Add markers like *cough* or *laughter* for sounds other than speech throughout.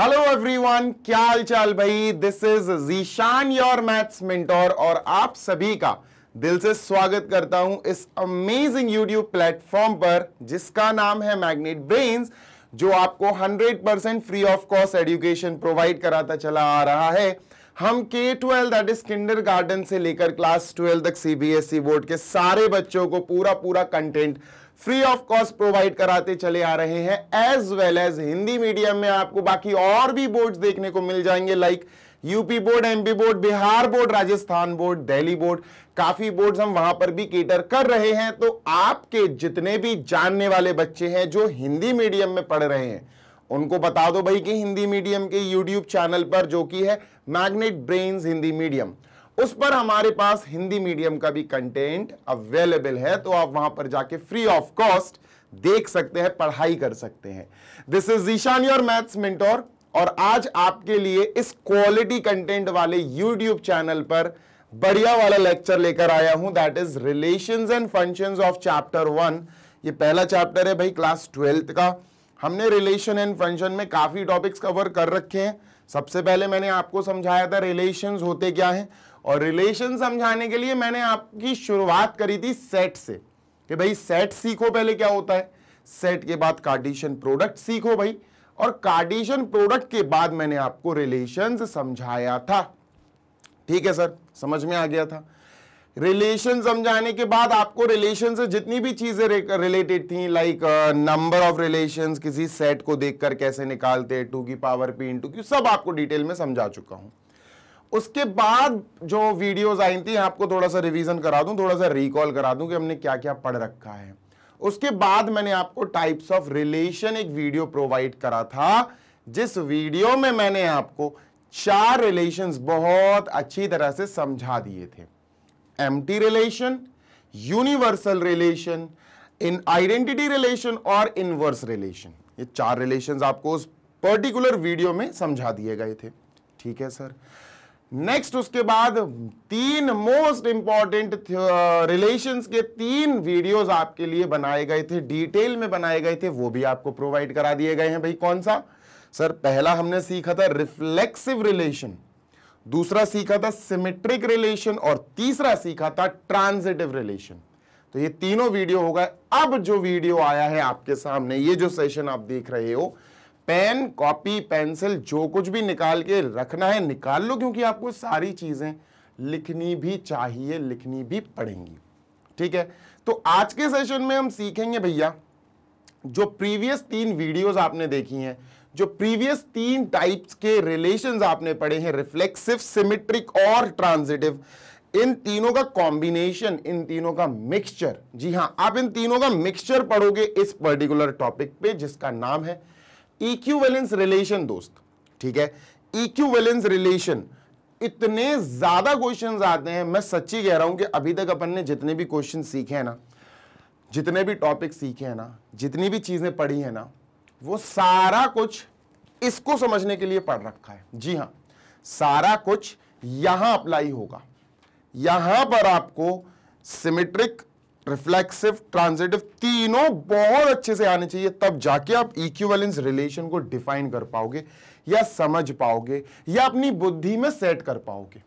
Hello everyone क्या हाल चाल भाई this is Zeeshan your maths mentor और आप सभी का दिल से स्वागत करता हूं इस अमेजिंग यूट्यूब प्लेटफॉर्म पर जिसका नाम है मैग्नेट ब्रेन्स जो आपको 100 percent free of cost education provide कराता चला आ रहा है हम K twelve that is kindergarten से लेकर क्लास ट्वेल्व तक सीबीएसई बोर्ड e के सारे बच्चों को पूरा पूरा content free of cost provide कराते चले आ रहे हैं as well as Hindi medium में आपको बाकी और भी बोर्ड देखने को मिल जाएंगे like UP board MP board Bihar board Rajasthan board Delhi board काफी बोर्ड्स हम वहां पर भी केटर कर रहे हैं तो आपके जितने भी जानने वाले बच्चे हैं जो हिंदी मीडियम में पढ़ रहे हैं उनको बता दो भाई कि हिंदी मीडियम के यूट्यूब चैनल पर जो कि है मैग्नेट ब्रेन्स हिंदी मीडियम उस पर हमारे पास हिंदी मीडियम का भी कंटेंट अवेलेबल है तो आप वहां पर जाके फ्री ऑफ कॉस्ट देख सकते हैं पढ़ाई कर सकते हैं this is Ishaan your maths mentor और आज आपके लिए इस क्वालिटी कंटेंट वाले यूट्यूब चैनल पर बढ़िया वाला लेक्चर लेकर आया हूं that is relation and function of chapter one ये पहला चैप्टर है भाई क्लास ट्वेल्थ का हमने रिलेशन एंड फंक्शन में काफी टॉपिक्स कवर कर रखे हैं सबसे पहले मैंने आपको समझाया था रिलेशंस होते क्या हैं और रिलेशन समझाने के लिए मैंने आपकी शुरुआत करी थी सेट से कि भाई सेट सीखो पहले क्या होता है सेट के बाद कार्डिशन प्रोडक्ट सीखो भाई और कार्डिशन प्रोडक्ट के बाद मैंने आपको रिलेशन समझाया था ठीक है सर समझ में आ गया था रिलेशन समझाने के बाद आपको रिलेशन से जितनी भी चीजें रिलेटेड थी लाइक नंबर ऑफ रिलेशन किसी सेट को देखकर कैसे निकालते टू की पावर पी टू की सब आपको डिटेल में समझा चुका हूं उसके बाद जो वीडियोस आई थी आपको थोड़ा सा रिवीजन करा दूं थोड़ा सा रिकॉल करा दूं कि हमने क्या क्या पढ़ रखा है उसके बाद मैंने आपको टाइप्स ऑफ रिलेशन एक वीडियो प्रोवाइड करा था जिस वीडियो में मैंने आपको चार रिलेशन बहुत अच्छी तरह से समझा दिए थे एम रिलेशन यूनिवर्सल रिलेशन इन आइडेंटिटी रिलेशन और इनवर्स रिलेशन ये चार रिलेशंस आपको उस पर्टिकुलर वीडियो में समझा दिए गए थे ठीक है सर नेक्स्ट उसके बाद तीन मोस्ट इंपॉर्टेंट रिलेशंस के तीन वीडियोस आपके लिए बनाए गए थे डिटेल में बनाए गए थे वो भी आपको प्रोवाइड करा दिए गए हैं भाई कौन सा सर पहला हमने सीखा था रिफ्लेक्सिव रिलेशन दूसरा सीखा था सिमेट्रिक रिलेशन और तीसरा सीखा था ट्रांजिटिव रिलेशन तो ये तीनों वीडियो हो गए अब जो वीडियो आया है आपके सामने ये जो सेशन आप देख रहे हो पेन कॉपी पेंसिल जो कुछ भी निकाल के रखना है निकाल लो क्योंकि आपको सारी चीज़ें लिखनी भी चाहिए लिखनी भी पड़ेंगी ठीक है तो आज के सेशन में हम सीखेंगे भैया जो प्रीवियस तीन वीडियोस आपने देखी हैं जो प्रीवियस तीन टाइप्स के रिलेशंस आपने पढ़े हैं रिफ्लेक्सिव सिमेट्रिक और ट्रांजिटिव इन तीनों का कॉम्बिनेशन इन तीनों का मिक्सचर जी हाँ आप इन तीनों का मिक्सचर पढ़ोगे इस पर्टिकुलर टॉपिक पे जिसका नाम है इक्यूवेलेंस रिलेशन दोस्त ठीक है इक्यूवेलेंस रिलेशन इतने ज्यादा क्वेश्चंस आते हैं मैं सच्ची कह रहा हूं कि अभी तक अपन ने जितने भी क्वेश्चन सीखे हैं ना जितने भी टॉपिक सीखे हैं ना जितनी भी चीजें पढ़ी है ना वो सारा कुछ इसको समझने के लिए पढ़ रखा है जी हां सारा कुछ यहां अप्लाई होगा यहां पर आपको सिमेट्रिक रिफ्लेक्सिव ट्रांजिटिव तीनों बहुत अच्छे से आने चाहिए तब जाके आप इक्विवेलेंस रिलेशन को डिफाइन कर पाओगे या समझ पाओगे या अपनी बुद्धि में सेट कर पाओगे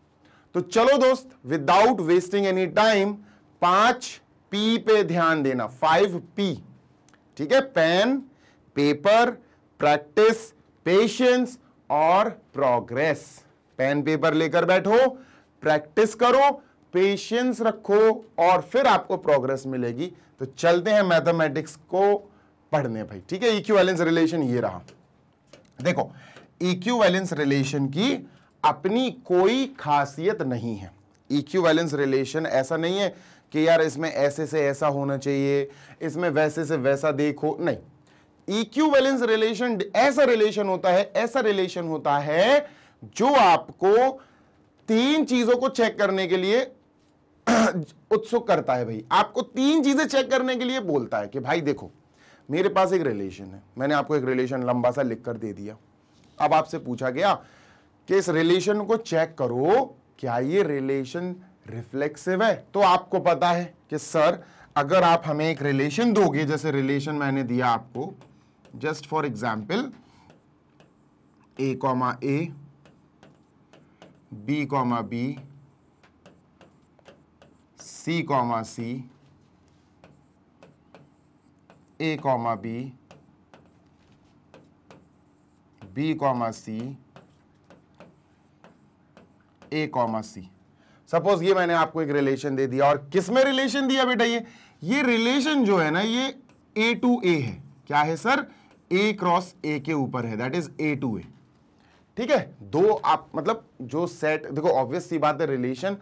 तो चलो दोस्त विदाउट वेस्टिंग एनी टाइम पांच पी पे ध्यान देना फाइव पी ठीक है पेन पेपर प्रैक्टिस पेशेंस और प्रोग्रेस पेन पेपर लेकर बैठो प्रैक्टिस करो पेशेंस रखो और फिर आपको प्रोग्रेस मिलेगी तो चलते हैं मैथमेटिक्स को पढ़ने भाई ठीक है इक्यूवेलेंस e रिलेशन ये रहा देखो इक्यूवेलेंस e रिलेशन की अपनी कोई खासियत नहीं है इक्यूवेलेंस e रिलेशन ऐसा नहीं है कि यार इसमें ऐसे से ऐसा होना चाहिए इसमें वैसे से वैसा देखो नहीं इक्यूवेलेंस रिलेशन ऐसा रिलेशन होता है ऐसा रिलेशन होता है जो आपको तीन चीजों को चेक करने के लिए *clears throat* उत्सुक करता है भाई आपको तीन चीजें चेक करने के लिए बोलता है कि भाई देखो मेरे पास एक रिलेशन है मैंने आपको एक रिलेशन लंबा सा लिख कर दे दिया अब आपसे पूछा गया कि इस रिलेशन को चेक करो क्या ये रिलेशन रिफ्लेक्सिव है तो आपको पता है कि सर अगर आप हमें एक रिलेशन दोगे जैसे रिलेशन मैंने दिया आपको just for example A comma A B comma B C comma C A comma B B comma C A comma C suppose ये मैंने आपको एक रिलेशन दे दिया और किस में रिलेशन दिया बेटा ये ये रिलेशन जो है ना ये ए टू ए है क्या है सर ए क्रॉस ए के ऊपर है that is A to A ठीक है दो आप मतलब जो सेट देखो ऑब्वियस सी बात है रिलेशन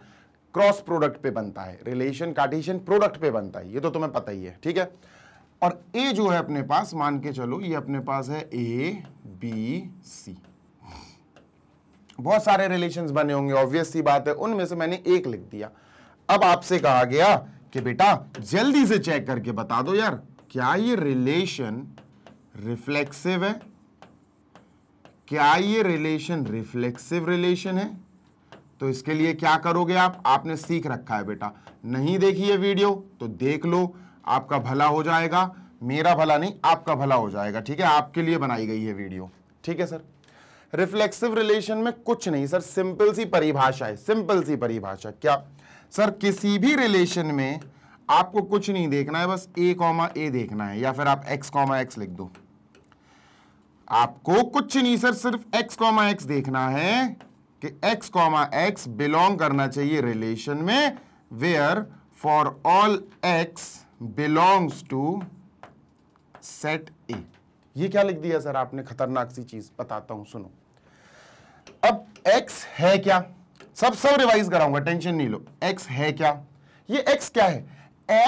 क्रॉस प्रोडक्ट पे बनता है रिलेशन कार्टेशियन प्रोडक्ट पे बनता है ये तो तुम्हें पता ही है ठीक है और ए जो है अपने पास मान के चलो ये अपने पास है ए बी सी बहुत सारे रिलेशन बने होंगे ऑब्वियस सी बात है उनमें से मैंने एक लिख दिया अब आपसे कहा गया कि बेटा जल्दी से चेक करके बता दो यार क्या ये रिलेशन रिफ्लेक्सिव है क्या ये रिलेशन रिफ्लेक्सिव रिलेशन है तो इसके लिए क्या करोगे आप आपने सीख रखा है बेटा नहीं देखी ये वीडियो तो देख लो आपका भला हो जाएगा मेरा भला नहीं आपका भला हो जाएगा ठीक है आपके लिए बनाई गई है वीडियो ठीक है सर रिफ्लेक्सिव रिलेशन में कुछ नहीं सर सिंपल सी परिभाषा है सिंपल सी परिभाषा क्या सर किसी भी रिलेशन में आपको कुछ नहीं देखना है बस ए कॉमा ए देखना है या फिर आप एक्स कॉमा एक्स लिख दो आपको कुछ नहीं सर सिर्फ एक्स कॉमा एक्स देखना है कि x कॉमा एक्स बिलोंग करना चाहिए रिलेशन में where for all x belongs to set A ये क्या लिख दिया सर आपने खतरनाक सी चीज बताता हूं सुनो अब x है क्या सब सब रिवाइज कराऊंगा टेंशन नहीं लो x है क्या ये x क्या है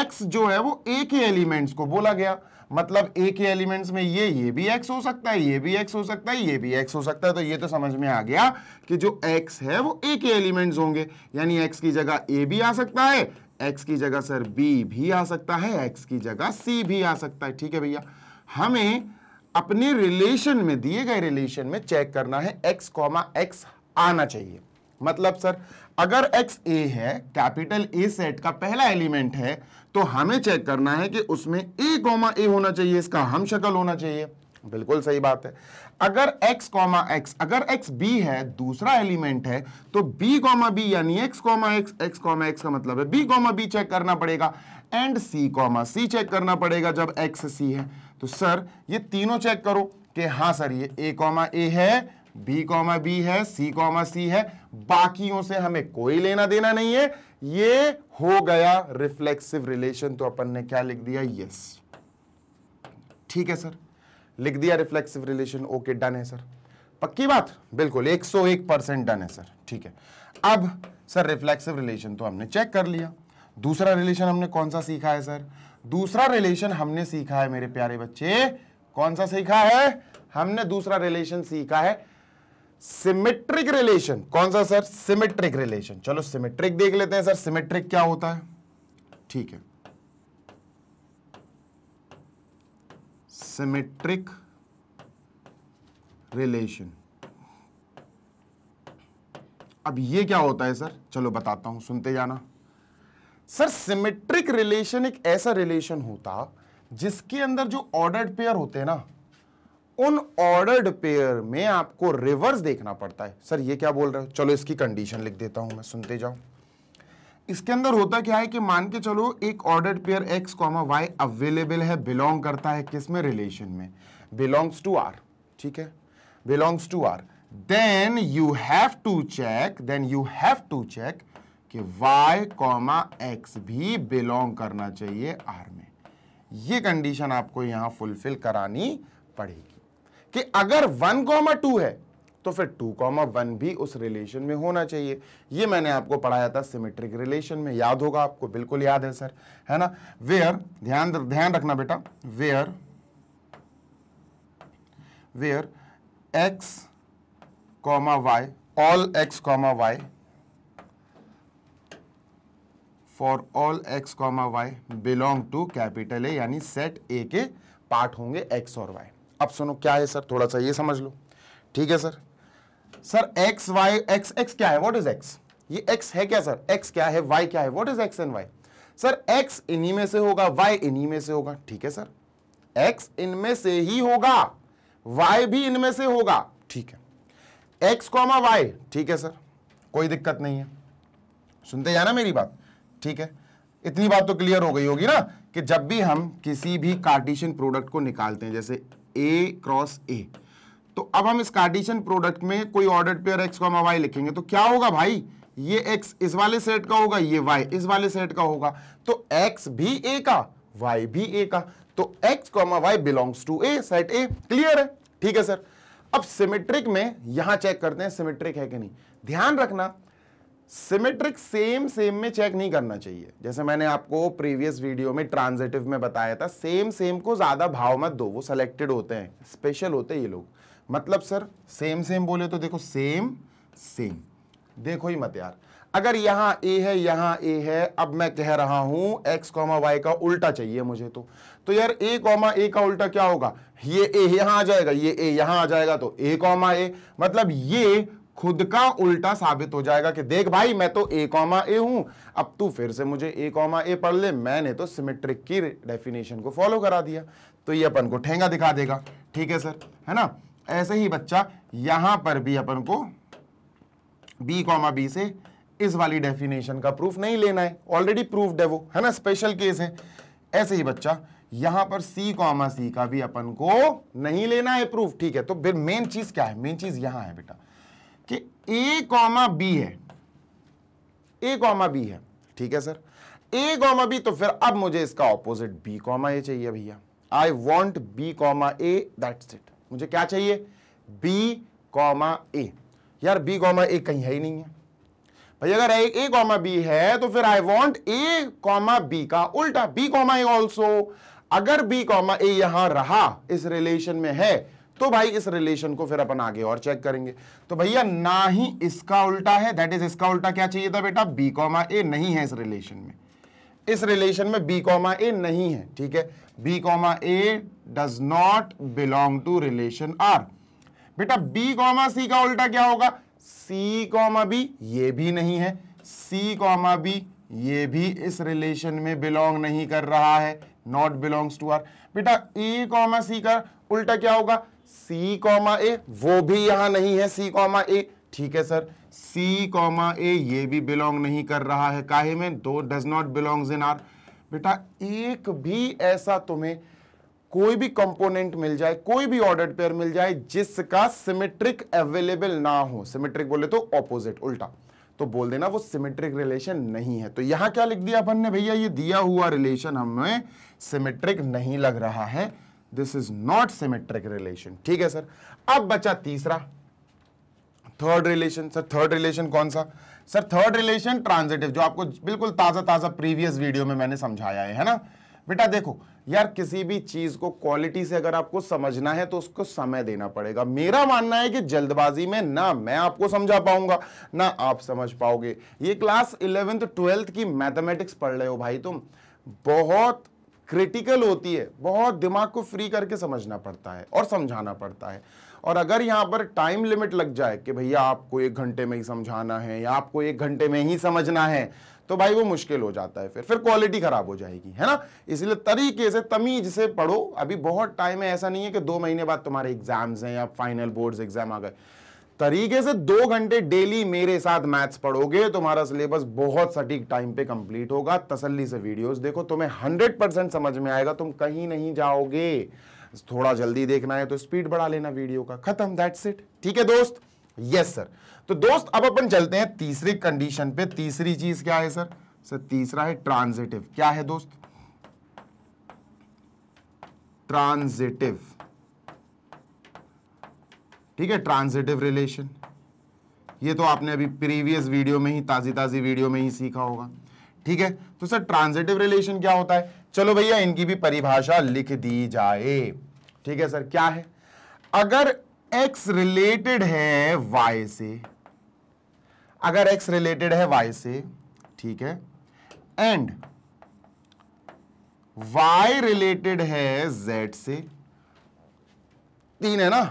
x जो है वो ए के एलिमेंट्स को बोला गया मतलब ए के एलिमेंट्स में ये ये भी एक्स हो सकता है ये भी एक्स हो सकता है ये भी एक्स हो सकता है तो ये तो समझ में आ गया कि जो एक्स है वो ए के एलिमेंट्स होंगे यानी एक्स की जगह ए भी आ सकता है एक्स की जगह सर बी भी आ सकता है एक्स की जगह सी भी आ सकता है ठीक है भैया हमें अपने रिलेशन में दिए गए रिलेशन में चेक करना है एक्स कॉमा एक्स आना चाहिए मतलब सर अगर एक्स ए है कैपिटल ए सेट का पहला एलिमेंट है तो हमें चेक करना है कि उसमें a कॉमा ए होना चाहिए इसका हम शक्ल होना चाहिए बिल्कुल सही बात है अगर x कॉमा एक्स अगर x b है दूसरा एलिमेंट है तो b कॉमा बी यानी x comma x x comma x का मतलब है b कॉमा बी चेक करना पड़ेगा and c comma C check करना पड़ेगा जब x c है तो सर ये तीनों चेक करो कि हाँ सर ये a कॉमा ए है बी कॉमा बी है सी कॉमा सी है बाकियों से हमें कोई लेना देना नहीं है ये हो गया रिफ्लेक्सिव रिलेशन तो अपन ने क्या लिख दिया यस ठीक है सर लिख दिया रिफ्लेक्सिव रिलेशन ओके डन है सर पक्की बात बिल्कुल 101 परसेंट डन है सर ठीक है अब सर रिफ्लेक्सिव रिलेशन तो हमने चेक कर लिया दूसरा रिलेशन हमने कौन सा सीखा है सर दूसरा रिलेशन हमने सीखा है मेरे प्यारे बच्चे कौन सा सीखा है हमने दूसरा रिलेशन सीखा है सिमेट्रिक रिलेशन कौन सा सर सिमेट्रिक रिलेशन चलो सिमेट्रिक देख लेते हैं सर सिमेट्रिक क्या होता है ठीक है सिमेट्रिक रिलेशन अब ये क्या होता है सर चलो बताता हूं सुनते जाना सर सिमेट्रिक रिलेशन एक ऐसा रिलेशन होता जिसके अंदर जो ऑर्डर्ड पेयर होते हैं ना उन ऑर्डर्ड पेयर में आपको रिवर्स देखना पड़ता है सर ये क्या बोल रहे हो चलो इसकी कंडीशन लिख देता हूं मैं सुनते जाओ इसके अंदर होता क्या है कि मान के चलो एक ordered pair x, comma Y available है बिलोंग करता है किस में रिलेशन में बिलोंग्स टू आर ठीक है belongs to R then you have to check then you have to check कि y कॉमा एक्स भी बिलोंग करना चाहिए आर में ये कंडीशन आपको यहां फुलफिल करानी पड़ेगी कि अगर वन कॉमा टू है तो फिर टू कॉमा वन भी उस रिलेशन में होना चाहिए ये मैंने आपको पढ़ाया था सिमेट्रिक रिलेशन में याद होगा आपको बिल्कुल याद है सर है ना वेयर ध्यान ध्यान रखना बेटा where where X comma Y all X comma Y for all X comma Y belong to capital A यानी सेट ए के पार्ट होंगे एक्स और वाई अब सुनो क्या है सर थोड़ा सा ये समझ लो ठीक है sir sir X Y X X क्या है व्हाट इज एक्स ये एक्स है क्या सर एक्स क्या है वाई क्या है what is X and Y sir X इन्हीं में से होगा वाई इन्हीं में से होगा ठीक है सर एक्स इनमें से ही होगा वाई भी इनमें से होगा ठीक है एक्स कॉमा वाई ठीक है सर कोई दिक्कत नहीं है सुनते जाना मेरी बात ठीक है इतनी बात तो क्लियर हो गई होगी ना कि जब भी हम किसी भी कार्टिशन प्रोडक्ट को निकालते हैं जैसे ए क्रॉस ए तो अब हम इस कार्टिशन प्रोडक्ट में कोई order pair X comma Y लिखेंगे तो क्या होगा भाई ये एक्स इस वाले सेट का होगा ये वाई इस वाले सेट का होगा तो एक्स भी ए का वाई भी ए का तो X comma Y belongs to A set A clear है ठीक है सर अब सिमेट्रिक में यहां चेक करते हैं सिमेट्रिक है कि नहीं ध्यान रखना सिमेट्रिक सेम सेम में चेक नहीं करना चाहिए जैसे मैंने आपको प्रीवियस वीडियो में ट्रांजिटिव में बताया था सेम सेम को ज़्यादा भाव मत दो वो सेलेक्टेड होते हैं स्पेशल होते हैं ये लोग मतलब सर सेम सेम बोले तो देखो सेम सेम देखो ही मत यार अगर यहाँ ए है यहाँ ए है अब मैं कह रहा हूँ एक्स कॉमा वाई का उल्टा चाहिए मुझे तो तो यार ए कॉमा ए का उल्टा क्या होगा ये ए यहाँ आ जाएगा ये ए यहाँ आ जाएगा तो ए कॉमा ए मतलब ये खुद का उल्टा साबित हो जाएगा कि देख भाई मैं तो ए कॉमा ए हूं अब तू फिर से मुझे ए कॉमा ए पढ़ ले मैंने तो सिमेट्रिक की डेफिनेशन को फॉलो करा दिया तो ये अपन को ठेंगा दिखा देगा ठीक है सर है ना ऐसे ही बच्चा यहां पर भी अपन को बी कॉमा बी से इस वाली डेफिनेशन का प्रूफ नहीं लेना है ऑलरेडी प्रूफ है वो है ना स्पेशल केस है ऐसे ही बच्चा यहां पर सी कॉमा सी का भी अपन को नहीं लेना है प्रूफ ठीक है तो फिर मेन चीज क्या है मेन चीज यहां है बेटा ए कॉमा बी है ए कॉमा बी है ठीक है सर ए कॉमा बी तो फिर अब मुझे इसका ऑपोजिट बी कॉमा ए चाहिए भैया I want B comma A that's it मुझे क्या चाहिए बी कॉमा ए यार बी कॉमा ए कहीं है ही नहीं है भाई अगर ए कॉमा बी है तो फिर I want A comma B का उल्टा बी कॉमा ए ऑल्सो अगर बी कॉमा ए यहां रहा इस रिलेशन में है तो भाई इस रिलेशन को फिर अपन आगे और चेक करेंगे तो भैया ना ही इसका उल्टा है दैट इज इसका उल्टा क्या चाहिए था बेटा बी कॉमा ए नहीं है इस रिलेशन में इस रिलेशन में बी कॉमा ए नहीं है ठीक है B comma A does not belong to relation R बेटा बी कॉमा सी का उल्टा क्या होगा सी कॉमा बी ये भी नहीं है सी कॉमा बी ये भी इस रिलेशन में बिलोंग नहीं कर रहा है नॉट बिलोंग्स टू आर बेटा ए कॉमा सी का उल्टा क्या होगा सी कॉमा ए वो भी यहां नहीं है सी कॉमा ए ठीक है सर सी कॉमा ए ये भी बिलोंग नहीं कर रहा है काहे में दो does not belong in R बेटा एक भी ऐसा तुम्हें कोई भी कंपोनेंट मिल जाए कोई भी ऑर्डर पेयर मिल जाए जिसका सिमेट्रिक अवेलेबल ना हो सिमेट्रिक बोले तो ऑपोजिट उल्टा तो बोल देना वो सिमेट्रिक रिलेशन नहीं है तो यहां क्या लिख दिया अपन ने भैया ये दिया हुआ रिलेशन हमें सिमेट्रिक नहीं लग रहा है this is not symmetric relation ठीक है सर अब बचा तीसरा third relation sir third relation कौन सा सर थर्ड रिलेशन ट्रांजिटिव जो आपको बिल्कुल ताज़ा ताज़ा प्रीवियस वीडियो में मैंने समझाया है, है ना बेटा देखो यार किसी भी चीज को क्वालिटी से अगर आपको समझना है तो उसको समय देना पड़ेगा मेरा मानना है कि जल्दबाजी में ना मैं आपको समझा पाऊंगा ना आप समझ पाओगे ये क्लास इलेवेंथ ट्वेल्थ की मैथमेटिक्स पढ़ रहे हो भाई तुम बहुत क्रिटिकल होती है बहुत दिमाग को फ्री करके समझना पड़ता है और समझाना पड़ता है और अगर यहाँ पर टाइम लिमिट लग जाए कि भैया आपको एक घंटे में ही समझाना है या आपको एक घंटे में ही समझना है तो भाई वो मुश्किल हो जाता है फिर फिर क्वालिटी खराब हो जाएगी है ना इसलिए तरीके से तमीज से पढ़ो अभी बहुत टाइम है ऐसा नहीं है कि दो महीने बाद तुम्हारे एग्जाम्स हैं या फाइनल बोर्ड्स एग्जाम आ गए तरीके से दो घंटे डेली मेरे साथ मैथ्स पढ़ोगे तुम्हारा सिलेबस बहुत सटीक टाइम पे कंप्लीट होगा तसल्ली से वीडियोस देखो तुम्हें हंड्रेड परसेंट समझ में आएगा तुम कहीं नहीं जाओगे थोड़ा जल्दी देखना है तो स्पीड बढ़ा लेना वीडियो का खत्म दैट्स इट ठीक है दोस्त यस सर तो दोस्त अब अपन चलते हैं तीसरी कंडीशन पे तीसरी चीज क्या है सर सर तीसरा है ट्रांजिटिव क्या है दोस्त ट्रांजिटिव ठीक है ट्रांजिटिव रिलेशन ये तो आपने अभी प्रीवियस वीडियो में ही ताज़ी ताज़ी वीडियो में ही सीखा होगा ठीक है तो सर ट्रांजिटिव रिलेशन क्या होता है चलो भैया इनकी भी परिभाषा लिख दी जाए ठीक है सर क्या है अगर x रिलेटेड है y से अगर x रिलेटेड है y से ठीक है एंड y रिलेटेड है z से तीन है ना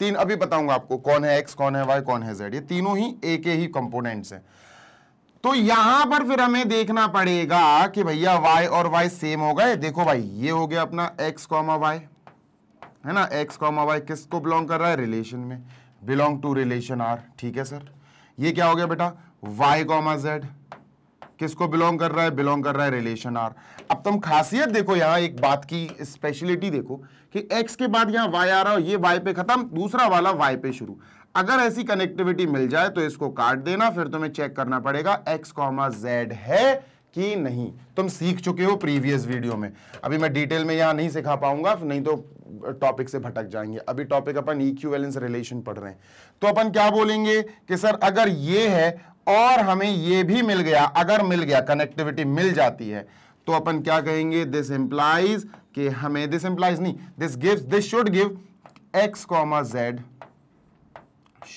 तीन अभी बताऊंगा आपको कौन है एक्स कौन है वाई कौन है जेड ये तीनों ही ए के ही कंपोनेंट्स हैं तो यहां पर फिर हमें देखना पड़ेगा कि भैया वाई और वाई सेम हो गए देखो भाई ये हो गया अपना एक्स कॉमा वाई है ना एक्स कॉमा वाई किसको बिलोंग कर रहा है रिलेशन में बिलोंग टू रिलेशन आर ठीक है सर ये क्या हो गया बेटा वाई कॉमा जेड किसको बिलोंग कर रहा है बिलोंग कर रहा है रिलेशन आर अब तुम खासियत देखो यहाँ एक बात की स्पेशलिटी देखो कि एक्स के बाद यहाँ वाई आ रहा हो ये वाई पे खत्म दूसरा वाला वाई पे शुरू अगर ऐसी कनेक्टिविटी मिल जाए तो इसको काट देना फिर तुम्हें चेक करना पड़ेगा एक्स कॉमा जेड है कि नहीं तुम सीख चुके हो प्रीवियस वीडियो में अभी मैं डिटेल में यहाँ नहीं सिखा पाऊंगा नहीं तो टॉपिक से भटक जाएंगे अभी टॉपिक अपन इक्यूवेलेंस रिलेशन पढ़ रहे हैं तो अपन क्या बोलेंगे कि सर अगर ये है और हमें ये भी मिल गया अगर मिल गया कनेक्टिविटी मिल जाती है तो अपन क्या कहेंगे दिस इंप्लाइज कि हमें दिस इंप्लाइज नहीं this gives this should give X comma Z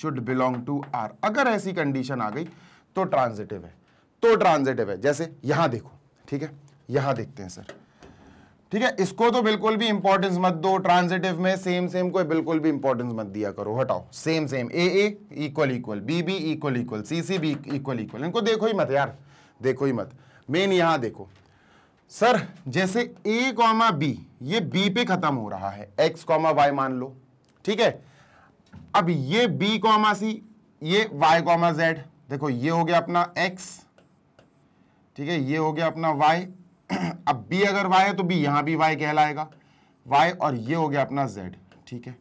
should belong to R अगर ऐसी कंडीशन आ गई तो ट्रांजिटिव है तो ट्रांजिटिव है जैसे यहां देखो ठीक है यहां देखते हैं सर ठीक है इसको तो बिल्कुल भी इंपॉर्टेंस मत दो ट्रांजिटिव में सेम सेम को बिल्कुल भी इंपॉर्टेंस मत दिया करो हटाओ same same A equal equal B B equal equal C C B equal equal इनको देखो ही मत यार देखो ही मत मेन यहां देखो सर जैसे ए कॉमा बी ये बी पे खत्म हो रहा है एक्स कॉमा वाई मान लो ठीक है अब ये बी कॉमा सी ये वाई कॉमा जेड देखो ये हो गया अपना एक्स ठीक है ये हो गया अपना वाई *clears throat* अब बी अगर वाई है तो बी यहां भी वाई कहलाएगा वाई और ये हो गया अपना जेड ठीक है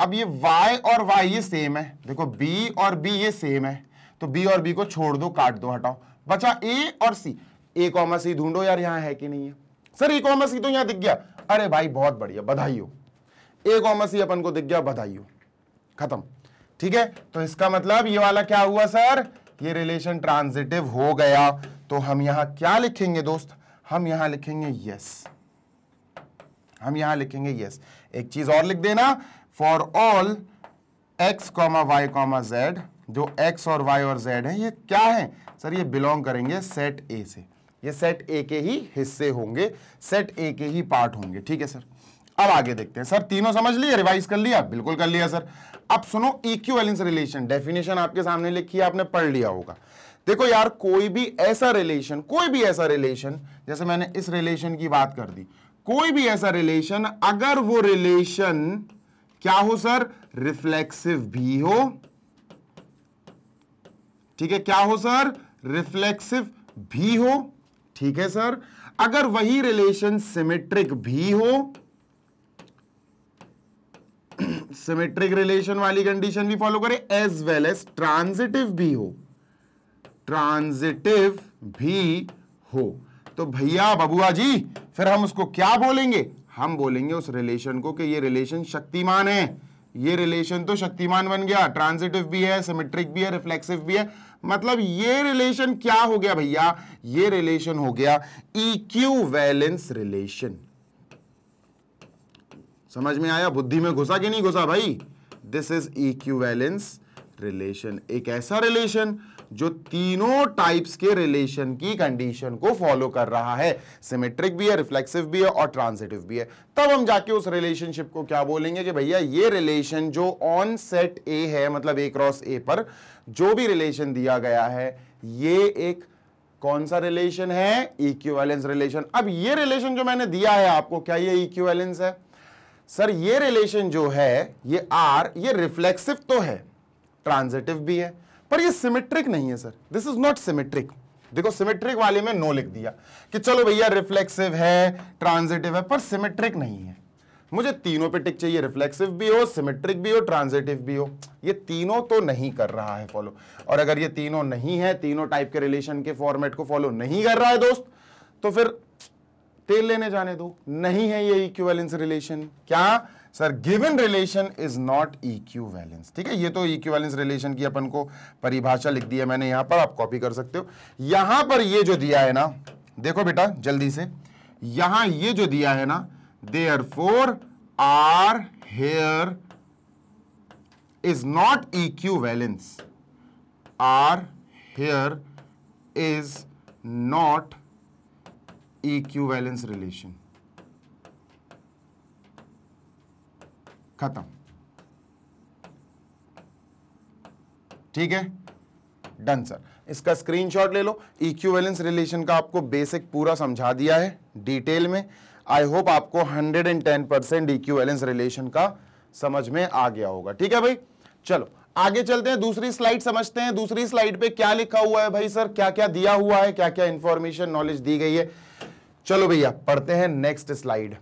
अब ये वाई और वाई ये सेम है देखो बी और बी ये सेम है तो बी और बी को छोड़ दो काट दो हटाओ बचा ए और सी ए कॉमा सी ढूंढो यार यहां है कि नहीं है सर ए कॉमा सी तो यहां दिख गया अरे भाई बहुत बढ़िया बधाई हो ए कॉमा सी अपन को दिख गया बधाई हो खत्म ठीक है तो इसका मतलब ये वाला क्या हुआ सर ये रिलेशन ट्रांजिटिव हो गया तो हम यहां क्या लिखेंगे दोस्त हम यहां लिखेंगे यस हम यहां लिखेंगे यस एक चीज और लिख देना for all X comma Y comma Z जो एक्स और वाई और जेड है ये क्या है सर ये बिलोंग करेंगे सेट ए से ये सेट ए के ही हिस्से होंगे सेट ए के ही पार्ट होंगे ठीक है सर अब आगे देखते हैं सर तीनों समझ लिए रिवाइज कर लिया बिल्कुल कर लिया सर अब सुनो इक्वेलेंस रिलेशन डेफिनेशन आपके सामने लिखी है आपने पढ़ लिया होगा देखो यार कोई भी ऐसा रिलेशन कोई भी ऐसा रिलेशन जैसे मैंने इस रिलेशन की बात कर दी कोई भी ऐसा रिलेशन अगर वो रिलेशन क्या हो सर रिफ्लेक्सिव भी हो ठीक है क्या हो सर रिफ्लेक्सिव भी हो ठीक है सर अगर वही रिलेशन सिमेट्रिक भी हो सिमेट्रिक *clears throat* रिलेशन वाली कंडीशन भी फॉलो करें एज वेल एज ट्रांजिटिव भी हो ट्रांजिटिव भी हो तो भैया बबुआ जी फिर हम उसको क्या बोलेंगे हम बोलेंगे उस रिलेशन को कि ये रिलेशन शक्तिमान है ये रिलेशन तो शक्तिमान बन गया ट्रांजिटिव भी है सिमेट्रिक भी है रिफ्लेक्सिव भी है मतलब ये रिलेशन क्या हो गया भैया ये रिलेशन हो गया इक्यूवेलेंस रिलेशन समझ में आया बुद्धि में घुसा कि नहीं घुसा भाई दिस इज इक्यूवेलेंस रिलेशन एक ऐसा रिलेशन जो तीनों टाइप्स के रिलेशन की कंडीशन को फॉलो कर रहा है सिमेट्रिक भी है रिफ्लेक्सिव भी है और ट्रांसिटिव भी है तब हम जाके उस रिलेशनशिप को क्या बोलेंगे कि भैया ये रिलेशन जो ऑन सेट ए है मतलब ए क्रॉस ए पर जो भी रिलेशन दिया गया है ये एक कौन सा रिलेशन है इक्वेलेंस रिलेशन अब ये रिलेशन जो मैंने दिया है आपको क्या ये इक्वेलेंस है सर ये रिलेशन जो है ये आर ये रिफ्लेक्सिव तो है ट्रांजिटिव भी है पर ये सिमेट्रिक नहीं है sir this is not symmetric देखो सिमेट्रिक वाले में नो लिख दिया कि चलो भैया रिफ्लेक्सिव है ट्रांजिटिव है पर सिमेट्रिक नहीं है मुझे तीनों पे टिक चाहिए रिफ्लेक्सिव भी हो सिमेट्रिक भी हो ट्रांजिटिव भी हो ये तीनों तो नहीं कर रहा है फॉलो और अगर ये तीनों नहीं है तीनों टाइप के रिलेशन के फॉर्मेट को फॉलो नहीं कर रहा है दोस्त तो फिर तेल लेने जाने दो नहीं है ये इक्वेलेंस रिलेशन क्या sir given relation is not equivalence ठीक है ये तो इक्विवेलेंस रिलेशन की अपन को परिभाषा लिख दी है मैंने यहां पर आप कॉपी कर सकते हो यहां पर ये जो दिया है ना देखो बेटा जल्दी से यहां ये जो दिया है ना R for R here is not equivalence R here is not equivalence relation खत्म ठीक है डन सर इसका स्क्रीनशॉट ले लो इक्विवेलेंस रिलेशन का आपको बेसिक पूरा समझा दिया है डिटेल में आई होप आपको 110 परसेंट इक्विवेलेंस रिलेशन का समझ में आ गया होगा ठीक है भाई चलो आगे चलते हैं दूसरी स्लाइड समझते हैं दूसरी स्लाइड पे क्या लिखा हुआ है भाई सर क्या क्या दिया हुआ है क्या क्या इंफॉर्मेशन नॉलेज दी गई है चलो भैया पढ़ते हैं next slide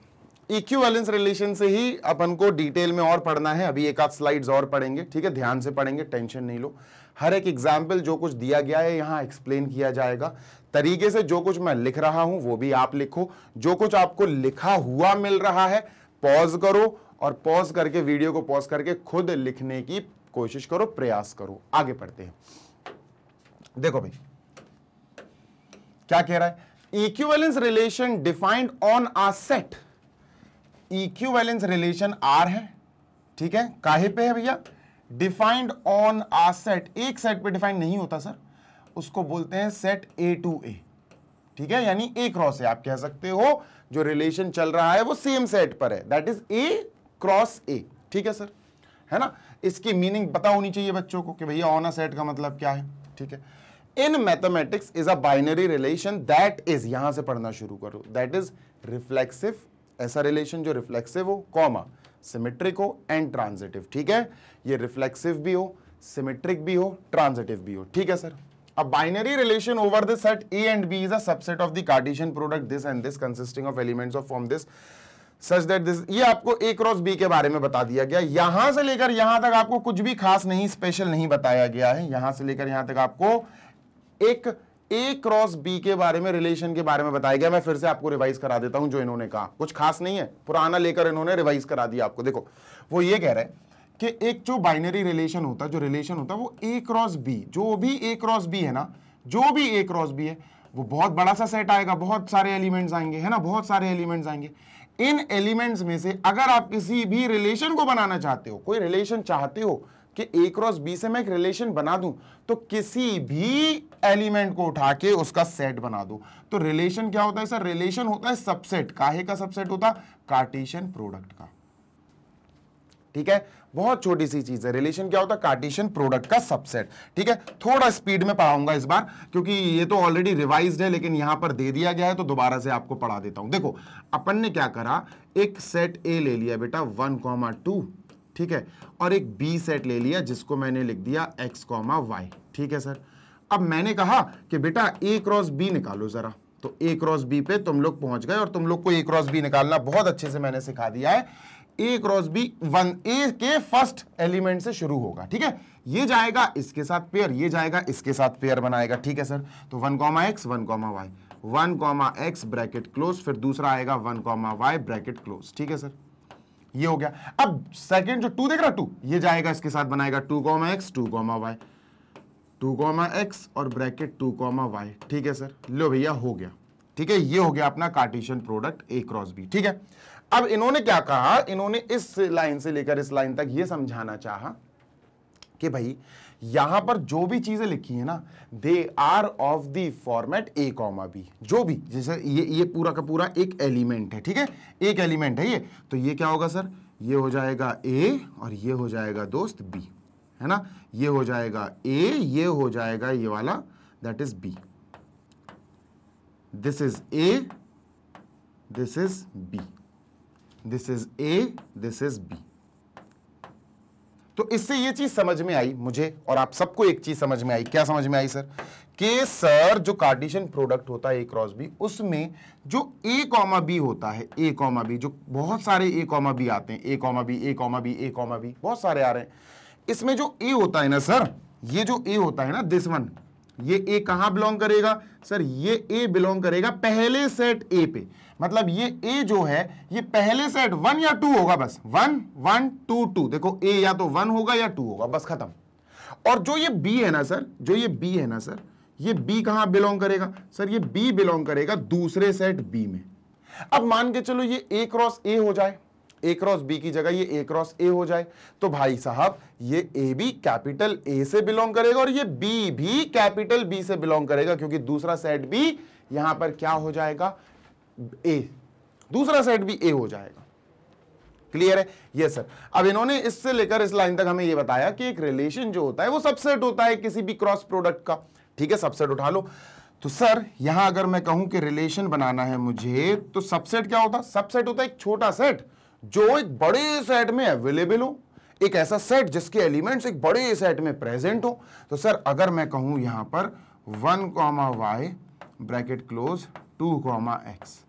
equivalence e relation से ही अपन को डिटेल में और पढ़ना है अभी एक आध स्लाइड्स और पढ़ेंगे ठीक है ध्यान से पढ़ेंगे टेंशन नहीं लो हर एक एग्जाम्पल जो कुछ दिया गया है यहाँ एक्सप्लेन किया जाएगा तरीके से जो कुछ मैं लिख रहा हूँ वो भी आप लिखो जो कुछ आपको लिखा हुआ मिल रहा है पॉज करो और पॉज करके वीडियो को पॉज करके खुद लिखने की कोशिश करो प्रयास करो आगे पढ़ते हैं देखो भाई क्या कह रहा है equivalence relation defined on a set equivalence relation R है ठीक है काहे पे है भैया डिफाइंड ऑन आ सेट एक सेट पे डिफाइंड नहीं होता सर उसको बोलते हैं सेट ए टू ए ठीक है यानी ए क्रॉस है आप कह सकते हो जो रिलेशन चल रहा है वो सेम सेट पर है that is A cross A ठीक है सर है ना इसकी मीनिंग पता होनी चाहिए बच्चों को कि भैया ऑन अ सेट का मतलब क्या है ठीक है in mathematics is a binary relation that is यहां से पढ़ना शुरू करो दैट इज रिफ्लेक्सिव ऐसा रिलेशन जो रिफ्लेक्सिव हो कॉमा सिमेट्रिक हो एंड ट्रांजिटिव ठीक है ये रिफ्लेक्सिव भी हो सिमेट्रिक भी हो ट्रांजिटिव भी हो ठीक है सर अब binary relation over the set A and B is a subset of the Cartesian product this and this consisting of elements of form this such that this ये आपको ए क्रॉस बी के बारे में बता दिया गया यहां से लेकर यहां तक आपको कुछ भी खास नहीं स्पेशल नहीं बताया गया है यहां से लेकर यहां तक आपको एक ए क्रॉस बी के बारे में रिलेशन के बारे में बताया गया मैं फिर से आपको रिवाइज करा देता हूं जो इन्होंने कहा कुछ खास नहीं है पुराना लेकर इन्होंने रिवाइज करा दिया आपको देखो वो ये कह रहे हैं कि एक जो बाइनरी रिलेशन होता है जो रिलेशन होता है वो ए क्रॉस बी जो भी ए क्रॉस बी है ना जो भी ए क्रॉस बी है वो बहुत बड़ा सा सेट आएगा बहुत सारे एलिमेंट्स आएंगे है ना बहुत सारे एलिमेंट्स आएंगे इन एलिमेंट्स में से अगर आप किसी भी रिलेशन को बनाना चाहते हो कोई रिलेशन चाहते हो कि ए क्रॉस बी से मैं एक रिलेशन बना दूं तो किसी भी एलिमेंट को उठा के उसका सेट बना दूं तो रिलेशन क्या होता है सर रिलेशन होता है सबसेट काहे का सबसेट होता कार्टेशियन प्रोडक्ट का ठीक है बहुत छोटी सी चीज है रिलेशन क्या होता है कार्टेशियन प्रोडक्ट का सबसेट ठीक है थोड़ा स्पीड में पढ़ाऊंगा इस बार क्योंकि ये तो ऑलरेडी रिवाइज्ड है लेकिन यहां पर दे दिया गया है तो दोबारा से आपको पढ़ा देता हूं देखो अपन ने क्या करा एक सेट ए ले लिया बेटा वन कॉमा टू ठीक है और एक बी सेट ले लिया जिसको मैंने लिख दिया एक्स कॉमा वाई ठीक है सर अब मैंने कहा कि बेटा ए क्रॉस बी निकालो ज़रा तो ए क्रॉस बी पे तुम लोग पहुंच गए और तुम लोग को ए क्रॉस बी निकालना बहुत अच्छे से मैंने सिखा दिया है A cross B one A के फर्स्ट एलिमेंट से शुरू होगा ठीक है ये जाएगा इसके साथ पेयर ये जाएगा इसके साथ पेयर बनाएगा ठीक है सर तो one comma X one comma Y one comma X bracket close फिर दूसरा आएगा one comma Y bracket close ठीक है सर ये हो गया अब सेकेंड जो टू देख रहा टू ये जाएगा इसके साथ बनाएगा two comma X two comma Y two comma X और ब्रैकेट टू कॉमा वाई ठीक है सर लो भैया हो गया ठीक है ये हो गया अपना Cartesian product A cross B ठीक है अब इन्होंने क्या कहा इन्होंने इस लाइन से लेकर इस लाइन तक ये समझाना चाहा कि भाई यहां पर जो भी चीजें लिखी है ना they are of the format A comma B जो भी जैसे ये ये पूरा का पूरा एक एलिमेंट है ठीक है एक एलिमेंट है ये तो ये क्या होगा सर ये हो जाएगा ए और ये हो जाएगा दोस्त बी है ना ये हो जाएगा ए ये हो जाएगा ये वाला that is B this is A this is B this is A this is B तो इससे ये चीज समझ में आई मुझे और आप सबको एक चीज समझ में आई क्या समझ में आई सर कि सर जो कार्डिशन प्रोडक्ट होता है ए क्रॉस बी उसमें जो ए कॉमा बी होता है ए कॉमा बी जो बहुत सारे ए कॉमा बी आते हैं A comma B A comma B A comma B बहुत सारे आ रहे हैं इसमें जो ए होता है ना सर ये जो ए होता है ना दिस वन ये ए कहा बिलोंग करेगा सर ये ए बिलोंग करेगा पहले सेट ए पे मतलब ये ए जो है ये पहले सेट वन या टू होगा बस वन वन टू टू देखो ए या तो वन होगा या टू होगा बस खत्म और जो ये बी है ना सर जो ये बी है ना सर ये बी कहां बिलोंग करेगा सर ये बी बिलोंग करेगा दूसरे सेट बी में अब मान के चलो ये ए क्रॉस ए हो जाए ए क्रॉस बी की जगह ये ए क्रॉस ए हो जाए तो भाई साहब ये ए बी कैपिटल ए से बिलोंग करेगा और ये बी भी कैपिटल बी से बिलोंग करेगा क्योंकि दूसरा सेट बी यहां पर क्या हो जाएगा ए दूसरा सेट भी ए हो जाएगा क्लियर है यस सर अब इन्होंने इससे लेकर इस लाइन तक हमें यह बताया कि एक रिलेशन जो होता है वो सबसेट होता है किसी भी क्रॉस प्रोडक्ट का ठीक है सबसेट उठा लो तो सर यहां अगर मैं कहूं कि रिलेशन बनाना है मुझे तो सबसेट क्या होता सबसेट होता है एक छोटा सेट जो एक बड़े सेट में अवेलेबल हो एक ऐसा सेट जिसके एलिमेंट्स एक बड़े सेट में प्रेजेंट हो तो सर अगर मैं कहूं यहां पर one comma Y bracket close two comma X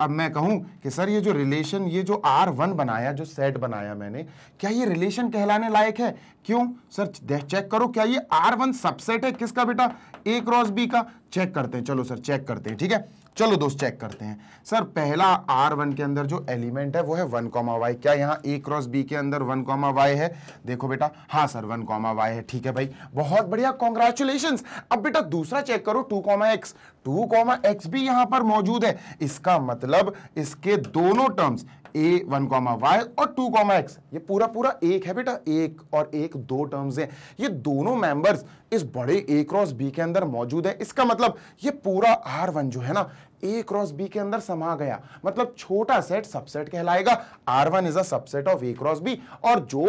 अब मैं कहूं कि सर ये जो रिलेशन ये जो आर वन बनाया जो सेट बनाया मैंने क्या ये रिलेशन कहलाने लायक है क्यों सर चेक करो क्या ये आर वन सबसेट है किसका बेटा ए क्रॉस बी का चेक करते हैं चलो सर चेक करते हैं ठीक है चलो दोस्त चेक करते हैं सर पहला आर वन के अंदर जो एलिमेंट है वो है वन कॉमा वाई क्या यहाँ ए क्रॉस बी के अंदर वन कॉमा वाई है देखो बेटा हाँ सर वन कॉमा वाई है ठीक है भाई बहुत बढ़िया कॉन्ग्रेचुलेशन अब बेटा दूसरा चेक करो two comma X two comma X भी यहाँ पर मौजूद है इसका मतलब इसके दोनों terms A one comma Y और टू कॉमा एक्स ये पूरा पूरा एक है बेटा एक और एक दो टर्म्स हैं ये दोनों मेंबर्स इस बड़े ए क्रॉस बी के अंदर मौजूद है इसका मतलब ये पूरा आर वन जो है ना ए क्रॉस बी के अंदर समा गया मतलब छोटा सेट सबसेट कहलाएगा R one is a subset of A cross B और जो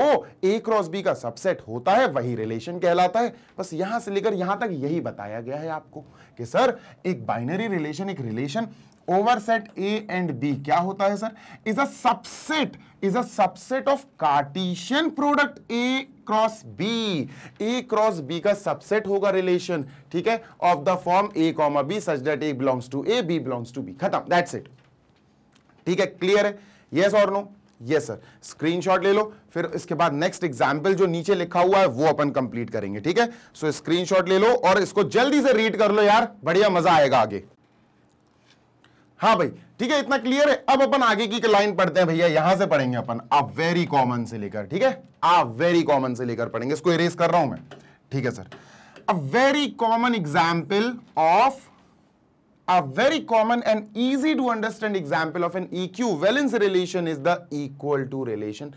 ए क्रॉस बी का सबसेट होता है वही रिलेशन कहलाता है बस यहां से लेकर यहां तक यही बताया गया है आपको कि सर एक बाइनरी रिलेशन एक relation over set A and B क्या होता है sir is a subset is a subset of Cartesian product A cross B A cross B का सबसेट होगा रिलेशन ठीक है of the form A comma B such that A belongs to A B belongs to B खत्म that's it ठीक है clear है yes और no yes sir screenshot ले लो फिर इसके बाद नेक्स्ट एग्जाम्पल जो नीचे लिखा हुआ है वो अपन कंप्लीट करेंगे ठीक है सो so, स्क्रीनशॉट ले लो और इसको जल्दी से रीड कर लो यार बढ़िया मजा आएगा आगे हाँ भाई ठीक है इतना क्लियर है अब अपन आगे की लाइन पढ़ते हैं भैया यहां से पढ़ेंगे अपन आ वेरी कॉमन से लेकर ठीक है आ वेरी कॉमन से लेकर पढ़ेंगे इसको इरेज कर रहा हूं मैं ठीक है sir a very common example of a common and easy to understand example of an equivalence relation is the equal to relation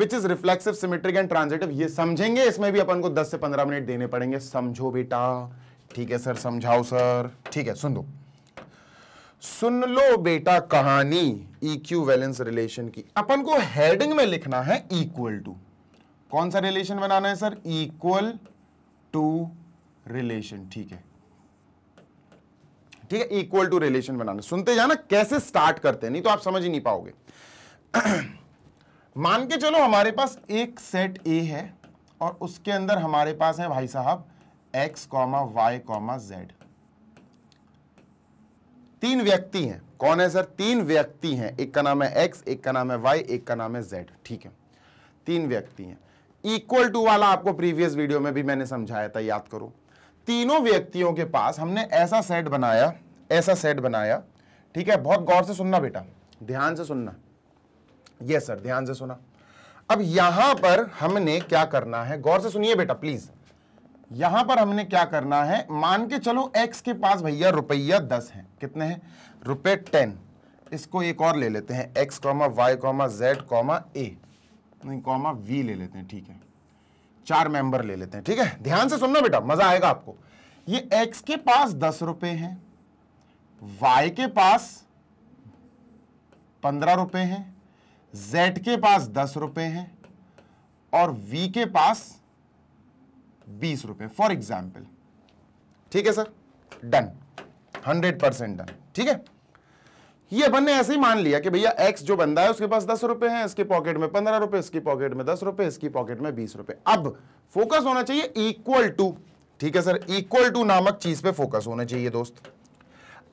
which is reflexive symmetric and transitive ये समझेंगे इसमें भी अपन को 10 से 15 मिनट देने पड़ेंगे समझो बेटा ठीक है सर समझाओ सर ठीक है सुन दो सुन लो बेटा कहानी इक्यू वैलेंस रिलेशन की अपन को हेडिंग में लिखना है इक्वल टू कौन सा रिलेशन बनाना है सर इक्वल टू रिलेशन ठीक है ठीक है इक्वल टू रिलेशन बनाना सुनते जाना कैसे स्टार्ट करते हैं नहीं तो आप समझ ही नहीं पाओगे *clears throat* मान के चलो हमारे पास एक सेट ए है और उसके अंदर हमारे पास है भाई साहब X comma Y comma Z तीन व्यक्ति हैं कौन है सर तीन व्यक्ति हैं एक का नाम है एक्स एक का नाम है वाई एक का नाम है जेड ठीक है तीन व्यक्ति हैं इक्वल टू वाला आपको प्रीवियस वीडियो में भी मैंने समझाया था याद करो तीनों व्यक्तियों के पास हमने ऐसा सेट बनाया ऐसा सेट बनाया ठीक है बहुत गौर से सुनना बेटा ध्यान से सुनना यस सर ध्यान से सुना अब यहां पर हमने क्या करना है गौर से सुनिए बेटा प्लीज यहां पर हमने क्या करना है मान के चलो एक्स के पास भैया रुपया दस है कितने हैं रुपये टेन इसको एक और ले लेते हैं X comma Y comma Z comma A नहीं कॉमा वी ले लेते हैं ठीक है चार मेंबर ले लेते हैं ठीक है ध्यान से सुनना बेटा मजा आएगा आपको ये एक्स के पास दस रुपए हैं वाई के पास पंद्रह रुपए हैं जेड के पास दस रुपए हैं और वी के पास बीस रुपए फॉर एग्जाम्पल ठीक है sir done hundred percent done ठीक है ये अपन ने ऐसे ही मान लिया कि भैया एक्स जो बंदा है उसके पास दस रुपए हैं इसके पॉकेट में पंद्रह रुपए इसकी पॉकेट में दस रुपए इसकी पॉकेट में बीस रुपए अब फोकस होना चाहिए इक्वल टू ठीक है सर इक्वल टू नामक चीज पे फोकस होना चाहिए दोस्त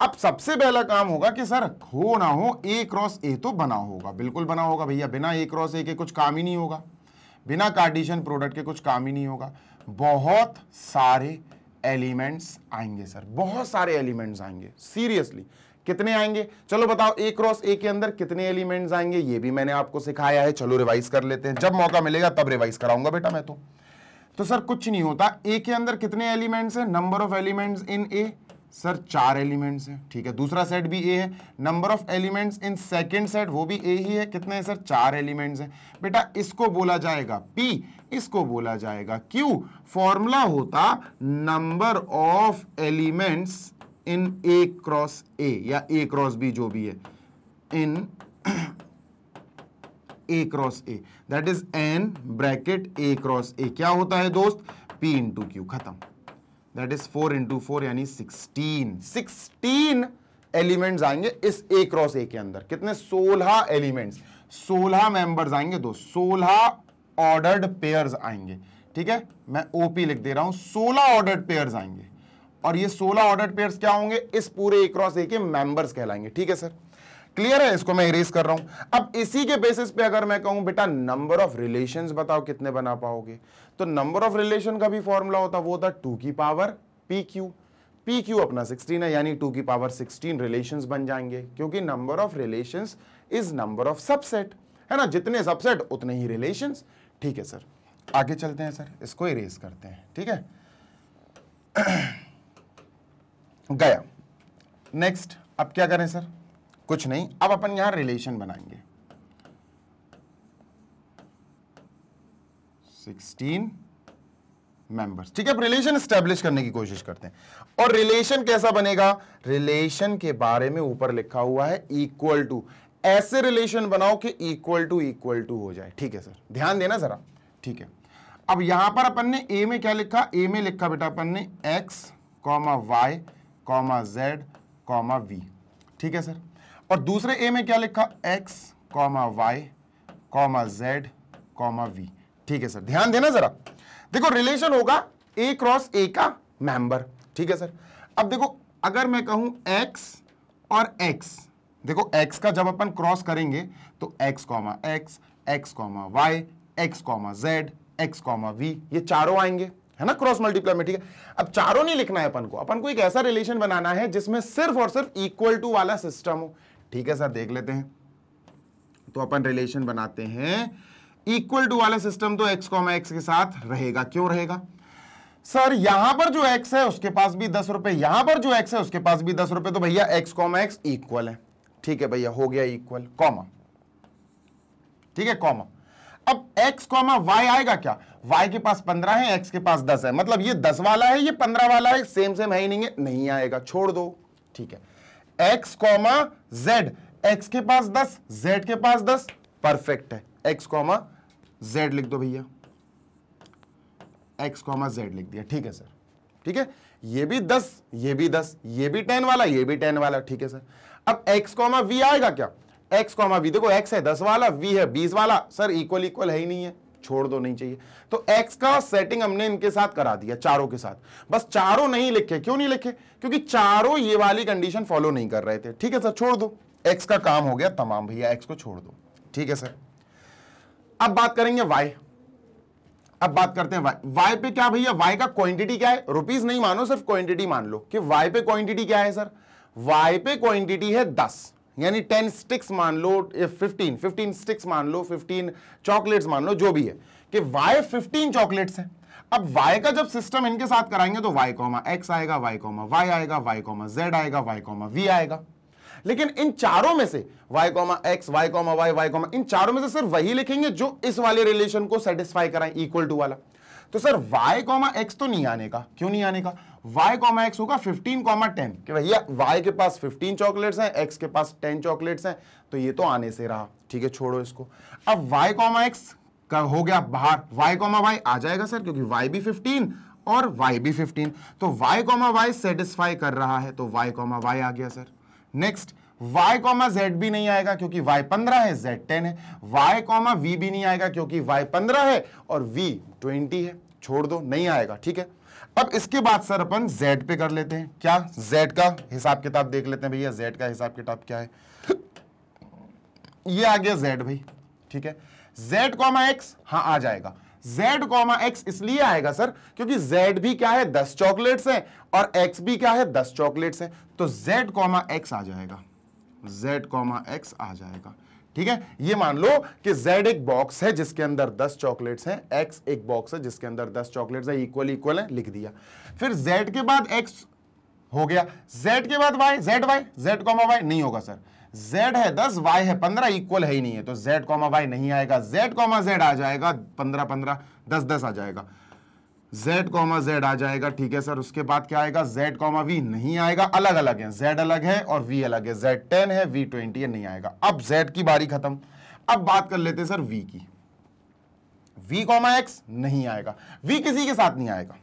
अब सबसे पहला काम होगा कि सर हो ना हो ए क्रॉस ए तो बना होगा बिल्कुल बना होगा भैया बिना ए क्रॉस ए के कुछ काम ही नहीं होगा बिना कार्डिशन प्रोडक्ट के कुछ काम ही नहीं होगा बहुत सारे एलिमेंट्स आएंगे सर बहुत सारे एलिमेंट्स आएंगे सीरियसली कितने आएंगे चलो बताओ ए क्रॉस ए के अंदर कितने एलिमेंट्स आएंगे ये भी मैंने आपको सिखाया है चलो रिवाइज कर लेते हैं जब मौका मिलेगा तब रिवाइज कराऊंगा बेटा मैं तो तो सर कुछ नहीं होता ए के अंदर कितने एलिमेंट्स हैं number of elements in A sir चार एलिमेंट्स हैं ठीक है दूसरा सेट भी ए है number of elements in second set वो भी ए ही है कितने हैं सर चार एलिमेंट्स हैं बेटा इसको बोला जाएगा पी इसको बोला जाएगा क्यू फॉर्मूला होता number of elements in A cross A या ए क्रॉस बी जो भी है in A cross A that is N bracket A cross A क्या होता है दोस्त पी इंटू क्यू खत्म that is four into four यानी सिक्सटीन सिक्सटीन एलिमेंट्स आएंगे इस ए क्रॉस ए के अंदर कितने सोलह एलिमेंट्स सोलह मेंबर्स आएंगे दो सोलह ऑर्डर्ड पेयर्स आएंगे ठीक है मैं ओपी लिख दे रहा हूं सोलह ऑर्डर्ड पेयर्स आएंगे और ये सोलह ऑर्डर्ड पेयर्स क्या होंगे इस पूरे ए क्रॉस ए के मेंबर्स कहलाएंगे ठीक है सर क्लियर है इसको मैं इरेज कर रहा हूं अब इसी के बेसिस पे अगर मैं कहूं बेटा नंबर ऑफ रिलेशंस बताओ कितने बना पाओगे तो नंबर ऑफ रिलेशन का भी फॉर्मूला होता वो था टू की power P Q P Q अपना 16 है यानी 2 की पावर 16 रिलेशंस बन जाएंगे क्योंकि number of relations is number of subset है ना जितने सबसेट उतने ही रिलेशंस ठीक है सर आगे चलते हैं सर इसको इरेज करते हैं ठीक है *clears throat* गया नेक्स्ट अब क्या करें सर कुछ नहीं अब अपन यहां रिलेशन बनाएंगे सिक्सटीन मेंबर्स ठीक है अब रिलेशन स्टैब्लिश करने की कोशिश करते हैं और रिलेशन कैसा बनेगा रिलेशन के बारे में ऊपर लिखा हुआ है इक्वल टू ऐसे रिलेशन बनाओ कि इक्वल टू इक्वल टू हो जाए ठीक है सर ध्यान देना जरा ठीक है अब यहां पर अपन ने ए में क्या लिखा ए में लिखा बेटा अपन ने X comma Y comma Z comma V ठीक है सर और दूसरे ए में क्या लिखा X comma Y comma Z comma V ठीक है सर ध्यान देना जरा देखो रिलेशन होगा ए क्रॉस ए का मेंबर ठीक है सर अब देखो अगर मैं कहूं एक्स और एक्स देखो एक्स का जब अपन क्रॉस करेंगे तो X comma x x comma Y X comma Z X comma V ये चारों आएंगे है ना क्रॉस मल्टीप्लाई में ठीक है अब चारों नहीं लिखना है अपन को अपन को एक ऐसा रिलेशन बनाना है जिसमें सिर्फ और सिर्फ इक्वल टू वाला सिस्टम हो ठीक है सर देख लेते हैं तो अपन रिलेशन बनाते हैं इक्वल टू वाला सिस्टम तो एक्स कॉमा एक्स के साथ रहेगा क्यों रहेगा सर यहां पर जो एक्स है उसके पास भी दस रुपए यहां पर जो एक्स है उसके पास भी दस रुपए तो भैया एक्स कॉमा एक्स इक्वल है ठीक है भैया हो गया इक्वल कॉमा ठीक है कॉमा अब एक्स कॉमा वाई आएगा क्या वाई के पास पंद्रह है एक्स के पास दस है मतलब ये दस वाला है ये पंद्रह वाला है सेम सेम है ही नहीं है नहीं आएगा छोड़ दो ठीक है एक्स कॉमा जेड एक्स के पास दस जेड के पास दस परफेक्ट है एक्स कॉमा जेड लिख दो भैया एक्स कॉमा जेड लिख दिया ठीक है सर ठीक है ये भी दस ये भी दस ये भी टेन वाला ये भी टेन वाला ठीक है सर अब एक्स कॉमा वी आएगा क्या एक्स कॉमा वी देखो एक्स है दस वाला वी है बीस वाला सर इक्वल इक्वल है ही नहीं है छोड़ दो नहीं चाहिए तो x का सेटिंग हमने इनके साथ करा दिया चारों के साथ बस चारों नहीं लिखे क्यों नहीं लिखे क्योंकि चारों ये वाली कंडीशन फॉलो नहीं कर रहे थे ठीक है सर छोड़ दो x का काम हो गया तमाम भैया x को छोड़ दो ठीक है सर अब बात करेंगे वाई अब बात करते हैं वाई वाई पे क्या भैया वाई का क्वांटिटी क्या है रुपीज नहीं मानो सिर्फ क्वांटिटी मान लो कि वाई पे क्वांटिटी क्या है सर वाई पे क्वांटिटी है दस यानी टेन स्टिक्स मान लो फिफ्टीन फिफ्टीन स्टिक्स मान लो फिफ्टीन चॉकलेट्स मान लो जो भी है कि वाई फिफ्टीन चॉकलेट्स है अब वाई का जब सिस्टम इनके साथ कराएंगे तो कॉमा एक्स आएगा कॉमा वाई आएगा कॉमा जेड आएगा y, वी आएगा लेकिन इन चारों में से y, x, y, y, y, इन चारों में से सिर्फ वही लिखेंगे जो इस वाले रिलेशन को सेटिस्फाई कराए इक्वल टू वाला तो सर y, x तो नहीं आने का क्यों नहीं आने का y, x होगा 15, 10 कि भैया y के पास 15 चॉकलेट्स हैं x के पास 10 चॉकलेट्स हैं तो ये तो आने से रहा ठीक है छोड़ो इसको अब y, x का हो गया बाहर y, y आ जाएगा सर क्योंकि y भी 15 और y भी 15 तो y, y सेटिस्फाई कर रहा है तो y, y आ गया sir next y comma Z भी नहीं आएगा क्योंकि y 15 है z 10 है y कॉमा वी भी नहीं आएगा क्योंकि y 15 है और v 20 है छोड़ दो नहीं आएगा ठीक है अब इसके बाद सर अपन z पे कर लेते हैं क्या z का हिसाब किताब देख लेते हैं भैया z का हिसाब किताब क्या है ये आ गया z भाई ठीक है z कॉमा एक्स हाँ आ जाएगा जेड कॉमा एक्स इसलिए आएगा सर क्योंकि जेड भी क्या है दस चॉकलेट्स हैं और एक्स भी क्या है दस चॉकलेट्स हैं तो जेड कॉमा एक्स आ जाएगा जेड कॉमा एक्स आ जाएगा ठीक है ये मान लो कि Z एक बॉक्स है जिसके अंदर 10 चॉकलेट्स हैं X एक बॉक्स है जिसके अंदर 10 चॉकलेट्स है इक्वल इक्वल है लिख दिया फिर Z के बाद X हो गया Z के बाद Y Z Y Z comma Y नहीं होगा सर z है दस y है पंद्रह इक्वल है ही नहीं है तो z कॉमा वाई नहीं आएगा z कॉमा जेड आ जाएगा 15, 15, दस दस आ जाएगा z कॉमा जेड आ जाएगा ठीक है सर उसके बाद क्या आएगा z कॉमा वी नहीं आएगा अलग अलग है z अलग है और v अलग है z 10 है v ट्वेंटी है नहीं आएगा अब z की बारी खत्म अब बात कर लेते हैं सर v की v कॉमा एक्स नहीं आएगा v किसी के साथ नहीं आएगा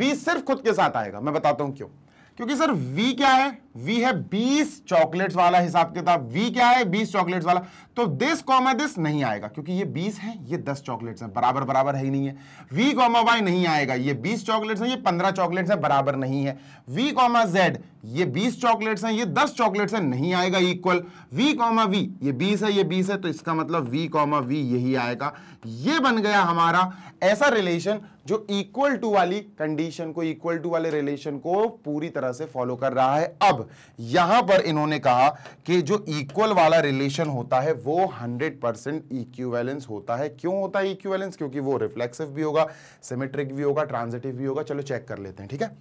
v सिर्फ खुद के साथ आएगा मैं बताता हूं क्यों क्योंकि सर V क्या है V है 20 चॉकलेट्स वाला हिसाब किताब V क्या है 20 चॉकलेट्स वाला तो दिस कॉमा दिस नहीं आएगा क्योंकि ये 20 है ये 10 चॉकलेट्स हैं बराबर बराबर है ही नहीं है V कॉमा Y नहीं आएगा ये 20 चॉकलेट्स हैं ये 15 चॉकलेट्स हैं बराबर नहीं है V कॉमा जेड ये 20 चॉकलेट्स हैं ये 10 चॉकलेट्स हैं नहीं आएगा इक्वल v कॉमा वी ये 20 है ये 20 है तो इसका मतलब v कॉमा वी यही आएगा ये बन गया हमारा ऐसा रिलेशन जो इक्वल टू वाली कंडीशन को इक्वल टू वाले रिलेशन को पूरी तरह से फॉलो कर रहा है अब यहां पर इन्होंने कहा कि जो इक्वल वाला रिलेशन होता है वो 100 परसेंट इक्वेलेंस होता है क्यों होता है इक्वेलेंस क्योंकि वो रिफ्लेक्सिव भी होगा सिमेट्रिक भी होगा ट्रांजिटिव भी होगा चलो चेक कर लेते हैं ठीक है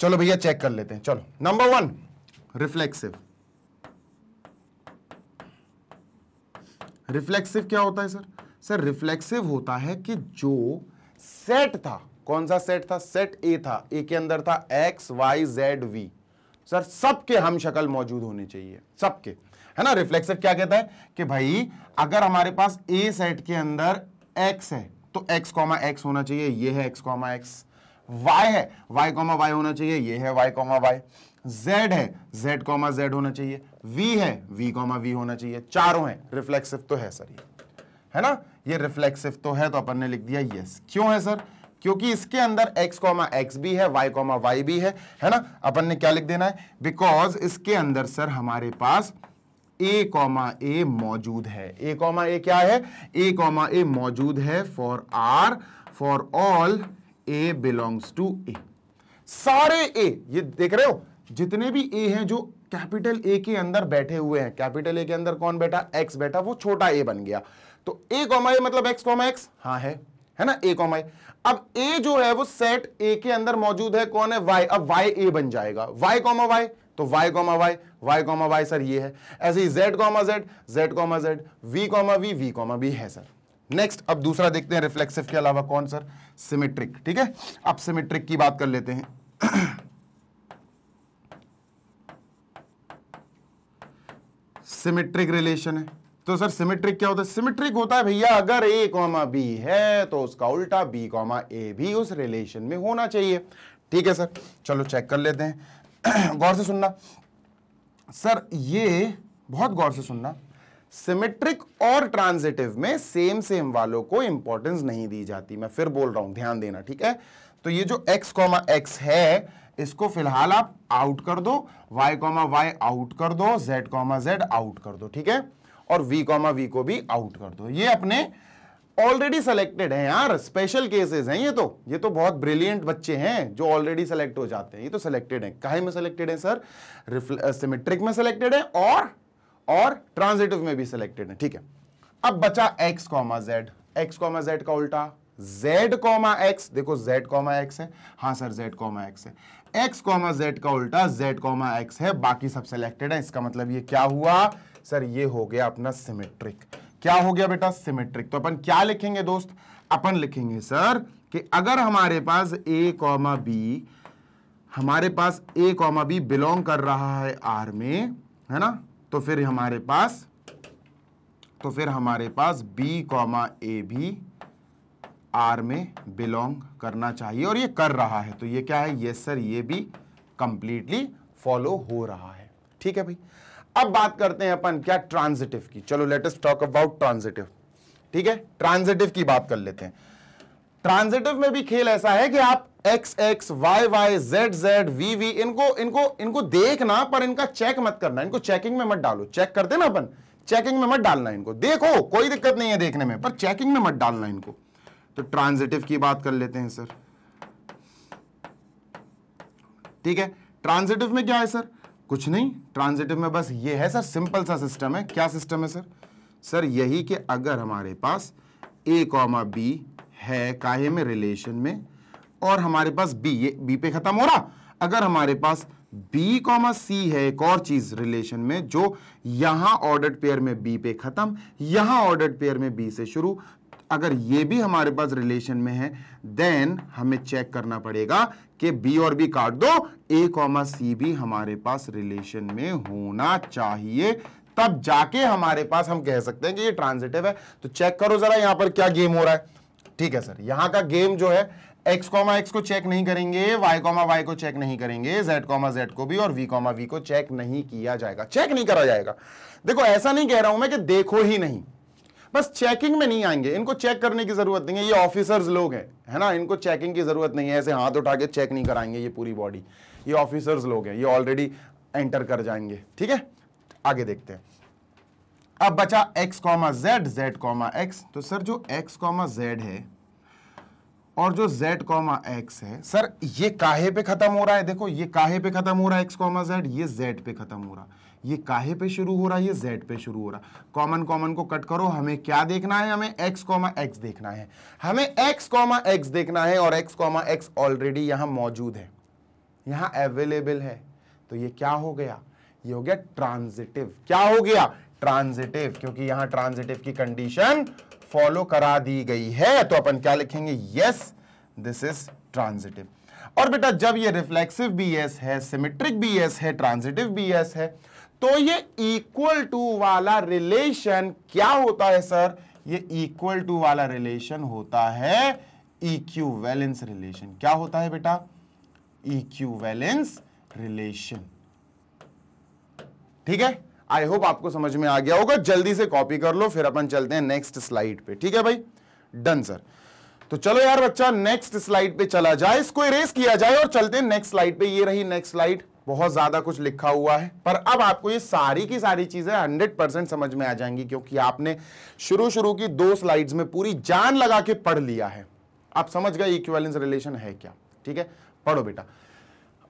चलो भैया चेक कर लेते हैं चलो नंबर वन रिफ्लेक्सिव रिफ्लेक्सिव क्या होता है सर सर रिफ्लेक्सिव होता है कि जो सेट था कौन सा सेट था सेट ए था ए के अंदर था X Y Z V sir सबके हम शक्ल मौजूद होने चाहिए सबके है ना रिफ्लेक्सिव क्या कहता है कि भाई अगर हमारे पास ए सेट के अंदर एक्स है तो एक्स कॉमा एक्स होना चाहिए ये है एक्स कॉमा एक्स y है y कॉमा वाई होना चाहिए ये है y कॉमा वाई z है z कॉमा जेड होना चाहिए v है v कॉमा वी होना चाहिए चारों है रिफ्लेक्सिव तो है सर ये है ना ये रिफ्लेक्सिव तो है तो अपन ने लिख दिया यस क्यों है सर क्योंकि इसके अंदर x कॉमा एक्स भी है y कॉमा वाई भी है है ना अपन ने क्या लिख देना है बिकॉज इसके अंदर सर हमारे पास a कॉमा ए मौजूद है a कॉमा ए क्या है a कॉमा ए मौजूद है for r for all A belongs to A सारे ए ये देख रहे हो जितने भी ए हैं जो कैपिटल ए के अंदर बैठे हुए हैं कैपिटल ए के अंदर कौन बैठा एक्स बैठा वो छोटा ए बन गया तो ए कॉमा ए मतलब एक्स कॉमा एक्स हाँ है है ना ए कॉमा ए अब ए जो है वो सेट ए के अंदर मौजूद है कौन है वाई अब वाई ए बन जाएगा वाई कॉमा वाई तो Y comma Y Y comma Y sir ये है ऐसे ही Z comma Z Z comma Z V comma V V comma v है सर नेक्स्ट अब दूसरा देखते हैं रिफ्लेक्सिव के अलावा कौन सर सिमेट्रिक ठीक है अब सिमेट्रिक की बात कर लेते हैं सिमेट्रिक रिलेशन है तो सर सिमेट्रिक क्या होता है सिमेट्रिक होता है भैया अगर ए कॉमा बी है तो उसका उल्टा बी कॉमा ए भी उस रिलेशन में होना चाहिए ठीक है सर चलो चेक कर लेते हैं *clears throat* गौर से सुनना सर ये बहुत गौर से सुनना सिमेट्रिक और ट्रांजिटिव में सेम सेम वालों को इंपॉर्टेंस नहीं दी जाती मैं फिर बोल रहा हूं ध्यान देना ठीक है तो ये जो x, एक्स है इसको फिलहाल आप आउट कर दो y, वाई आउट कर दो z, जेड आउट कर दो ठीक है और v, वी को भी आउट कर दो ये अपने ऑलरेडी सेलेक्टेड है यार स्पेशल केसेस हैं ये तो ये तो बहुत ब्रिलियंट बच्चे हैं जो ऑलरेडी सेलेक्ट हो जाते हैं ये तो सेलेक्टेड है काहे में सेलेक्टेड है सर सिमेट्रिक में सेलेक्टेड है और और ट्रांजिटिव में भी सिलेक्टेड है ठीक है अब बचा X comma Z X comma Z का उल्टा z कॉमा एक्स देखो z कॉमा एक्स है हाँ सर z कॉमा एक्स है x कॉमा जेड का उल्टा z कॉमा एक्स है बाकी सब सिलेक्टेड है इसका मतलब ये क्या हुआ सर ये हो गया अपना सिमेट्रिक क्या हो गया बेटा सिमेट्रिक तो अपन क्या लिखेंगे दोस्त अपन लिखेंगे सर कि अगर हमारे पास a कॉमा बी हमारे पास a कॉमा बी बिलोंग कर रहा है आर में है ना तो फिर हमारे पास तो फिर हमारे पास बी कॉमा ए भी आर में बिलोंग करना चाहिए और ये कर रहा है तो ये क्या है ये सर ये भी कंप्लीटली फॉलो हो रहा है ठीक है भाई अब बात करते हैं अपन क्या ट्रांजिटिव की चलो लेटेस्ट टॉक अबाउट ट्रांजिटिव ठीक है ट्रांजिटिव की बात कर लेते हैं ट्रांजिटिव में भी खेल ऐसा है कि आप X X Y Y Z Z V V इनको इनको इनको देखना पर इनका चेक मत करना इनको चेकिंग में मत डालो चेक करते ना अपन चेकिंग में मत डालना इनको देखो कोई दिक्कत नहीं है देखने में पर चेकिंग में मत डालना इनको तो ट्रांजिटिव की बात कर लेते हैं सर ठीक है ट्रांजिटिव में क्या है सर कुछ नहीं ट्रांजिटिव में बस ये है सर सिंपल सा सिस्टम है क्या सिस्टम है सर सर यही कि अगर हमारे पास ए कॉमा बी है काहे में रिलेशन में और हमारे पास बी ये बी पे ख़त्म हो रहा अगर हमारे पास बी कॉमा सी है एक और चीज़ रिलेशन में जो यहां ऑर्डर्ड पेयर में बी पे ख़त्म यहां ऑर्डर्ड पेयर में बी से शुरू अगर ये भी हमारे पास रिलेशन में है देन हमें चेक करना पड़ेगा कि बी और बी काट दो ए कॉमा सी भी हमारे पास रिलेशन में होना चाहिए तब जाके हमारे पास हम कह सकते हैं कि ये ट्रांजिटिव है तो चेक करो जरा यहां पर क्या गेम हो रहा है ठीक है सर यहां का गेम जो है एक्स कॉमा एक्स को चेक नहीं करेंगे y कॉमा वाई को चेक नहीं करेंगे z कॉमा जेड को भी और v कॉमा वी को चेक नहीं किया जाएगा चेक नहीं करा जाएगा देखो ऐसा नहीं कह रहा हूं मैं कि देखो ही नहीं बस चेकिंग में नहीं आएंगे इनको चेक करने की जरूरत नहीं है ये ऑफिसर्स लोग हैं है ना इनको चेकिंग की जरूरत नहीं है ऐसे हाथ उठा के चेक नहीं कराएंगे ये पूरी बॉडी ये ऑफिसर्स लोग हैं ये ऑलरेडी एंटर कर जाएंगे ठीक है आगे देखते हैं अब बचा x comma Z Z comma X तो सर जो x कॉमा जेड है और जो z कॉमा एक्स है सर ये काहे पे खत्म हो रहा है देखो ये काहे पे खत्म हो रहा है x कॉमा जेड ये z पे खत्म हो रहा ये काहे पे शुरू हो रहा है ये z पे शुरू हो रहा कॉमन कॉमन को कट करो हमें क्या देखना है हमें x कॉमा एक्स देखना है हमें x कॉमा एक्स देखना है और x कॉमा एक्स ऑलरेडी यहां मौजूद है यहां अवेलेबल है तो ये क्या हो गया ये हो गया ट्रांजिटिव क्या हो गया ट्रांजिटिव क्योंकि यहां ट्रांजिटिव की कंडीशन फॉलो करा दी गई है तो अपन क्या लिखेंगे यस दिस इज ट्रांजिटिव और बेटा जब ये रिफ्लेक्सिव बी एस है सिमेट्रिक बी एस है ट्रांजिटिव बी एस है तो ये इक्वल टू वाला रिलेशन क्या होता है सर ये इक्वल टू वाला रिलेशन होता है इक्यूवेलेंस रिलेशन क्या होता है बेटा इक्यूवेलेंस रिलेशन ठीक है आई होप आपको समझ में आ गया होगा जल्दी से कॉपी कर लो फिर अपन चलते हैं नेक्स्ट स्लाइड पे ठीक है भाई डन सर तो चलो यार बच्चा नेक्स्ट स्लाइड पे चला जाए इसको इरेज किया जाए और चलते हैं नेक्स्ट स्लाइड पे ये रही नेक्स्ट स्लाइड बहुत ज्यादा कुछ लिखा हुआ है पर अब आपको ये सारी की सारी चीजें 100 परसेंट समझ में आ जाएंगी क्योंकि आपने शुरू शुरू की दो स्लाइड्स में पूरी जान लगा के पढ़ लिया है आप समझ गए इक्वेलेंस रिलेशन है क्या ठीक है पढ़ो बेटा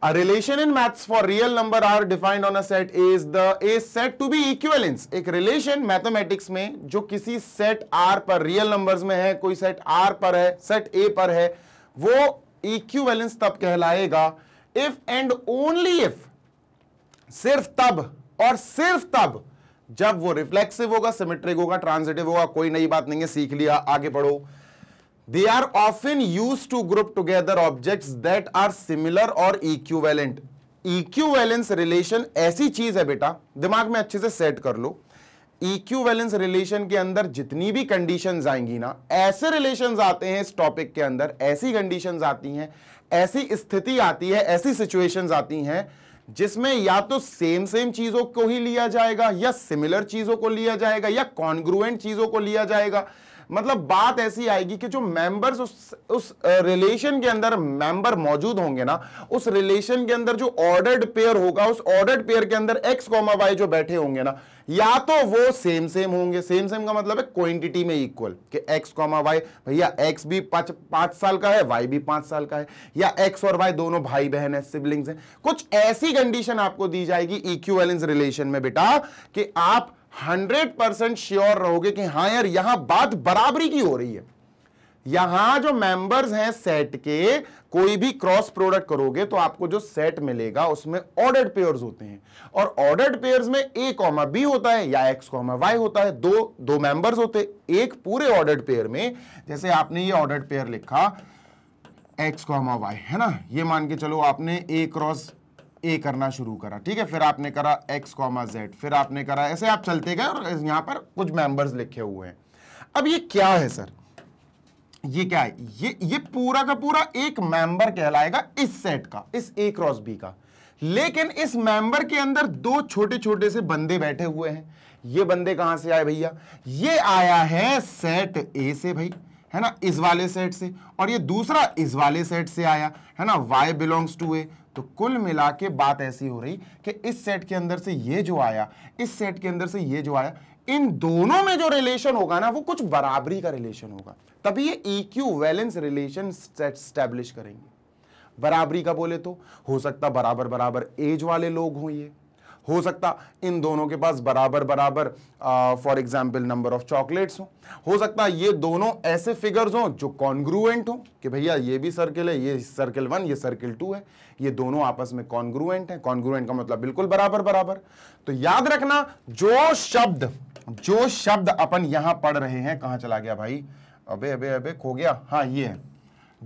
A relation in maths for real number r defined on a set is the a set to be equivalence. ek relation mathematics mein jo kisi set R par real numbers mein hai koi set R par hai set A par hai wo equivalence tab kehlayega if and only if sirf tab aur sirf tab jab wo reflexive hoga symmetric hoga transitive hoga koi nayi baat nahi hai seekh liya aage padho are often use to group together object that are similar और equivalent equivalence relation ऐसी चीज है बेटा दिमाग में अच्छे से set कर लो इक्यूवेलेंस रिलेशन के अंदर जितनी भी कंडीशंस आएंगी ना ऐसे रिलेशंस आते हैं इस टॉपिक के अंदर ऐसी कंडीशंस आती हैं ऐसी स्थिति आती है ऐसी सिचुएशंस आती हैं जिसमें या तो सेम सेम चीजों को ही लिया जाएगा या सिमिलर चीजों को लिया जाएगा या कॉन्ग्रुएंट चीजों को लिया जाएगा मतलब बात ऐसी आएगी कि जो मेंबर्स उस उस रिलेशन के अंदर मेंबर मौजूद होंगे ना उस रिलेशन के अंदर जो ऑर्डर्ड पेयर होगा उस ऑर्डर्ड पेयर के अंदर एक्स कॉमा वाई जो बैठे होंगे ना या तो वो सेम सेम होंगे सेम सेम का मतलब है क्वांटिटी में इक्वल कि एक्स कॉमा वाई भैया एक्स भी पांच पांच साल का है वाई भी पांच साल का है या एक्स और वाई दोनों भाई बहन है सिबलिंग्स हैं कुछ ऐसी कंडीशन आपको दी जाएगी इक्वेलेंस रिलेशन में बेटा कि आप हंड्रेड परसेंट श्योर रहोगे कि हाँ यार यहां बात बराबरी की हो रही है यहां जो मेंबर्स हैं सेट के कोई भी क्रॉस प्रोडक्ट करोगे तो आपको जो सेट मिलेगा उसमें ऑर्डर्ड पेयर्स होते हैं और ऑर्डर्ड पेयर्स में ए कॉमा बी होता है या एक्स कॉमा वाई होता है दो दो मेंबर्स होते एक पूरे ऑर्डर्ड पेयर में जैसे आपने ये ऑर्डर्ड पेयर लिखा एक्स कॉमा वाई है ना ये मान के चलो आपने ए क्रॉस ए करना शुरू करा ठीक है फिर आपने करा एक्स कॉमा जेड फिर आपने करा ऐसे आप चलते गए और यहां पर कुछ मेंबर्स लिखे हुए हैं अब ये क्या है सर ये क्या है ये ये पूरा का पूरा एक मेंबर कहलाएगा इस सेट का इस ए क्रॉस बी का लेकिन इस मेंबर के अंदर दो छोटे छोटे से बंदे बैठे हुए हैं ये बंदे कहां से आए भैया ये आया है सेट ए से भाई है ना इस वाले सेट से और ये दूसरा इस वाले सेट से आया है ना वाई बिलोंग्स टू ए तो कुल मिला के बात ऐसी हो रही कि इस सेट के अंदर से ये जो आया इस सेट के अंदर से ये जो आया इन दोनों में जो रिलेशन होगा ना वो कुछ बराबरी का रिलेशन होगा तभी ये इक्यू वैलेंस रिलेशन स्टैब्लिश करेंगे बराबरी का बोले तो हो सकता बराबर बराबर एज वाले लोग हों ये हो सकता इन दोनों के पास बराबर बराबर for example number of chocolates हो हो सकता ये दोनों ऐसे फिगर्स हों जो कॉन्ग्रुएंट हों कि भैया ये भी सर्किल है ये सर्किल वन ये सर्किल टू है ये दोनों आपस में कॉन्ग्रुएंट है कॉन्ग्रुएंट का मतलब बिल्कुल बराबर बराबर तो याद रखना जो शब्द जो शब्द अपन यहां पढ़ रहे हैं कहां चला गया भाई अबे अबे अबे खो गया हाँ ये है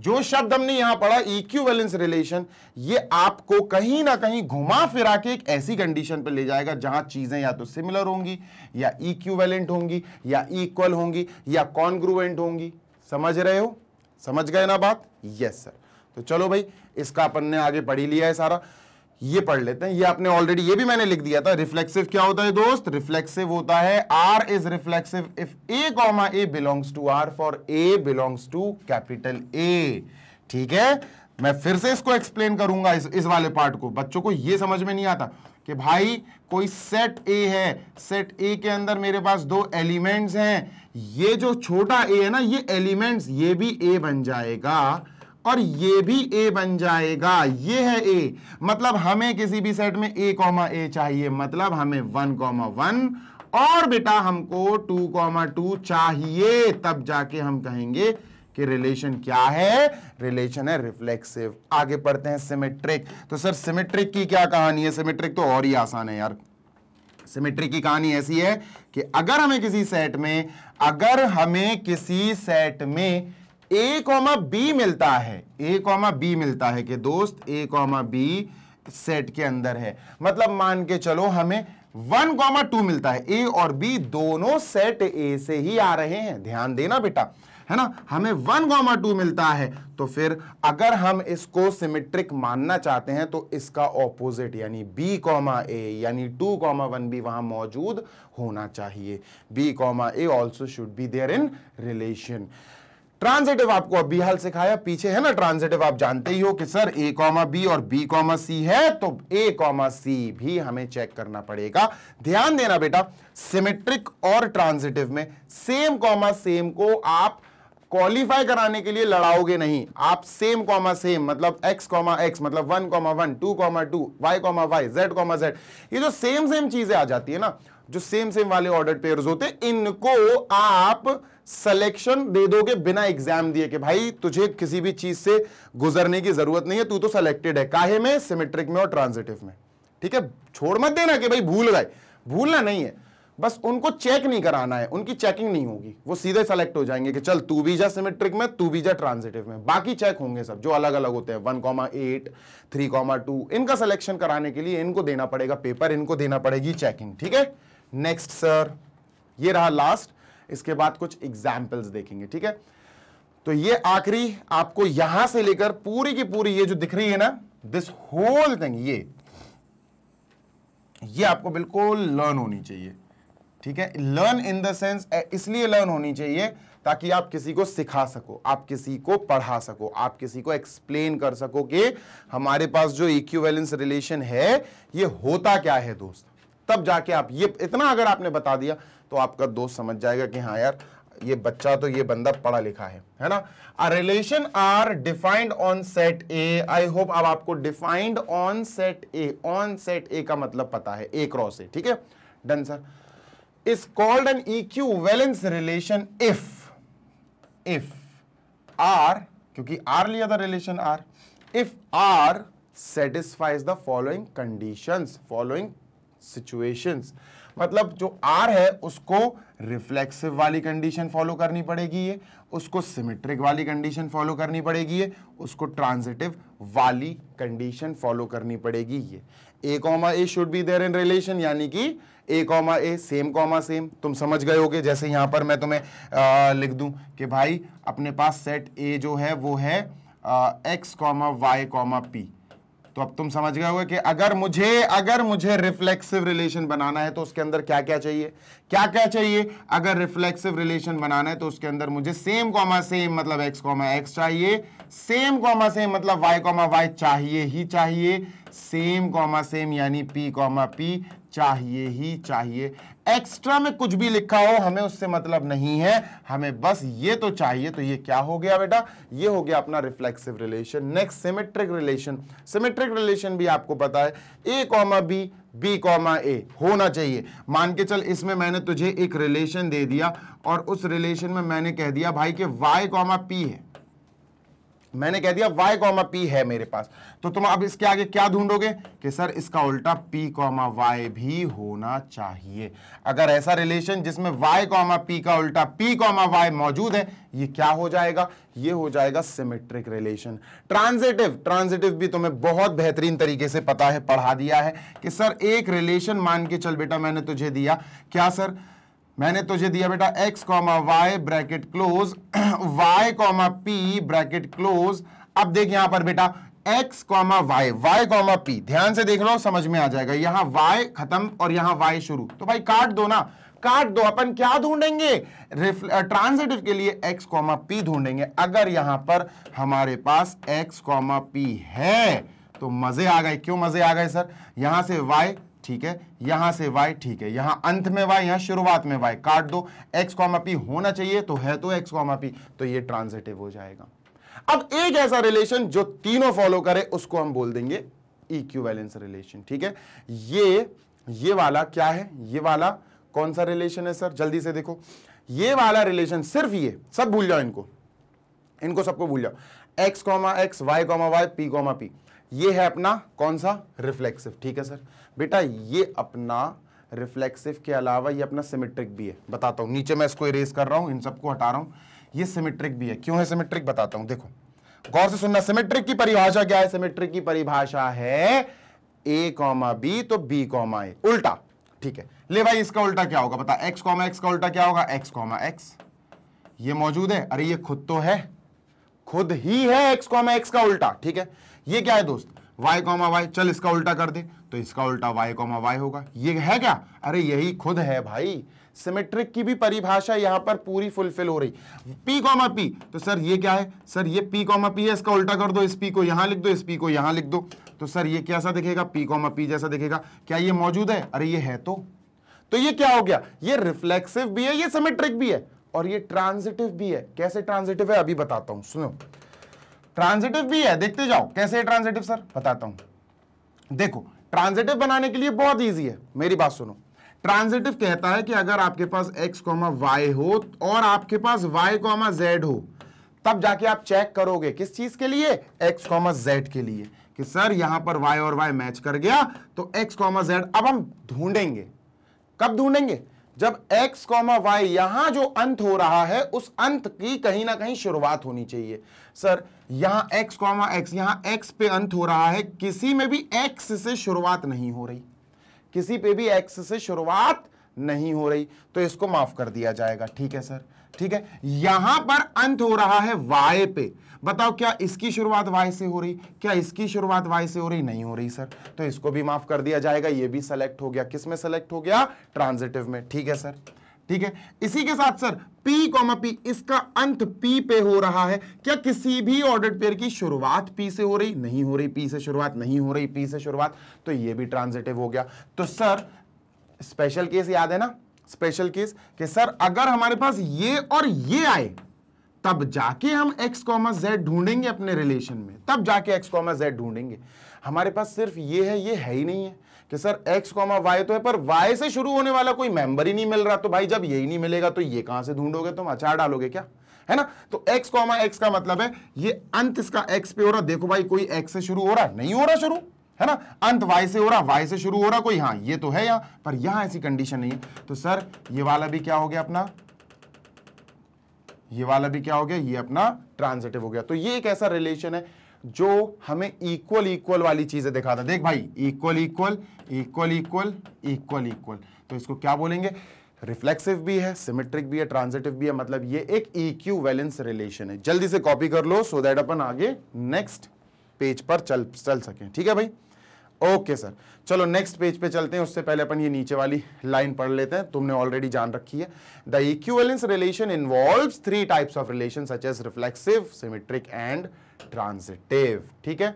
जो शब्द हमने यहां पढ़ा इक्विवेलेंस रिलेशन ये आपको कहीं ना कहीं घुमा फिरा के एक ऐसी कंडीशन पर ले जाएगा जहां चीजें या तो सिमिलर होंगी या इक्विवेलेंट होंगी या इक्वल होंगी या कॉन्ग्रुएंट होंगी समझ रहे हो समझ गए ना बात यस सर तो चलो भाई इसका अपन ने आगे पढ़ी लिया है सारा ये पढ़ लेते हैं ये आपने ऑलरेडी ये भी मैंने लिख दिया था रिफ्लेक्सिव क्या होता है दोस्त रिफ्लेक्सिव होता है R is reflexive if A comma A belongs to R for A belongs to capital A ठीक है मैं फिर से इसको एक्सप्लेन करूंगा इस, इस वाले पार्ट को बच्चों को ये समझ में नहीं आता कि भाई कोई सेट ए है सेट ए के अंदर मेरे पास दो एलिमेंट्स हैं ये जो छोटा ए है ना ये एलिमेंट्स ये भी ए बन जाएगा और ये भी ए बन जाएगा ये है ए मतलब हमें किसी भी सेट में ए कॉमा ए चाहिए मतलब हमें वन कॉमा वन और बेटा हमको टू कॉमा टू चाहिए तब जाके हम कहेंगे कि रिलेशन क्या है रिलेशन है रिफ्लेक्सिव आगे पढ़ते हैं सिमेट्रिक तो सर सिमेट्रिक की क्या कहानी है सिमेट्रिक तो और ही आसान है यार सिमेट्रिक की कहानी ऐसी है कि अगर हमें किसी सेट में अगर हमें किसी सेट में ए कॉमा बी मिलता है ए कॉमा बी मिलता है कि दोस्त ए कॉमा बी सेट के अंदर है मतलब मान के चलो हमें वन कॉमा टू मिलता है ए और बी दोनों सेट ए से ही आ रहे हैं ध्यान देना बेटा है ना हमें वन कॉमा टू मिलता है तो फिर अगर हम इसको सिमेट्रिक मानना चाहते हैं तो इसका ऑपोजिट यानी बी कॉमा ए यानी टू कॉमा वन भी वहां मौजूद होना चाहिए B comma A also should be there in relation transitive आपको अभी हाल सिखाया पीछे है ना ट्रांजेटिव आप जानते ही हो कि सर ए कॉमा बी और बी कॉमा सी है तो ए कॉमा सी भी हमें चेक करना पड़ेगा ध्यान देना बेटा सिमेट्रिक और ट्रांजेटिव में सेम कॉमा सेम को आप क्वालिफाई कराने के लिए लड़ाओगे नहीं आप सेम कॉमा सेम मतलब एक्स कॉमा एक्स मतलब one comma one two comma two Y comma Y Z comma Z ये जो सेम सेम चीजें आ जाती है ना जो सेम सेम वाले ऑर्डर पेयर होते हैं इनको आप सिलेक्शन दे दोगे बिना एग्जाम दिए कि भाई तुझे किसी भी चीज से गुजरने की जरूरत नहीं है तू तो सिलेक्टेड है काहे में सिमेट्रिक में और ट्रांजिटिव में ठीक है छोड़ मत देना कि भाई भूल गए भूलना नहीं है बस उनको चेक नहीं कराना है उनकी चेकिंग नहीं होगी वो सीधे सेलेक्ट हो जाएंगे कि चल तू भी जा सिमेट्रिक में तू भी जा ट्रांजिटिव में बाकी चेक होंगे सब जो अलग अलग होते हैं one comma eight three comma two इनका सिलेक्शन कराने के लिए इनको देना पड़ेगा पेपर इनको देना पड़ेगी चेकिंग ठीक है नेक्स्ट सर ये रहा लास्ट इसके बाद कुछ एग्जाम्पल्स देखेंगे ठीक है तो ये आखिरी आपको यहां से लेकर पूरी की पूरी ये जो दिख रही है ना दिस होल थिंग ये ये आपको बिल्कुल लर्न होनी चाहिए ठीक है लर्न इन द सेंस इसलिए लर्न होनी चाहिए ताकि आप किसी को सिखा सको आप किसी को पढ़ा सको आप किसी को एक्सप्लेन कर सको कि हमारे पास जो इक्वेलेंस रिलेशन है ये होता क्या है दोस्त तब जाके आप ये इतना अगर आपने बता दिया तो आपका दोस्त समझ जाएगा कि हाँ यार ये बच्चा तो ये बंदा पढ़ा लिखा है है ना a relation R defined on set A I hope अब आपको defined on set A on set A का मतलब पता है ए क्रॉस ए ठीक है done sir is called an equivalence relation if if R क्योंकि आर लिया था relation R if R satisfies the following conditions following situations मतलब जो आर है उसको रिफ्लेक्सिव वाली कंडीशन फॉलो करनी पड़ेगी ये उसको सिमेट्रिक वाली कंडीशन फॉलो करनी पड़ेगी ये उसको ट्रांजिटिव वाली कंडीशन फॉलो करनी पड़ेगी ये A comma A should be there in relation यानी कि A comma A same comma same तुम समझ गए होगे जैसे यहाँ पर मैं तुम्हें आ, लिख दूँ कि भाई अपने पास सेट ए जो है वो है X comma Y comma P तो अब तुम समझ गए होगे कि अगर मुझे अगर मुझे रिफ्लेक्सिव रिलेशन बनाना है तो उसके अंदर क्या क्या चाहिए क्या क्या चाहिए अगर रिफ्लेक्सिव रिलेशन बनाना है तो उसके अंदर मुझे सेम कॉमा सेम मतलब एक्स कॉमा एक्स चाहिए सेम कॉमा सेम मतलब वाई कॉमा वाई चाहिए ही चाहिए सेम कॉमा सेम यानी पी कॉमा पी चाहिए ही चाहिए एक्स्ट्रा में कुछ भी लिखा हो हमें उससे मतलब नहीं है हमें बस ये तो चाहिए तो ये क्या हो गया बेटा ये हो गया अपना reflexive relation next symmetric relation symmetric relation भी आपको पता है A comma B B comma A होना चाहिए मान के चल इसमें मैंने तुझे एक रिलेशन दे दिया और उस रिलेशन में मैंने कह दिया भाई कि वाई कॉमा पी है मैंने कह दिया वाई कॉमा पी है मेरे पास तो तुम अब इसके आगे क्या ढूंढोगे कि सर इसका उल्टा पी कॉमा वाई भी होना चाहिए अगर ऐसा रिलेशन जिसमें वाई कॉमा पी का उल्टा पी कॉमा वाई मौजूद है ये क्या हो जाएगा ये हो जाएगा सिमेट्रिक रिलेशन ट्रांजिटिव ट्रांजिटिव भी तुम्हें बहुत बेहतरीन तरीके से पता है पढ़ा दिया है कि सर एक रिलेशन मान के चल बेटा मैंने तुझे दिया क्या सर मैंने तुझे दिया बेटा x comma Y bracket close y comma P bracket close अब देख यहां पर बेटा x comma Y Y comma P ध्यान से देख लो समझ में आ जाएगा यहां y खत्म और यहां y शुरू तो भाई काट दो ना काट दो अपन क्या ढूंढेंगे ट्रांसिटिव के लिए x कॉमा पी ढूंढेंगे अगर यहां पर हमारे पास x कॉमा पी है तो मजे आ गए क्यों मजे आ गए सर यहां से y ठीक है यहां से वाई ठीक है यहां अंत में वाई यहां शुरुआत में वाई काट दो एक्स कॉमा पी होना चाहिए तो है तो एक्स कॉमा पी तो ये ट्रांजिटिव हो जाएगा अब एक ऐसा रिलेशन जो तीनों फॉलो करे उसको हम बोल देंगे इक्विवेलेंस रिलेशन ठीक है ये ये वाला क्या है ये वाला कौन सा रिलेशन है सर जल्दी से देखो ये वाला रिलेशन सिर्फ ये सब भूल जाओ इनको इनको सबको भूल जाओ X comma X Y comma Y P comma P ये है अपना कौन सा रिफ्लेक्सिव ठीक है सर बेटा ये अपना रिफ्लेक्सिव के अलावा ये अपना सिमेट्रिक भी है बताता हूँ नीचे मैं इसको इरेज कर रहा हूँ इन सबको हटा रहा हूँ ये सिमेट्रिक भी है क्यों है सिमेट्रिक बताता हूँ देखो गौर से सुनना सिमेट्रिक की परिभाषा क्या है सिमेट्रिक की परिभाषा है ए कॉमा बी तो बी कॉमा ए उल्टा ठीक है ले भाई इसका उल्टा क्या होगा बता एक्स कॉमा एक्स का उल्टा क्या होगा एक्स कॉमा एक्स ये मौजूद है अरे ये खुद तो है खुद ही है एक्स कॉमा एक्स का उल्टा ठीक है ये क्या है दोस्त y कॉमा वाई चल इसका उल्टा कर दे तो इसका उल्टा y कॉमा वाई होगा ये है क्या अरे यही खुद है भाई सिमेट्रिक की भी परिभाषा यहां पर पूरी फुलफिल हो रही p कॉमा p तो सर ये क्या है सर ये p कॉमा p है इसका उल्टा कर दो इस p को यहां लिख दो इस p को यहां लिख दो तो सर ये कैसा दिखेगा p कॉमा p जैसा दिखेगा क्या ये मौजूद है अरे ये है तो तो ये क्या हो गया ये रिफ्लेक्सिव भी है ये सिमेट्रिक भी है और ये ट्रांजिटिव भी है कैसे ट्रांजिटिव है अभी बताता हूं सुनो ट्रांजिटिव भी है देखते जाओ कैसे है ट्रांजिटिव सर बताता हूं देखो ट्रांजिटिव बनाने के लिए बहुत ईजी है मेरी बात सुनो ट्रांजिटिव कहता है कि अगर आपके पास x, y हो और आपके पास y, z हो तब जाके आप चेक करोगे किस चीज के लिए एक्स कॉमा जेड के लिए कि सर यहां पर वाई और वाई मैच कर गया तो एक्स कॉमा जेड अब हम ढूंढेंगे कब ढूंढेंगे जब एक्स कॉमा वाई यहां जो अंत हो रहा है उस अंत की कहीं ना कहीं शुरुआत होनी चाहिए सर यहां x कॉमा एक्स यहां x पे अंत हो रहा है किसी में भी x से शुरुआत नहीं हो रही किसी पे भी x से शुरुआत नहीं हो रही तो इसको माफ कर दिया जाएगा ठीक है सर ठीक है यहां पर अंत हो रहा है y पे बताओ क्या इसकी शुरुआत y से हो रही क्या इसकी शुरुआत y से हो रही नहीं हो रही सर तो इसको भी माफ कर दिया जाएगा यह भी सेलेक्ट हो गया किस में सेलेक्ट हो गया ट्रांजिटिव में ठीक है सर ठीक है इसी के साथ सर P कॉमा P इसका अंत P पे हो रहा है क्या किसी भी ऑर्डर पेयर की शुरुआत P से हो रही नहीं हो रही P से शुरुआत नहीं हो रही P से शुरुआत तो ये भी ट्रांजिटिव हो गया तो सर स्पेशल केस याद है ना स्पेशल केस कि सर अगर हमारे पास ये और ये आए तब जाके हम x, z ढूंढेंगे अपने रिलेशन में तब जाके x, z ढूंढेंगे हमारे पास सिर्फ ये है ये है ही नहीं है कि सर एक्स कॉमा वाई तो है पर वाई से शुरू होने वाला कोई मेंबर ही नहीं मिल रहा तो भाई जब यही नहीं मिलेगा तो ये कहां से ढूंढोगे तुम अचार डालोगे क्या है ना तो x कॉमा एक्स का मतलब है ये अंत इसका x पे हो रहा देखो भाई कोई x से शुरू हो रहा नहीं हो रहा शुरू है ना अंत y से हो रहा y से शुरू हो रहा कोई हाँ ये तो है यहां पर यहां ऐसी कंडीशन नहीं है तो सर ये वाला भी क्या हो गया अपना ये वाला भी क्या हो गया ये अपना ट्रांजिटिव हो गया तो ये एक ऐसा रिलेशन है जो हमें इक्वल इक्वल वाली चीजें दिखाता देख भाई equal equal equal equal equal equal तो इसको क्या बोलेंगे रिफ्लेक्सिव भी है सिमेट्रिक भी है ट्रांजिटिव भी है मतलब ये एक इक्यू वैलेंस रिलेशन है जल्दी से कॉपी कर लो सो दैट अपन आगे नेक्स्ट पेज पर चल चल सके ठीक है भाई ओके okay, सर चलो नेक्स्ट पेज पे चलते हैं उससे पहले अपन ये नीचे वाली लाइन पढ़ लेते हैं तुमने ऑलरेडी जान रखी है the equivalence relation involve three types of relation such as reflexive symmetric and transitive ठीक है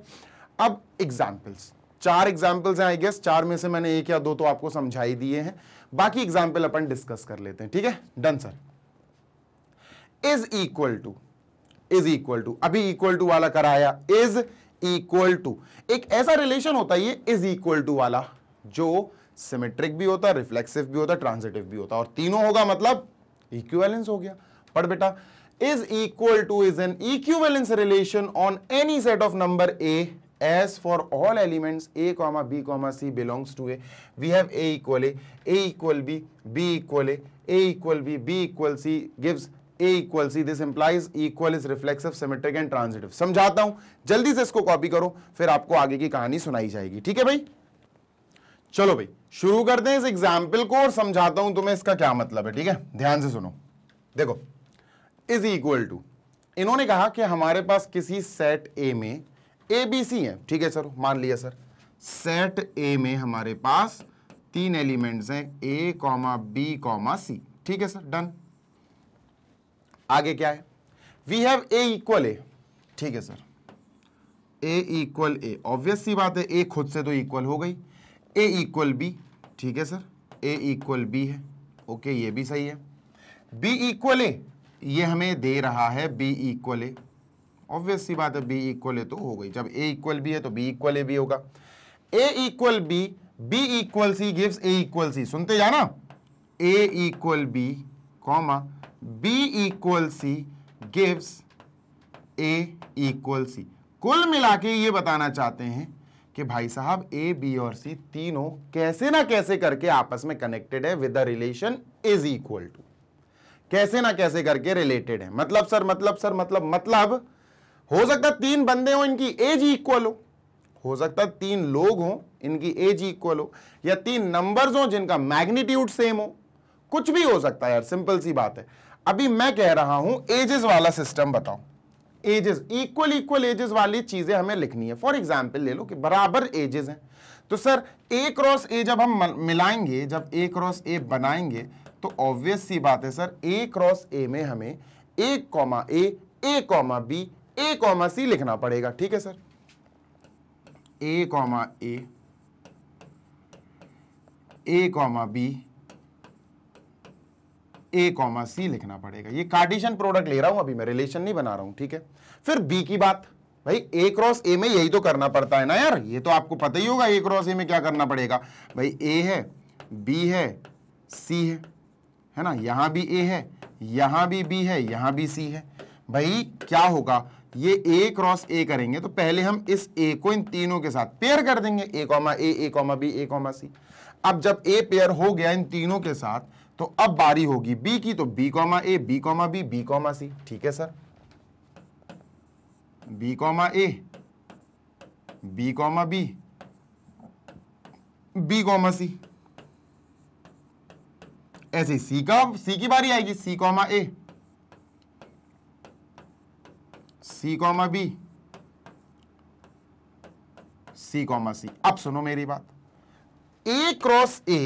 अब एग्जांपल्स चार एग्जाम्पल्स हैं आई गेस चार में से मैंने एक या दो तो आपको समझाई दिए हैं बाकी एग्जाम्पल अपन डिस्कस कर लेते हैं ठीक है done sir is equal to is equal to अभी इक्वल टू वाला कराया इज इक्वल टू एक ऐसा रिलेशन होता है ये इज इक्वल टू वाला जो सिमेट्रिक भी होता है रिफ्लेक्सिव भी होता है ट्रांजिटिव भी होता है और तीनों होगा मतलब इक्वेलेंस हो गया पढ़ बेटा is equal to is an equivalence relation on any set of number A as for all elements a comma b comma c belongs to a we have a equal a a equal b b equal a a equal b b equal c gives a equal c this implies equal is reflexive symmetric and transitive समझाता हूं जल्दी से इसको copy करो फिर आपको आगे की कहानी सुनाई जाएगी ठीक है भाई चलो भाई शुरू करते हैं इस एग्जाम्पल को और समझाता हूं तुम्हें इसका क्या मतलब है ठीक है ध्यान से सुनो देखो इज इक्वल टू इन्होंने कहा कि हमारे पास किसी सेट ए में ए बी सी है ठीक है सर मान लिया सर सेट ए में हमारे पास तीन एलिमेंट्स हैं A comma B comma C ठीक है सर डन आगे क्या है we have A equal A ठीक है sir A equal A obvious सी बात है ए खुद से तो इक्वल हो गई ए इक्वल बी ठीक है सर ए इक्वल बी है ओके ये भी सही है बी इक्वल ए ये हमें दे रहा है बी इक्वल ए ऑब्वियस सी बात है बी इक्वल है तो हो गई जब ए इक्वल बी है तो बी इक्वल ए भी होगा A equal B B equal C gives A equal C सुनते जाना A equal B comma B equal C gives A equal C कुल मिला के ये बताना चाहते हैं कि भाई साहब ए बी और सी तीनों कैसे ना कैसे करके आपस में कनेक्टेड है with the relation is equal to कैसे ना कैसे करके रिलेटेड है मतलब सर मतलब सर मतलब मतलब मतलब हो सकता तीन बंदे हो इनकी एज इक्वल हो हो सकता है तीन लोग हो इनकी एज इक्वल हो या तीन नंबर्स हो जिनका मैग्नीट्यूड सेम हो कुछ भी हो सकता है यार सिंपल सी बात है अभी मैं कह रहा हूं एजेस वाला सिस्टम बताओ एजेस इक्वल इक्वल एजेस वाली चीजें हमें लिखनी है फॉर एग्जाम्पल ले लो कि बराबर एजेस हैं तो सर ए क्रॉस ए जब हम मिलाएंगे जब ए क्रॉस ए बनाएंगे तो ऑब्वियस सी बात है सर ए क्रॉस ए में हमें A comma A A comma B A comma C लिखना पड़ेगा ठीक है sir A comma A A comma B A comma C लिखना पड़ेगा ये कार्टिशन प्रोडक्ट ले रहा हूं अभी मैं रिलेशन नहीं बना रहा हूं ठीक है फिर बी की बात भाई ए क्रॉस ए में यही तो करना पड़ता है ना यार ये तो आपको पता ही होगा ए क्रॉस ए में क्या करना पड़ेगा भाई ए है बी है सी है है ना यहां भी ए है यहां भी बी है यहां भी सी है भाई क्या होगा ये ए क्रॉस ए करेंगे तो पहले हम इस ए को इन तीनों के साथ पेयर कर देंगे A comma A A comma B A comma C अब जब ए पेयर हो गया इन तीनों के साथ तो अब बारी होगी बी की तो B comma A B comma B B comma C ठीक है sir B comma A B comma B B comma C ऐसे सी का सी की बारी आएगी C comma A C comma B C comma C अब सुनो मेरी बात ए क्रॉस ए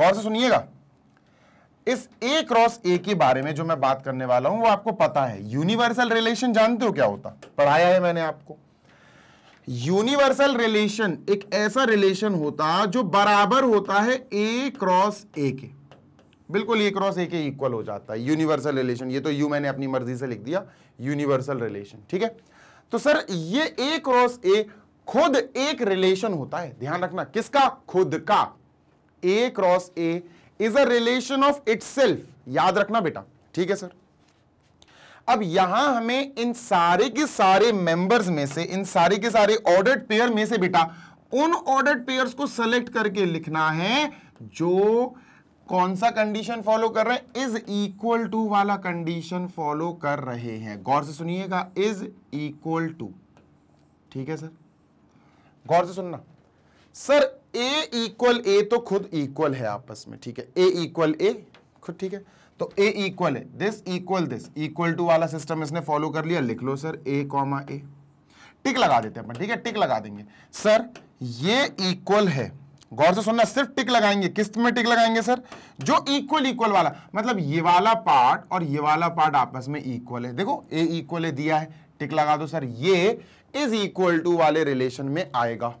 गौर से सुनिएगा इस ए क्रॉस ए के बारे में जो मैं बात करने वाला हूं वो आपको पता है यूनिवर्सल रिलेशन जानते हो क्या होता पढ़ाया है मैंने आपको यूनिवर्सल रिलेशन एक ऐसा रिलेशन होता जो बराबर होता है ए क्रॉस ए के बिल्कुल ए क्रॉस ए के इक्वल हो जाता है यूनिवर्सल रिलेशन ये तो यू मैंने अपनी मर्जी से लिख दिया यूनिवर्सल रिलेशन ठीक है तो सर ये ए क्रॉस ए खुद एक रिलेशन होता है ध्यान रखना किसका खुद का A cross A is a relation of it याद रखना बेटा ठीक है सर अब यहां हमें इन सारे के सारे मेंबर्स में से इन सारे के सारे ऑर्डर्ड पेयर में से बेटा उन ऑर्डर्ड पेयर्स को सेलेक्ट करके लिखना है जो कौन सा कंडीशन फॉलो कर रहे हैं इज इक्वल टू वाला कंडीशन फॉलो कर रहे हैं गौर से सुनिएगा इज इक्वल टू ठीक है सर गौर से सुनना सर ए इक्वल ए तो खुद इक्वल है आपस में ठीक है ए इक्वल ए खुद ठीक है तो ए इक्वल है this equal this equal to वाला सिस्टम इसने फॉलो कर लिया लिख लो सर ए कॉमा ए टिक लगा देते हैं अपन ठीक है टिक लगा देंगे सर ये इक्वल है गौर से सुनना सिर्फ टिक लगाएंगे किस्त में टिक लगाएंगे सर जो इक्वल इक्वल वाला मतलब ये वाला पार्ट और ये वाला पार्ट आपस में इक्वल है देखो ए इक्वल है दिया है टिक लगा दो सर ये इज इक्वल टू वाले रिलेशन में आएगा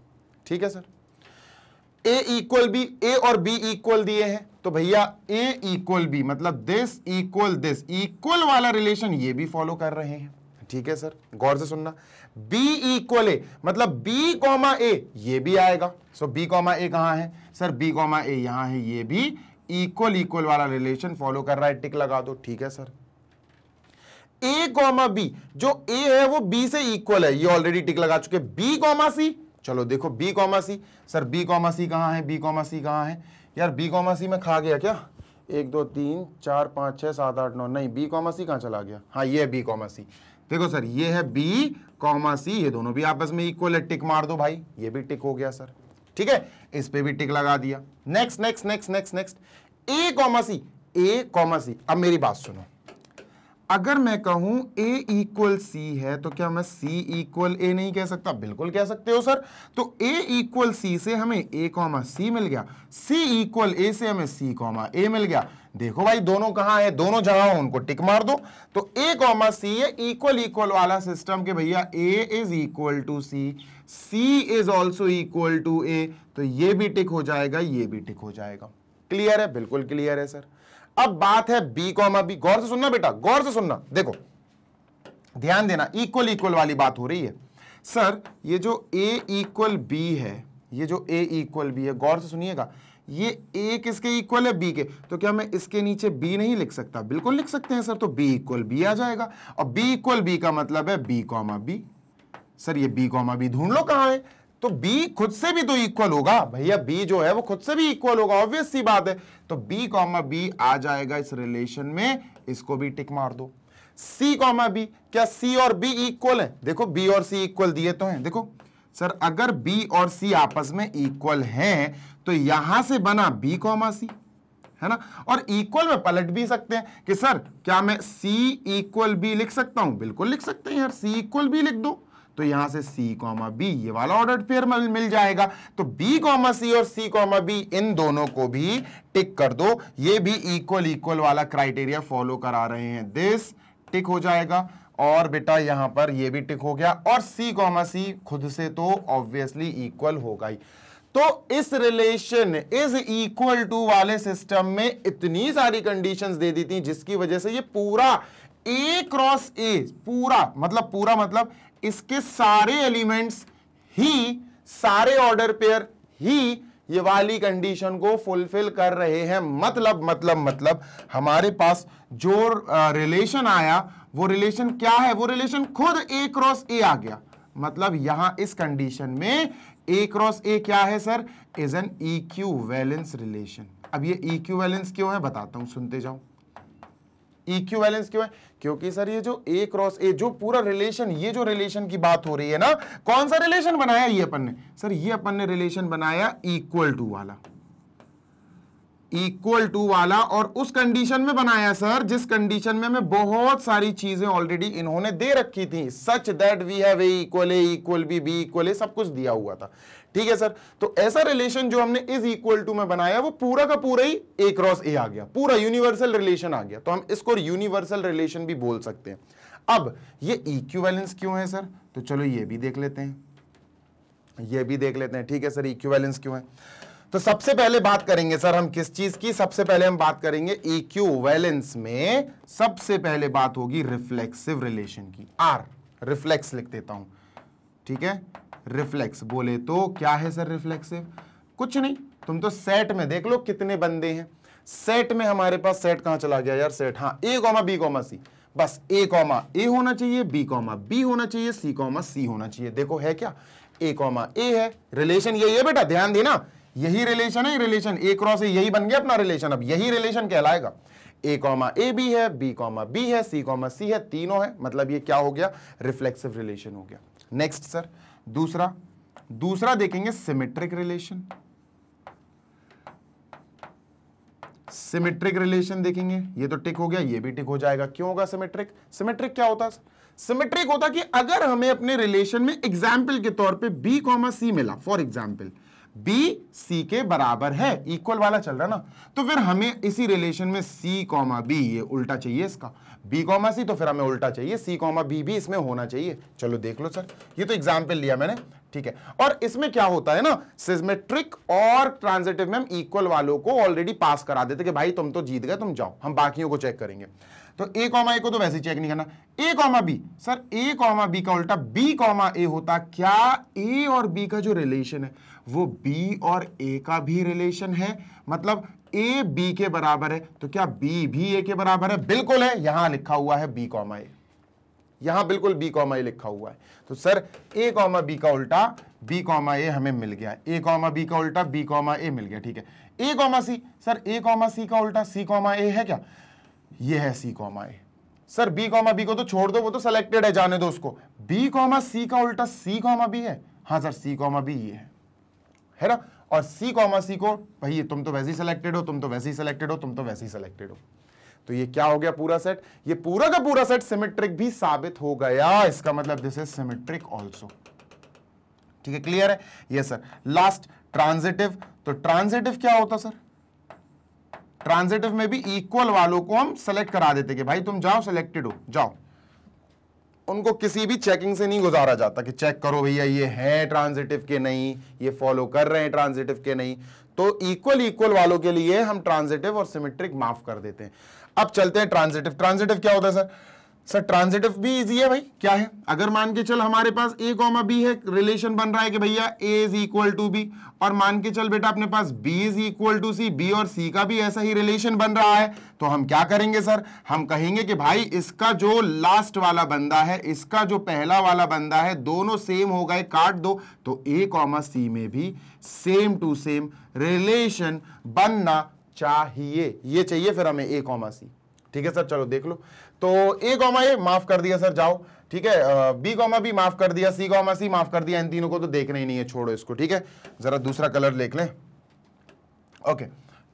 ठीक है sir A equal B A और बी इक्वल दिए हैं तो भैया ए इक्वल बी मतलब दिस इक्वल दिस इक्वल वाला रिलेशन ये भी फॉलो कर रहे हैं ठीक है सर गौर से सुनना बी इक्वल ए मतलब बी कॉमा ए ये भी आएगा सो बी कॉमा ए कहाँ है सर बी कॉमा ए यहाँ है ये भी इक्वल इक्वल वाला रिलेशन फॉलो कर रहा है टिक लगा दो ठीक है सर ए कॉमा बी जो ए है वो बी से इक्वल है ये ऑलरेडी टिक लगा चुके बी कॉमा सी चलो देखो B comma C sir B comma C कहाँ है बी कॉमा सी कहाँ है यार बी कॉमा सी में खा गया क्या एक दो तीन चार पाँच छः सात आठ नौ नहीं बी कॉमा सी कहाँ चला गया हाँ ये बी कॉमा सी देखो सर ये है बी कॉमा सी ये दोनों भी आपस में इक्वल है टिक मार दो भाई ये भी टिक हो गया सर ठीक है इस पे भी टिक लगा दिया next next next next next A comma C A comma C अब मेरी बात सुनो अगर मैं कहूं ए इक्वल सी है तो क्या मैं सी इक्वल ए नहीं कह सकता बिल्कुल कह सकते हो सर तो ए इक्वल सी से हमें ए कॉमा सी मिल गया सी इक्वल ए से हमें सी कॉमा ए मिल गया देखो भाई दोनों कहां है दोनों जगह उनको टिक मार दो तो ए कॉमा सी ये इक्वल इक्वल वाला सिस्टम के भैया A is equal to C C is also equal to A तो ये भी टिक हो जाएगा ये भी टिक हो जाएगा क्लियर है बिल्कुल क्लियर है सर अब बात है बी कॉमा बी गौर से सुनना बेटा गौर से सुनना देखो ध्यान देना इक्वल इक्वल वाली बात हो रही है सर ये जो ए इक्वल बी है ये जो ए इक्वल बी है गौर से सुनिएगा ये ए किसके इक्वल है बी के तो क्या मैं इसके नीचे बी नहीं लिख सकता बिल्कुल लिख सकते हैं सर तो बी इक्वल बी आ जाएगा और बी इक्वल बी का मतलब है बी कॉमा बी सर ये बी कॉमा बी ढूंढ लो कहाँ है तो B खुद से भी तो इक्वल होगा भैया बी जो है वो खुद से भी इक्वल होगा ऑब्वियस सी बात है तो बी कॉमा बी आ जाएगा इस रिलेशन में इसको भी टिक मार दो सी कॉमा बी क्या सी और बी इक्वल है देखो बी और सी इक्वल दिए तो हैं देखो सर अगर बी और सी आपस में इक्वल हैं तो यहां से बना बी कॉमा सी है ना और इक्वल में पलट भी सकते हैं कि सर क्या मैं सी इक्वल बी लिख सकता हूं बिल्कुल लिख सकते हैं यार सी इक्वल बी लिख दो तो यहां से सी कॉमा बी ये वाला ऑर्डर फेयर मिल जाएगा तो बी कॉमा सी और सी कॉमा बी इन दोनों को भी टिक कर दो ये भी इक्वल इक्वल वाला क्राइटेरिया फॉलो करा रहे हैं दिस टिक हो जाएगा और बेटा यहां पर ये भी टिक हो गया और सी कॉमा सी खुद से तो ऑब्वियसली इक्वल होगा ही तो इस रिलेशन इज इक्वल टू वाले सिस्टम में इतनी सारी कंडीशंस दे दी थी जिसकी वजह से ये पूरा ए क्रॉस ए पूरा मतलब पूरा मतलब इसके सारे एलिमेंट्स ही सारे ऑर्डर पेयर ही ये वाली कंडीशन को फुलफिल कर रहे हैं मतलब मतलब मतलब हमारे पास जो रिलेशन आया वो रिलेशन क्या है वो रिलेशन खुद ए क्रॉस ए आ गया मतलब यहां इस कंडीशन में ए क्रॉस ए क्या है sir is an valence relation अब ये वैलेंस क्यों है बताता हूं सुनते जाओ वैलेंस क्यों है क्योंकि सर ये जो ए क्रॉस ए जो पूरा रिलेशन ये जो रिलेशन की बात हो रही है ना कौन सा रिलेशन बनाया ये अपन ने सर ये अपन ने रिलेशन बनाया इक्वल टू वाला इक्वल टू वाला और उस कंडीशन में बनाया सर जिस कंडीशन में मैं बहुत सारी चीजें ऑलरेडी इन्होंने दे रखी थी such that we have equal equal B B equal सब कुछ दिया हुआ था ठीक है सर तो ऐसा रिलेशन जो हमने इज इक्वल टू में बनाया वो पूरा का पूरा ही ए क्रॉस ए आ गया पूरा यूनिवर्सल रिलेशन आ गया तो हम इसको यूनिवर्सल रिलेशन भी बोल सकते हैं अब ये इक्वेलेंस क्यों है सर तो चलो ये भी देख लेते हैं ये भी देख लेते हैं ठीक है सर इक्वेलेंस क्यों है तो सबसे पहले बात करेंगे सर हम किस चीज की सबसे पहले हम बात करेंगे इक्यू e वैलेंस में सबसे पहले बात होगी रिफ्लेक्सिव रिलेशन की आर रिफ्लेक्स लिख देता हूं ठीक है रिफ्लेक्स बोले तो क्या है सर रिफ्लेक्सिव कुछ नहीं तुम तो सेट में देख लो कितने बंदे हैं सेट में हमारे पास सेट कहां चला गया यार सेट हाँ A comma B comma C बस ए कॉमा ए होना चाहिए बी कॉमा बी होना चाहिए सी कॉमा सी होना चाहिए देखो है क्या ए कॉमा ए है रिलेशन यही है बेटा ध्यान देना यही रिलेशन है रिलेशन ए क्रॉस यही बन गया अपना रिलेशन अब यही रिलेशन कहलाएगा ए कॉमा ए बी है बी कॉमा बी है सी कॉमा सी है तीनों है मतलब ये क्या हो गया रिफ्लेक्सिव रिलेशन हो गया नेक्स्ट सर दूसरा दूसरा देखेंगे सिमेट्रिक रिलेशन सिमेट्रिक रिलेशन देखेंगे ये तो टिक हो गया ये भी टिक हो जाएगा क्यों होगा सिमेट्रिक सिमेट्रिक क्या होता है सिमेट्रिक होता कि अगर हमें अपने रिलेशन में एग्जाम्पल के तौर पे बी कॉमा सी मिला फॉर एग्जाम्पल बी सी के बराबर है इक्वल वाला चल रहा है ना तो फिर हमें इसी रिलेशन में सी कॉमा बी ये उल्टा चाहिए इसका बी कॉमा सी तो फिर हमें उल्टा चाहिए सी कॉमा बी भी इसमें होना चाहिए चलो देख लो सर ये तो एग्जाम्पल लिया मैंने ठीक है और इसमें क्या होता है ना सिस्मेट्रिक और ट्रांजिटिव में हम इक्वल वालों को ऑलरेडी पास करा देते कि भाई तुम तो जीत गए तुम जाओ हम बाकियों को चेक करेंगे तो ए कॉमा ए को तो वैसे चेक नहीं करना A comma B sir A comma B का उल्टा बी कॉमा ए होता क्या ए और बी का जो रिलेशन है वो बी और ए का भी रिलेशन है मतलब ए बी के बराबर है तो क्या बी भी ए के बराबर है बिल्कुल है यहां लिखा हुआ है बी कॉमा ए यहां बिल्कुल बी कॉमा ए लिखा हुआ है तो सर ए कॉमा बी का उल्टा बी कॉमा ए हमें मिल गया ए कॉमा बी का उल्टा बी कॉमा ए मिल गया ठीक है A comma C sir A comma C का उल्टा सी कॉमा ए है क्या ये है C comma A sir B comma B को तो छोड़ दो वो तो सिलेक्टेड है जाने दो उसको बी कॉमा सी का उल्टा सी कॉमा बी है हाँ सर सी कॉमा बी ये है है ना और सी कॉमा सी को भाई तुम तो वैसे ही सिलेक्टेड हो तुम तो वैसे ही सिलेक्टेड हो तुम तो वैसे ही सिलेक्टेड हो तो ये क्या हो गया पूरा सेट ये पूरा का पूरा सेट सिमेट्रिक भी साबित हो गया इसका मतलब दिस इज सिमेट्रिक ऑल्सो ठीक है क्लियर है यस सर लास्ट ट्रांजिटिव तो ट्रांजिटिव क्या होता सर ट्रांजिटिव में भी इक्वल वालों को हम सेलेक्ट करा देते कि भाई तुम जाओ सिलेक्टेड हो जाओ उनको किसी भी चेकिंग से नहीं गुजारा जाता कि चेक करो भैया ये है ट्रांजिटिव के नहीं ये फॉलो कर रहे हैं ट्रांजिटिव के नहीं तो इक्वल इक्वल वालों के लिए हम ट्रांजिटिव और सिमेट्रिक माफ कर देते हैं अब चलते हैं ट्रांजिटिव ट्रांजिटिव क्या होता है सर सर ट्रांजिटिव भी इजी है भाई क्या है अगर मान के चल हमारे पास ए कॉमा बी है रिलेशन बन रहा है कि भैया A is equal to B और मान के चल बेटा अपने पास B is equal to C B और सी का भी ऐसा ही रिलेशन बन रहा है तो हम क्या करेंगे सर हम कहेंगे कि भाई इसका जो लास्ट वाला बंदा है इसका जो पहला वाला बंदा है दोनों सेम हो गए काट दो तो ए कॉमा सी में भी सेम टू सेम रिलेशन बनना चाहिए ये चाहिए फिर हमें ए कॉमा सी ठीक है सर चलो देख लो तो ए गोमा ए माफ कर दिया सर जाओ ठीक है बी गोमा बी माफ कर दिया सी गोमा सी माफ कर दिया इन तीनों को तो देखना ही नहीं है छोड़ो इसको ठीक है जरा दूसरा कलर देख लें ओके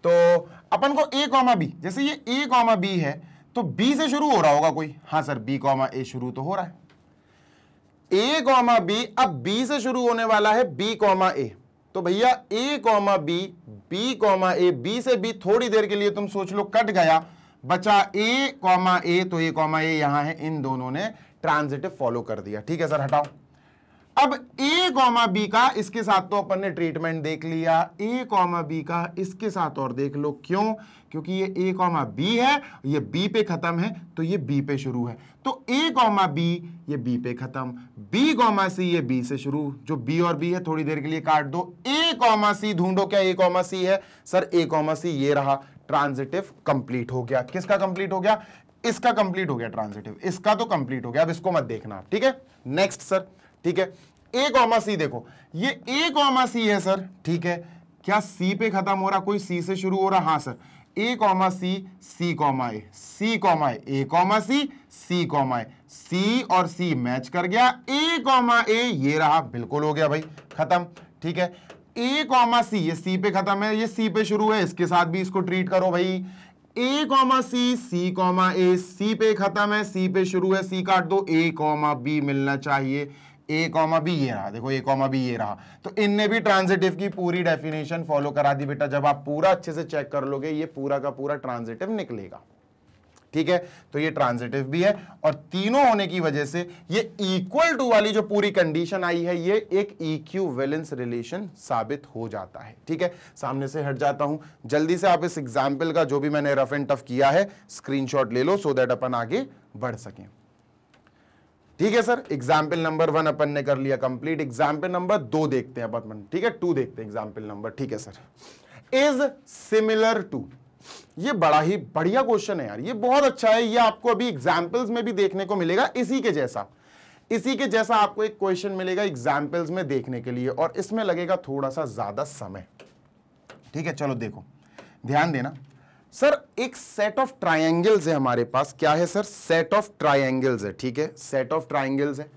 तो अपन को ए कॉमा बी जैसे ये ए कॉमा बी है तो बी से शुरू हो रहा होगा कोई हाँ सर बी कॉमा ए शुरू तो हो रहा है ए कॉमा बी अब बी से शुरू होने वाला है बी कॉमा ए तो भैया A comma B B comma A B से बी थोड़ी देर के लिए तुम सोच लो कट गया बचा ए कॉमा ए तो ए कॉमा ए यहां है इन दोनों ने ट्रांजिटिव फॉलो कर दिया ठीक है सर हटाओ अब ए कॉमा बी का इसके साथ तो अपन ने ट्रीटमेंट देख लिया ए कॉमा बी का इसके साथ और देख लो क्यों क्योंकि ये ए कॉमा बी है ये बी पे खत्म है तो ये बी पे शुरू है तो ए कॉमा बी ये बी पे खत्म बी कॉमा सी ये बी से शुरू जो बी और बी है थोड़ी देर के लिए काट दो ए कॉमा सी ढूंढो क्या ए कॉमा सी है सर ए कॉमा सी ये रहा ट्रांजिटिव कंप्लीट हो गया किसका कंप्लीट हो गया इसका कंप्लीट हो गया ट्रांजिटिव इसका तो कंप्लीट हो गया अब इसको मत देखना ठीक है नेक्स्ट सर ठीक है ए कॉमा सी देखो ये ए कॉमा सी है सर ठीक है क्या सी पे खत्म हो रहा कोई सी से शुरू हो रहा हाँ sir A comma C C comma A C comma A A comma C C comma A C और सी मैच कर गया ए कॉमा ए ये रहा बिल्कुल हो गया भाई खत्म ठीक है ए कॉमा सी ये सी पे खत्म है ये सी पे शुरू है इसके साथ भी इसको ट्रीट करो भाई ए comma C C comma A सी पे खत्म है सी पे शुरू है सी काट दो ए कॉमा बी मिलना चाहिए ए कॉमा बी ये रहा देखो ए कॉमा बी ये रहा तो इनने भी ट्रांजिटिव की पूरी डेफिनेशन फॉलो करा दी बेटा जब आप पूरा अच्छे से चेक कर लोगे ये पूरा का पूरा ट्रांजिटिव निकलेगा ठीक है तो ये ट्रांजिटिव भी है और तीनों होने की वजह से ये इक्वल टू वाली जो पूरी कंडीशन आई है ये एक इक्यूवेलेंस रिलेशन साबित हो जाता है ठीक है सामने से हट जाता हूं जल्दी से आप इस एग्जाम्पल का जो भी मैंने रफ एंड टफ किया है स्क्रीनशॉट ले लो सो दैट अपन आगे बढ़ सके ठीक है सर एग्जाम्पल नंबर वन अपन ने कर लिया कंप्लीट एग्जाम्पल नंबर दो देखते हैं अपन ठीक है टू देखते हैं एग्जाम्पल नंबर ठीक है सर इज सिमिलर टू ये बड़ा ही बढ़िया क्वेश्चन है यार ये बहुत अच्छा है ये आपको अभी एग्जाम्पल्स में भी देखने को मिलेगा इसी के जैसा इसी के जैसा आपको एक क्वेश्चन मिलेगा एग्जाम्पल्स में देखने के लिए और इसमें लगेगा थोड़ा सा ज्यादा समय ठीक है चलो देखो ध्यान देना सर एक सेट ऑफ ट्राइंगल्स है हमारे पास क्या है सर सेट ऑफ ट्राइंगल्स है ठीक है सेट ऑफ ट्राइंगल्स है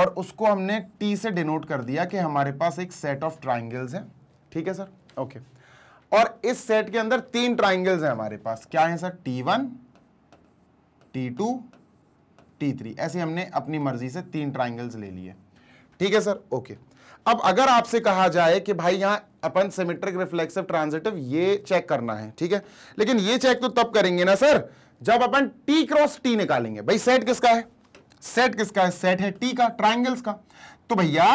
और उसको हमने टी से डिनोट कर दिया कि हमारे पास एक सेट ऑफ ट्राइंगल्स है ठीक है सर ओके okay. और इस सेट के अंदर तीन ट्राइंगल्स हैं हमारे पास क्या है sir T one T two T three ऐसे हमने अपनी मर्जी से तीन ट्राइंगल्स ले लिए ठीक है सर ओके अब अगर आपसे कहा जाए कि भाई यहां अपन सिमेट्रिक रिफ्लेक्सिव ट्रांजिटिव ये चेक करना है ठीक है लेकिन ये चेक तो तब करेंगे ना सर जब अपन टी क्रॉस टी निकालेंगे भाई सेट किसका है सेट किसका है सेट है टी का ट्राइंगल्स का तो भैया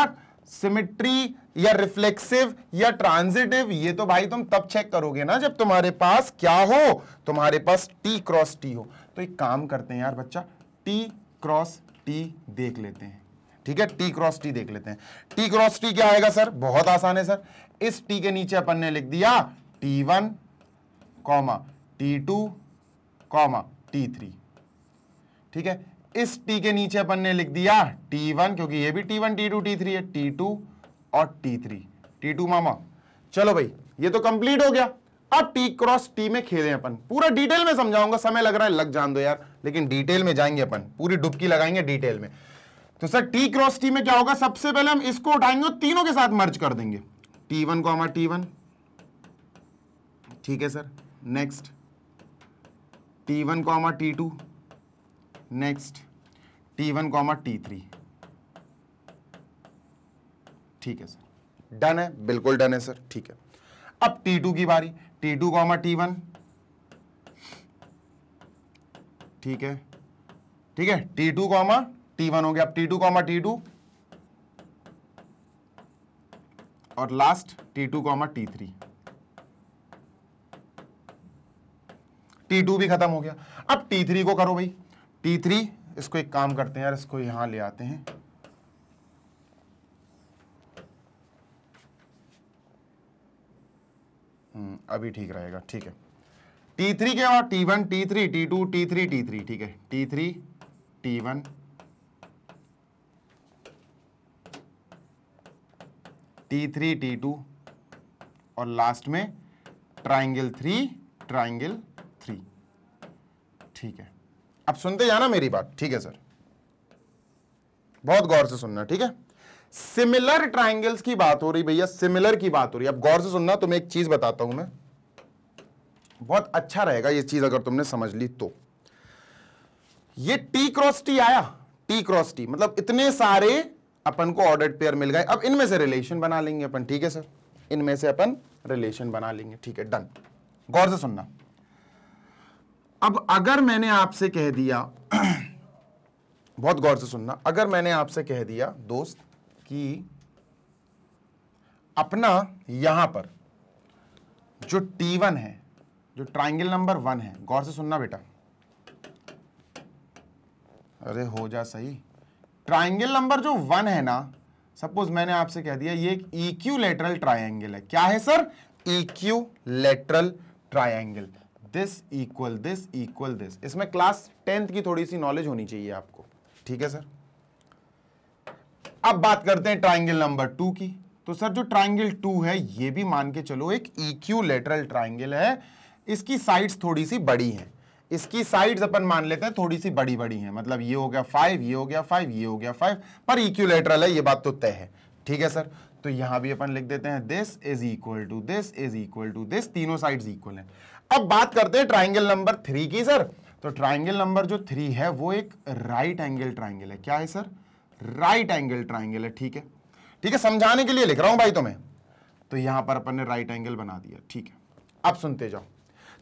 सिमिट्री या रिफ्लेक्सिव या ट्रांजिटिव ये तो भाई तुम तब चेक करोगे ना जब तुम्हारे पास क्या हो तुम्हारे पास टी क्रॉस टी हो तो एक काम करते हैं यार बच्चा टी क्रॉस टी देख लेते हैं ठीक है टी क्रॉस टी देख लेते हैं टी क्रॉस टी क्या आएगा सर बहुत आसान है सर इस टी के नीचे अपन ने लिख दिया T one comma T two comma T three ठीक है इस T के नीचे अपन ने लिख दिया T1 क्योंकि ये भी T1, T2, T3 two T three है टी टू और टी थ्री टी टू मामा चलो भाई ये तो कंप्लीट हो गया अब T क्रॉस T में खेलें अपन पूरा डिटेल में समझाऊंगा समय लग रहा है लग जान दो यार लेकिन डिटेल में जाएंगे अपन पूरी डुबकी लगाएंगे डिटेल में तो सर T क्रॉस T में क्या होगा सबसे पहले हम इसको उठाएंगे और तीनों के साथ मर्ज कर देंगे टी वन को हमारा टी ठीक है सर नेक्स्ट टी वन को हमारा T next T one comma T three ठीक है सर डन है बिल्कुल डन है सर ठीक है अब टी टू की बारी T two comma T one ठीक है ठीक है T two comma T one हो गया अब T two comma T two और last T two comma T three T two भी खत्म हो गया अब टी थ्री को करो भाई टी थ्री इसको एक काम करते हैं यार इसको यहां ले आते हैं हम्म, अभी ठीक रहेगा ठीक है टी थ्री के और T one T three T two T three T three ठीक है T three T one T three T two और लास्ट में ट्राइंगल थ्री ट्राइंगल थ्री ठीक है अब सुनते जाना मेरी बात ठीक है सर बहुत गौर से सुनना ठीक है सिमिलर ट्राइंगल्स की बात हो रही भैया सिमिलर की बात हो रही है अब गौर से सुनना तुम्हें एक चीज बताता हूं मैं बहुत अच्छा रहेगा ये चीज अगर तुमने समझ ली तो ये टी क्रॉस टी आया टी क्रॉस टी मतलब इतने सारे अपन को ऑर्डर पेयर मिल गए अब इनमें से रिलेशन बना लेंगे अपन ठीक है सर इनमें से अपन रिलेशन बना लेंगे ठीक है डन गौर से सुनना अब अगर मैंने आपसे कह दिया *clears throat* बहुत गौर से सुनना अगर मैंने आपसे कह दिया दोस्त कि अपना यहां पर जो T1 है जो ट्राइंगल नंबर वन है गौर से सुनना बेटा अरे हो जा सही ट्राइंगल नंबर जो वन है ना सपोज मैंने आपसे कह दिया ये एक इक्यू लेटरल ट्राइंगल है क्या है sir equilateral triangle this equal this equal this इसमें क्लास टेंथ की थोड़ी सी नॉलेज होनी चाहिए आपको ठीक है सर अब बात करते हैं ट्राइंगल नंबर टू की तो सर जो ट्राइंगल टू है ये भी मान के चलो एक इक्यू लेटरल ट्राइंगल है इसकी साइड्स थोड़ी सी बड़ी हैं इसकी साइड्स अपन मान लेते हैं थोड़ी सी बड़ी बड़ी हैं मतलब ये हो गया फाइव ये हो गया फाइव ये हो गया फाइव पर इक्यू e लेटरल है ये बात तो तय है ठीक है सर तो यहां भी अपन लिख देते हैं this is equal to this is equal to this तीनों साइड्स इक्वल हैं अब बात करते हैं ट्राइंगल नंबर थ्री की सर तो ट्राइंगल नंबर जो थ्री है वो एक राइट एंगल ट्राइंगल है क्या है सर राइट एंगल ट्राइंगल है ठीक है ठीक है समझाने के लिए लिख रहा हूं भाई तुम्हें तो यहां पर अपन ने राइट एंगल बना दिया ठीक है अब सुनते जाओ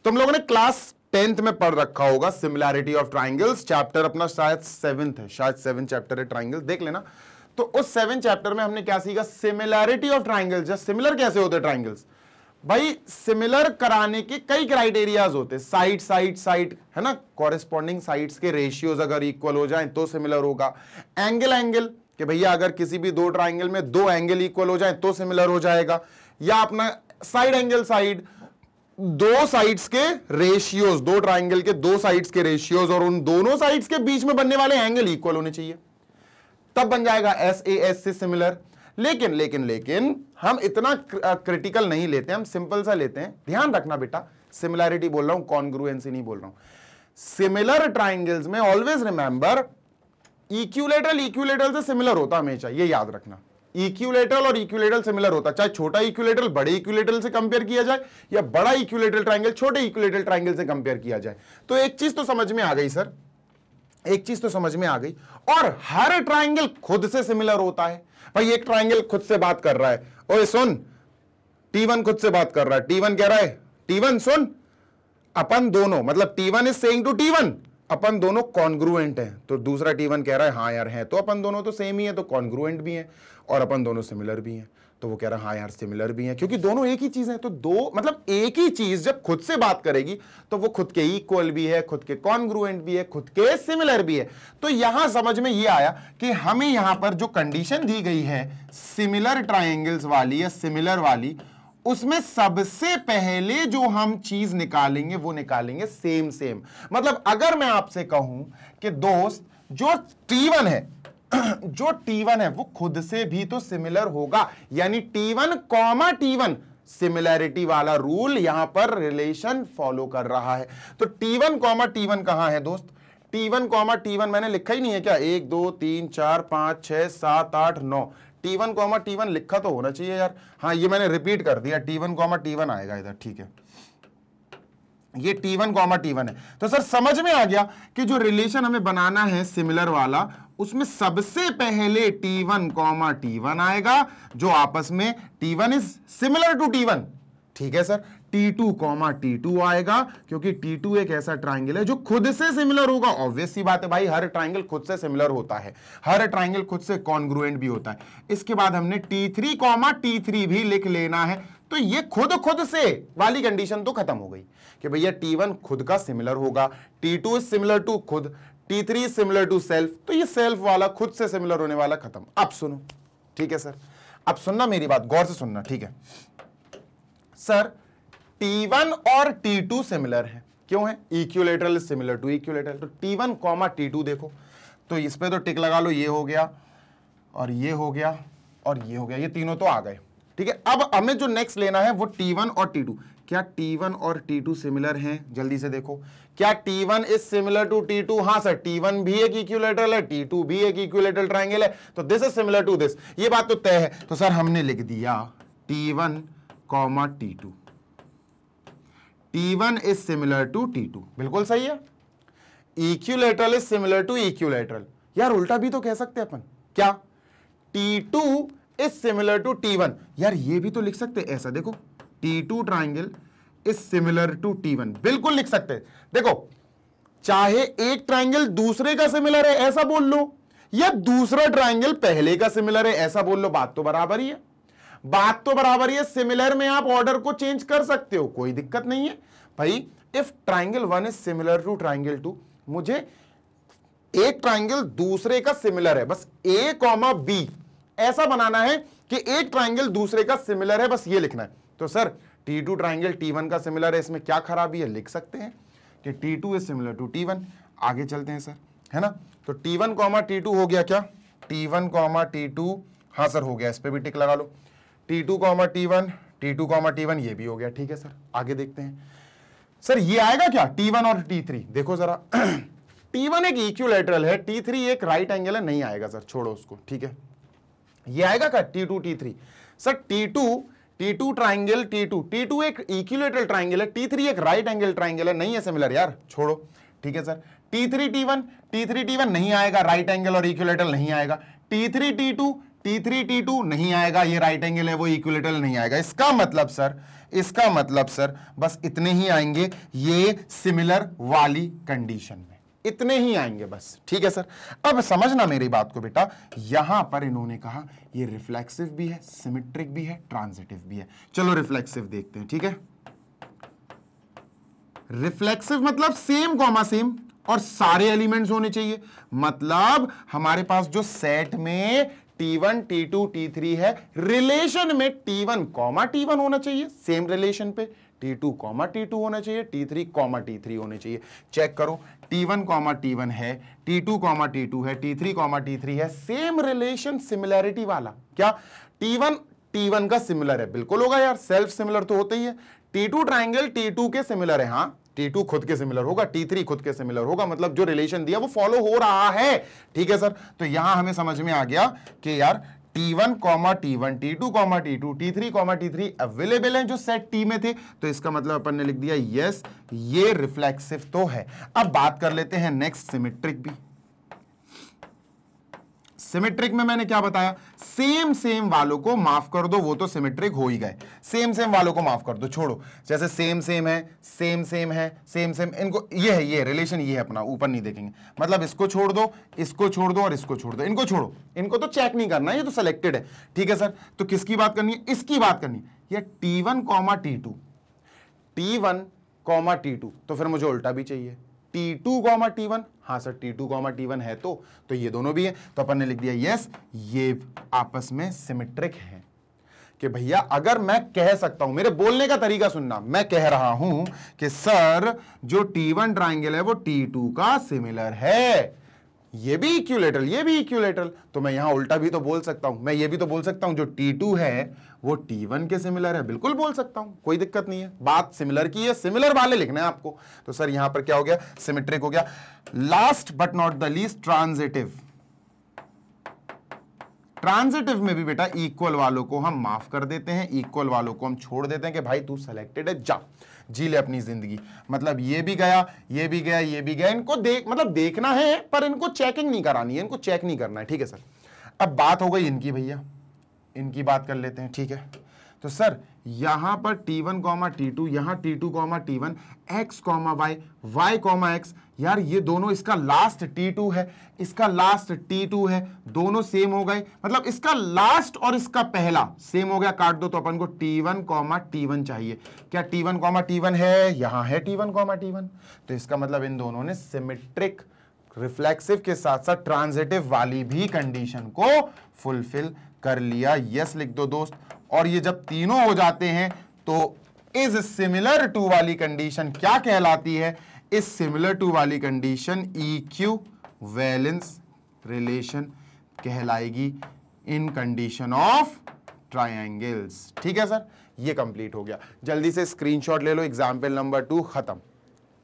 तुम लोगों ने क्लास टेंथ में पढ़ रखा होगा सिमिलैरिटी ऑफ ट्राइंगल्स चैप्टर अपना शायद सेवंथ है शायद सेवन चैप्टर है ट्राइंगल देख लेना तो उस सेवन चैप्टर में हमने क्या सीखा सिमिलैरिटी ऑफ ट्राइंगल्स सिमिलर कैसे होते हैं ट्राइंगल्स भाई सिमिलर कराने के कई क्राइटेरियाज होते हैं साइड साइड साइड है ना कॉरेस्पॉन्डिंग साइड के रेशियोज अगर इक्वल हो जाए तो सिमिलर होगा एंगल एंगल कि भैया अगर किसी भी दो ट्राइंगल में दो एंगल इक्वल हो जाए तो सिमिलर हो जाएगा या अपना साइड एंगल साइड दो साइड्स के रेशियोज दो ट्राइंगल के दो साइड्स के रेशियोज और उन दोनों साइड्स के बीच में बनने वाले एंगल इक्वल होने चाहिए तब बन जाएगा एस ए एस से सिमिलर लेकिन लेकिन लेकिन हम इतना क्रिटिकल नहीं लेते हम सिंपल सा लेते हैं ध्यान रखना बेटा सिमिलैरिटी बोल रहा हूं कॉन्ग्रुएंसी नहीं बोल रहा हूं सिमिलर ट्राइंगल्स में ऑलवेज रिमेंबर इक्यूलेटरल इक्यूलेटरल से सिमिलर होता हमेशा ये याद रखना इक्यूलेटरल और इक्यूलेटरल सिमिलर होता चाहे छोटा इक्यूलेटरल बड़े इक्यूलेटरल से कंपेयर किया जाए या बड़ा इक्यूलेटरल ट्राइंगल छोटे इक्यूलेटरल ट्राइंगल से कंपेयर किया जाए तो एक चीज तो समझ में आ गई सर एक चीज तो समझ में आ गई और हर ट्राइंगल खुद से सिमिलर होता है भाई एक ट्राइंगल खुद से बात कर रहा है ओए सुन टी वन खुद से बात कर रहा है टी वन कह रहा है टी वन सुन अपन दोनों मतलब T one is same to T one अपन दोनों कॉन्ग्रुएंट हैं तो दूसरा टी वन कह रहा है हाँ यार हैं तो अपन दोनों तो सेम ही है तो कॉन्ग्रुएंट भी हैं और अपन दोनों सिमिलर भी हैं तो वो कह रहा है हाँ यार सिमिलर भी हैं क्योंकि दोनों एक ही चीज है तो दो मतलब एक ही चीज जब खुद से बात करेगी तो वो खुद के इक्वल भी है खुद के कॉन्ग्रुएंट भी है खुद के सिमिलर भी है तो यहां समझ में ये आया कि हमें यहां पर जो कंडीशन दी गई है सिमिलर ट्राइंगल्स वाली या सिमिलर वाली उसमें सबसे पहले जो हम चीज निकालेंगे वो निकालेंगे सेम सेम मतलब अगर मैं आपसे कहूं कि दोस्त जो टी है जो T1 है वो खुद से भी तो सिमिलर होगा यानी T1 कॉमा T1 सिमिलैरिटी वाला रूल यहां पर रिलेशन फॉलो कर रहा है तो T1 कॉमा T1 कहां है दोस्त T1 कॉमा T1 मैंने लिखा ही नहीं है क्या एक दो तीन चार पांच छह सात आठ नौ T1 कॉमा T1 लिखा तो होना चाहिए यार हाँ ये मैंने रिपीट कर दिया T1 कॉमा T1 आएगा इधर ठीक है ये T1 कॉमा टी है तो सर समझ में आ गया कि जो रिलेशन हमें बनाना है सिमिलर वाला उसमें सबसे पहले T one comma T one आएगा जो आपस में T one is similar to T one ठीक है sir T two comma T two आएगा क्योंकि टी टू एक ऐसा ट्राइंगल है जो खुद से सिमिलर होगा ऑब्वियस सी बात है भाई हर ट्राइंगल खुद से सिमिलर होता है हर ट्राइंगल खुद से कॉन्ग्रुएंट भी होता है इसके बाद हमने T three comma T three भी लिख लेना है तो ये खुद खुद से वाली कंडीशन तो खत्म हो गई कि भैया टी वन खुद का सिमिलर होगा T two is similar to खुद T three similar to self तो ये सेल्फ वाला खुद से सिमिलर होने वाला खत्म अब सुनो ठीक है सर अब सुनना मेरी बात गौर से सुनना ठीक है सर T1 और T2 सिमिलर है क्यों है इक्यूलेटरल सिमिलर टू इक्यूलेटरल तो T1 कॉमा T2 देखो तो इस पर तो टिक लगा लो ये हो गया और ये हो गया और ये हो गया ये तीनों तो आ गए ठीक है अब हमें जो नेक्स्ट लेना है वो T1 और T2 क्या T1 और T2 सिमिलर हैं जल्दी से देखो क्या T1 is similar to T two हाँ सर T1 भी एक इक्यूलेटरल है T2 भी एक इक्यूलेटरल ट्राइंगल है तो this is similar to this ये बात तो तय है तो सर हमने लिख दिया T1 comma T one is similar to T2 बिल्कुल सही है equilateral is similar to equilateral यार उल्टा भी तो कह सकते हैं अपन क्या T2 is similar to T1 यार ये भी तो लिख सकते ऐसा देखो T2 triangle is similar to T one बिल्कुल लिख सकते हैं देखो चाहे एक ट्राइंगल दूसरे का सिमिलर है ऐसा बोल लो या दूसरा ट्राइंगल पहले का सिमिलर है ऐसा बोल लो बात तो बराबर ही है बात तो बराबर ही है सिमिलर में आप ऑर्डर को चेंज कर सकते हो कोई दिक्कत नहीं है भाई if triangle one is similar to triangle two मुझे एक ट्राइंगल दूसरे का सिमिलर है बस ए कॉमा बी ऐसा बनाना है कि एक ट्राइंगल दूसरे का सिमिलर है बस ये लिखना है तो sir T two triangle T one का सिमिलर है इसमें क्या खराबी है लिख सकते हैं कि T two is similar to T one आगे चलते हैं सर है ना तो T one comma T two हो गया क्या T one comma T two हाँ सर हो गया इस पर भी टिक लगा लो T two comma T one T two comma T one ये भी हो गया ठीक है सर आगे देखते हैं सर ये आएगा क्या टी वन और टी थ्री देखो जरा टी *clears throat* वन एक इक्यूलेटरल है टी थ्री एक राइट एंगल है नहीं आएगा सर छोड़ो उसको ठीक है ये आएगा क्या T two T three sir T two T two triangle T two T two एक इक्यूलेटर ट्राइंगल है टी थ्री एक राइट एंगल ट्राइंगल है नहीं है सिमिलर यार छोड़ो ठीक है sir T three T one T three T one नहीं आएगा राइट एंगल और इक्यूलेटर नहीं आएगा T three T two T three T two नहीं आएगा ये राइट एंगल है वो इक्यूलेटर नहीं आएगा इसका मतलब सर इसका मतलब सर बस इतने ही आएंगे ये सिमिलर वाली कंडीशन में इतने ही आएंगे बस ठीक है सर अब समझना मेरी बात को बेटा यहां पर इन्होंने कहा ये रिफ्लेक्सिव भी है सिमेट्रिक भी है ट्रांजिटिव भी है चलो रिफ्लेक्सिव देखते हैं ठीक है रिफ्लेक्सिव मतलब सेम कॉमा सेम और सारे एलिमेंट्स होने चाहिए मतलब हमारे पास जो सेट में T1, T2, T3 है रिलेशन में T1, T1 होना चाहिए सेम रिलेशन पे T2, T2 होना चाहिए T3, T3 होने चाहिए चेक करो T one comma T one है T two comma T two है T three comma T three है सेम रिलेशन सिमिलैरिटी वाला क्या टी वन टी वन का सिमिलर है बिल्कुल होगा यार सेल्फ सिमिलर तो होते ही है T two triangle T two के सिमिलर है हाँ टी टू खुद के सिमिलर होगा टी थ्री खुद के सिमिलर होगा मतलब जो रिलेशन दिया वो फॉलो हो रहा है ठीक है सर तो यहां हमें समझ में आ गया कि यार T one comma T one T two comma T two T three comma T three available हैं जो सेट टी में थे तो इसका मतलब अपन ने लिख दिया यस ये रिफ्लेक्सिव तो है अब बात कर लेते हैं नेक्स्ट सिमेट्रिक भी सिमेट्रिक में मैंने क्या बताया सेम सेम वालों को माफ कर दो वो तो सिमेट्रिक हो ही गए सेम सेम वालों को माफ कर दो छोड़ो जैसे सेम सेम है सेम सेम है सेम सेम इनको ये है ये रिलेशन ये है अपना ऊपर नहीं देखेंगे मतलब इसको छोड़ दो इसको छोड़ दो और इसको छोड़ दो इनको छोड़ो इनको तो चेक नहीं करना ये तो सिलेक्टेड है ठीक है सर तो किसकी बात करनी है इसकी बात करनी है T one comma T two T one comma T two तो फिर मुझे उल्टा भी चाहिए T two comma T one हाँ sir T two comma T one है तो तो ये दोनों भी है तो अपन ने लिख दिया यस ये आपस में सिमेट्रिक है कि भैया अगर मैं कह सकता हूं मेरे बोलने का तरीका सुनना मैं कह रहा हूं कि सर जो टी वन ट्राइंगल है वो टी टू का सिमिलर है ये भी इक्यूलेटरल ये भी इक्यूलेटरल तो मैं यहां उल्टा भी तो बोल सकता हूं मैं ये भी तो बोल सकता हूं जो T2 है वो T1 के सिमिलर है बिल्कुल बोल सकता हूं कोई दिक्कत नहीं है बात सिमिलर की है सिमिलर वाले लिखना है आपको तो सर यहां पर क्या हो गया सिमेट्रिक हो गया last but not the least transitive transitive में भी बेटा इक्वल वालों को हम माफ कर देते हैं इक्वल वालों को हम छोड़ देते हैं कि भाई तू सेलेक्टेड है जा जी ले अपनी जिंदगी मतलब ये भी गया ये भी गया ये भी गया इनको देख मतलब देखना है पर इनको चेकिंग नहीं करानी है इनको चेक नहीं करना है ठीक है सर अब बात हो गई इनकी भैया इनकी बात कर लेते हैं ठीक है तो सर यहां पर T one comma T two यहां T two comma T one X comma Y Y comma X यार ये दोनों इसका लास्ट टी टू है इसका लास्ट टी टू है दोनों सेम हो गए मतलब इसका लास्ट और इसका पहला सेम हो गया काट दो तो अपन को T one comma T one चाहिए क्या T one comma T one है यहां है T one comma T one तो इसका मतलब इन दोनों ने सिमेट्रिक रिफ्लेक्सिव के साथ साथ ट्रांजिटिव वाली भी कंडीशन को फुलफिल कर लिया यस लिख दो दोस्त और ये जब तीनों हो जाते हैं तो इज सिमिलर टू वाली कंडीशन क्या कहलाती है इज सिमिलर टू वाली condition equivalence relation कहलाएगी इन कंडीशन ऑफ ट्राइंगल्स ठीक है सर ये कंप्लीट हो गया जल्दी से स्क्रीनशॉट ले लो एग्जाम्पल नंबर टू खत्म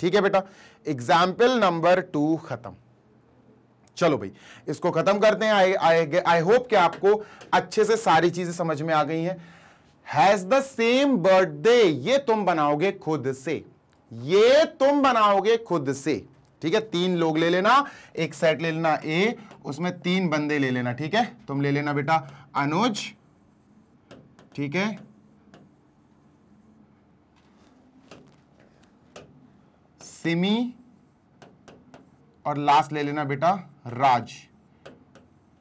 ठीक है बेटा एग्जाम्पल नंबर टू खत्म चलो भाई इसको खत्म करते हैं आई होप कि आपको अच्छे से सारी चीजें समझ में आ गई हैं हैज द सेम बर्थडे ये तुम बनाओगे खुद से ये तुम बनाओगे खुद से ठीक है तीन लोग ले लेना एक सेट ले लेना ए उसमें तीन बंदे ले लेना ठीक है तुम ले लेना बेटा अनुज ठीक है सिमी और लास्ट ले लेना बेटा राज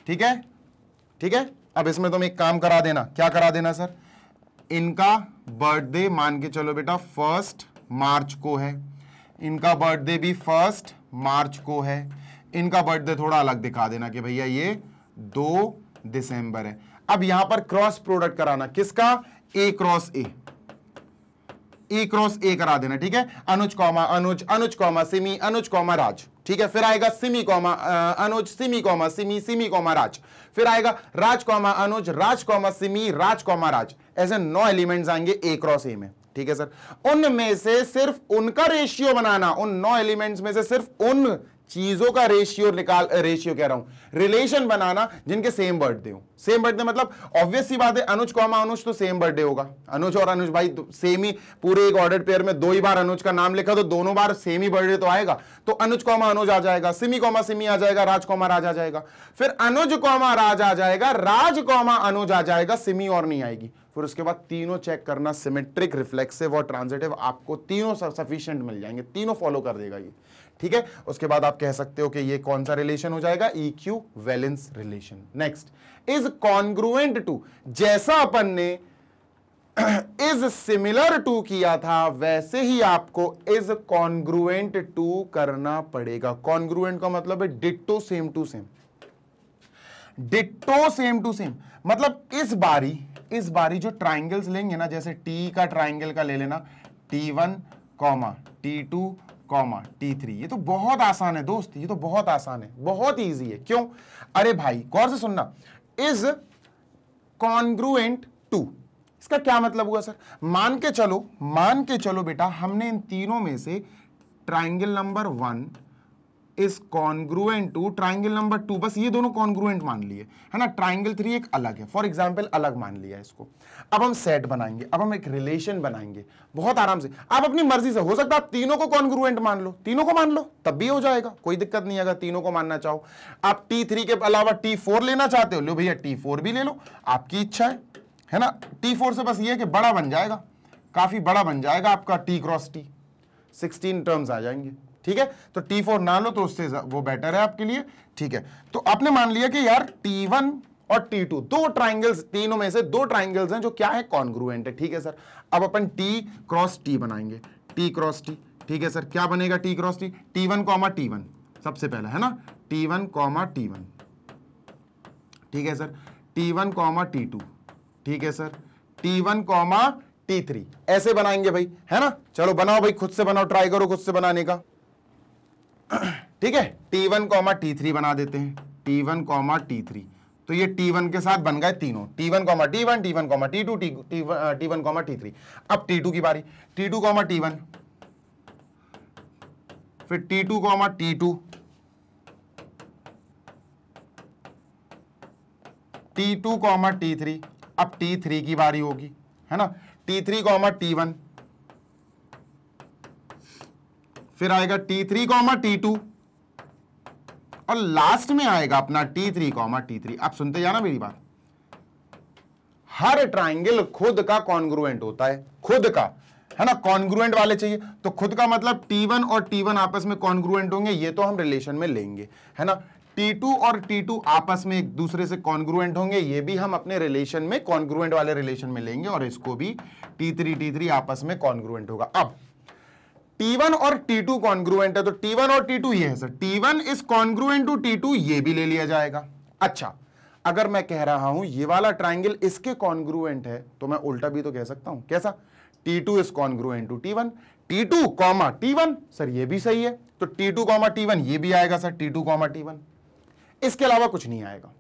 ठीक है ठीक है अब इसमें तुम एक काम करा देना क्या करा देना सर इनका बर्थडे मान के चलो बेटा फर्स्ट मार्च को है इनका बर्थडे भी फर्स्ट मार्च को है इनका बर्थडे थोड़ा अलग दिखा देना कि भैया ये दो दिसंबर है अब यहां पर क्रॉस प्रोडक्ट कराना किसका ए क्रॉस ए ए क्रॉस ए करा देना ठीक है Anuj comma Anuj Anuj comma Simi Anuj comma Raj ठीक है फिर आएगा Simi comma Anuj Simi comma Simi Simi comma Raj फिर आएगा Raj comma Anuj Raj comma Simi Raj comma Raj ऐसे नौ एलिमेंट्स आएंगे ए क्रॉस ए में ठीक है सर उनमें से सिर्फ उनका रेशियो बनाना उन नौ एलिमेंट्स में से सिर्फ उन चीजों का रेशियो निकाल रेशियो कह रहा हूं रिलेशन बनाना जिनके सेम बर्थडे हो सेम बर्थडे मतलब ऑब्वियस सी बात है अनुज कौमा अनुज तो सेम बर्थडे होगा अनुज और अनुज भाई तो सेम ही पूरे एक ऑर्डर पेयर में दो ही बार अनुज का नाम लिखा तो दोनों बार सेम ही बर्थडे तो आएगा तो अनुज कौमा अनुज आ जाएगा सिमी कौमा सिमी आ जाएगा राज कौमा राज आ जाएगा फिर अनुज कौमा राज आ जाएगा राज कौमा अनुज आ जाएगा सिमी और नहीं आएगी फिर उसके बाद तीनों चेक करना सिमेट्रिक रिफ्लेक्सिव और ट्रांजेटिव आपको तीनों सफिशियंट मिल जाएंगे तीनों फॉलो कर देगा ये ठीक है उसके बाद आप कह सकते हो कि ये कौन सा रिलेशन हो जाएगा equivalence relation next is congruent to जैसा अपन ने इज सिमिलर टू किया था वैसे ही आपको इज कॉन्ग्रुएंट टू करना पड़ेगा कॉन्ग्रुएंट का मतलब है ditto same to same ditto same to same मतलब इस बारी इस बारी जो ट्राइंगल्स लेंगे ना जैसे टी का ट्राइंगल का ले लेना T one comma T two comma T three ये तो बहुत आसान है दोस्त ये तो बहुत आसान है बहुत ईजी है क्यों अरे भाई गौर से सुनना इज कॉन्ग्रुएंट टू इसका क्या मतलब हुआ सर मान के चलो मान के चलो बेटा हमने इन तीनों में से triangle number one is congruent to triangle number two बस ये दोनों कॉन्ग्रुएंट मान लिए है ना ट्राइंगल थ्री एक अलग है फॉर एग्जाम्पल अलग मान लिया इसको अब हम सेट बनाएंगे अब हम एक रिलेशन बनाएंगे बहुत आराम से आप अपनी मर्जी से हो सकता है आप तीनों को कॉन्ग्रुएंट मान लो तीनों को मान लो तब भी हो जाएगा कोई दिक्कत नहीं अगर तीनों को मानना चाहो आप टी थ्री के अलावा टी फोर लेना चाहते हो लो भैया टी फोर भी ले लो आपकी इच्छा है है ना टी फोर से बस ये कि बड़ा बन जाएगा काफी बड़ा बन जाएगा आपका T cross T sixteen terms आ जाएंगे ठीक है तो टी फोर ना लो तो उससे वो बेटर है आपके लिए ठीक है तो आपने मान लिया कि यार टी वन और T2 दो ट्राइंगल्स तीनों में से दो ट्राइंगल्स हैं जो क्या है कॉन्ग्रुएंट है ठीक है सर अब अपन T क्रॉस T बनाएंगे T क्रॉस T ठीक है सर क्या बनेगा T cross T T1 comma T1 सबसे पहला है ना T1 कॉमा T1 ठीक है सर T1 कॉमा T2 ठीक है सर T1 कॉमा T3 ऐसे बनाएंगे भाई है ना चलो बनाओ भाई खुद से बनाओ ट्राई करो खुद से बनाने का *clears throat* ठीक है T1 कॉमा T3 बना देते हैं T1 कॉमा T3 तो ये T1 के साथ बन गए तीनों T one comma T one T one comma T two T one comma T three अब टी टू की बारी T two comma T one फिर T2 two comma T two T two comma T three अब T3 की बारी होगी है ना T three comma T one फिर आएगा T three comma T two और लास्ट में आएगा अपना T three comma T three आप सुनते जाना मेरी बात हर ट्राइंगल खुद का कॉन्ग्रुएंट होता है खुद का है ना कॉन्ग्रुएंट वाले चाहिए तो खुद का मतलब T1 और T1 आपस में कॉन्ग्रुएंट होंगे ये तो हम रिलेशन में लेंगे है ना T2 और T2 आपस में एक दूसरे से कॉन्ग्रुएंट होंगे ये भी हम अपने रिलेशन में कॉन्ग्रुएंट वाले रिलेशन में लेंगे और इसको भी T3 T3 आपस में कॉन्ग्रुएंट होगा अब T1 और T2 कॉन्ग्रुएंट है तो T1 और T2 ये है sir T1 one is congruent to T2 ये भी ले लिया जाएगा अच्छा अगर मैं कह रहा हूं ये वाला ट्राइंगल इसके कॉन्ग्रुएंट है तो मैं उल्टा भी तो कह सकता हूं कैसा T2 two is congruent to T1 T2 comma T1 sir ये भी सही है तो T2 टू कॉमा T1 ये भी आएगा sir T2 two comma T1 इसके अलावा कुछ नहीं आएगा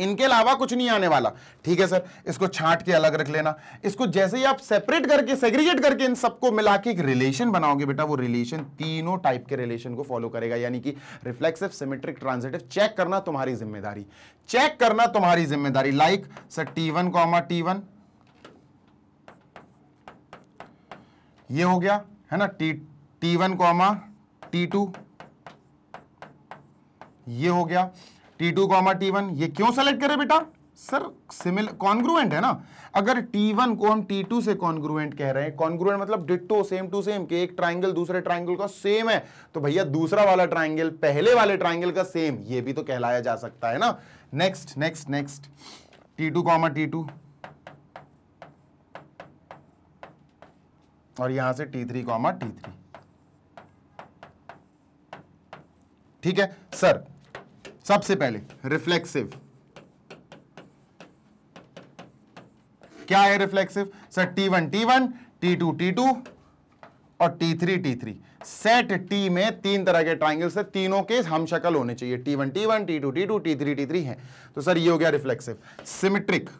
इनके अलावा कुछ नहीं आने वाला ठीक है सर इसको छांट के अलग रख लेना इसको जैसे ही आप सेपरेट करके सेग्रीगेट करके इन सबको मिला के एक रिलेशन बनाओगे बेटा वो रिलेशन तीनों टाइप के रिलेशन को फॉलो करेगा यानी कि रिफ्लेक्सिव सिमेट्रिक ट्रांजिटिव चेक करना तुम्हारी जिम्मेदारी चेक करना तुम्हारी जिम्मेदारी like sir T one comma T one ये हो गया है ना T T one comma T two ये हो गया T two comma T one ये क्यों सेलेक्ट करें बेटा सर सिमिलर कॉन्ग्रुएंट है ना अगर T1 को हम T2 से कॉन्ग्रुएंट कह रहे हैं कॉन्ग्रुएंट मतलब डिटो सेम टू सेम कि एक ट्राइंगल दूसरे ट्राइंगल का सेम है तो भैया दूसरा वाला ट्राइंगल पहले वाले ट्राइंगल का सेम ये भी तो कहलाया जा सकता है ना next next next T2 two comma T two और यहां से T3 three comma T three ठीक है सर सबसे पहले रिफ्लेक्सिव क्या है reflexive sir T one T one T two T two और T three T three set T में तीन तरह के ट्राइंगल से तीनों के हम शक्ल होने चाहिए T one T one T two T two T three T three है तो सर ये हो गया रिफ्लेक्सिव सिमेट्रिक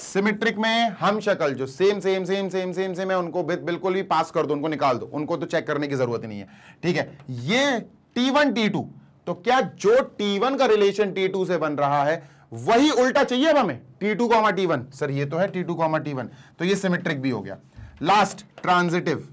सिमेट्रिक में हम शक्ल जो same same same same same same है उनको बिल्कुल भी पास कर दो उनको निकाल दो उनको तो चेक करने की जरूरत ही नहीं है ठीक है ये टी वन टी टू तो क्या जो T1 का रिलेशन T2 से बन रहा है वही उल्टा चाहिए अब हमें T2 कॉमा टी सर ये तो है T2 कॉमा टी तो ये सिमेट्रिक भी हो गया लास्ट ट्रांजिटिव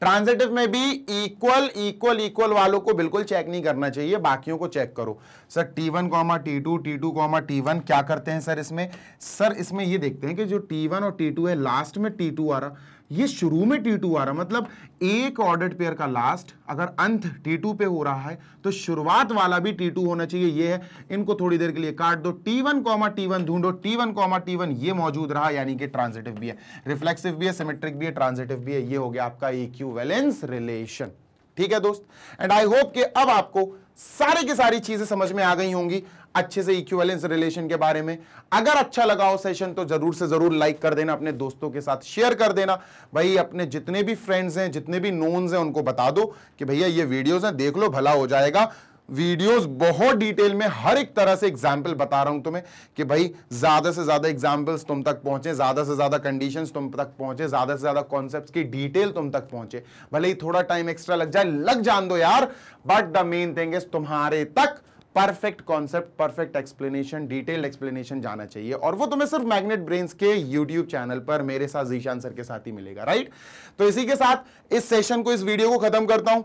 ट्रांजिटिव में भी इक्वल इक्वल इक्वल वालों को बिल्कुल चेक नहीं करना चाहिए बाकियों को चेक करो sir T one comma T two T two comma T one क्या करते हैं सर इसमें सर इसमें ये देखते हैं कि जो टी वन और टी टू है लास्ट में टी टू आ रहा ये शुरू में टी टू आ रहा मतलब एक ऑर्डर पेयर का लास्ट अगर अंत टी टू पे हो रहा है तो शुरुआत वाला भी टी टू होना चाहिए ये है इनको थोड़ी देर के लिए काट दो T one comma T one ढूंढो T one comma T one ये मौजूद रहा यानी कि ट्रांजिटिव भी है रिफ्लेक्सिव भी है सिमेट्रिक भी है ट्रांजिटिव भी है ये हो गया आपका ई रिलेशन ठीक है दोस्त एंड आई होप कि अब आपको सारी की सारी चीजें समझ में आ गई होंगी अच्छे से इक्विवेलेंस रिलेशन के बारे में अगर अच्छा लगा हो सेशन तो जरूर से जरूर लाइक कर देना अपने दोस्तों के साथ शेयर कर देना भाई अपने जितने भी फ्रेंड्स हैं जितने भी नोन्स हैं उनको बता दो कि भैया ये वीडियोस हैं देख लो भला हो जाएगा वीडियोस बहुत डिटेल में हर एक तरह से एग्जाम्पल बता रहा हूं तुम्हें कि भाई ज्यादा से ज्यादा एग्जाम्पल्स तुम तक पहुंचे ज्यादा से ज्यादा कंडीशन तुम तक पहुंचे ज्यादा से ज्यादा कॉन्सेप्ट्स की डिटेल तुम तक पहुंचे भले ही थोड़ा टाइम एक्स्ट्रा लग जाए लग जान दो यार but the main thing is तुम्हारे तक perfect concept perfect explanation detailed explanation जाना चाहिए और वो तुम्हें सिर्फ मैग्नेट ब्रेन्स के यूट्यूब चैनल पर मेरे साथ जीशान सर के साथ ही मिलेगा राइट तो इसी के साथ इस सेशन को इस वीडियो को खत्म करता हूं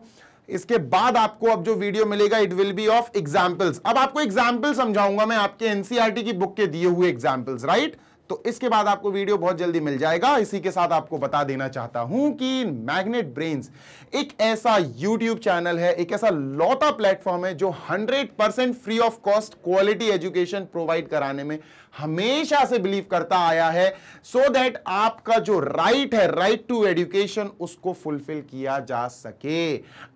इसके बाद आपको अब जो वीडियो मिलेगा it will be of examples अब आपको एग्जाम्पल समझाऊंगा मैं आपके एनसीआरटी e की बुक के दिए हुए एग्जाम्पल्स राइट तो इसके बाद आपको वीडियो बहुत जल्दी मिल जाएगा इसी के साथ आपको बता देना चाहता हूं कि मैग्नेट ब्रेन्स एक ऐसा यूट्यूब चैनल है एक ऐसा लौता प्लेटफॉर्म है जो 100% free of cost quality education provide कराने में हमेशा से बिलीव करता आया है सो so दैट आपका जो राइट है राइट टू एजुकेशन उसको फुलफिल किया जा सके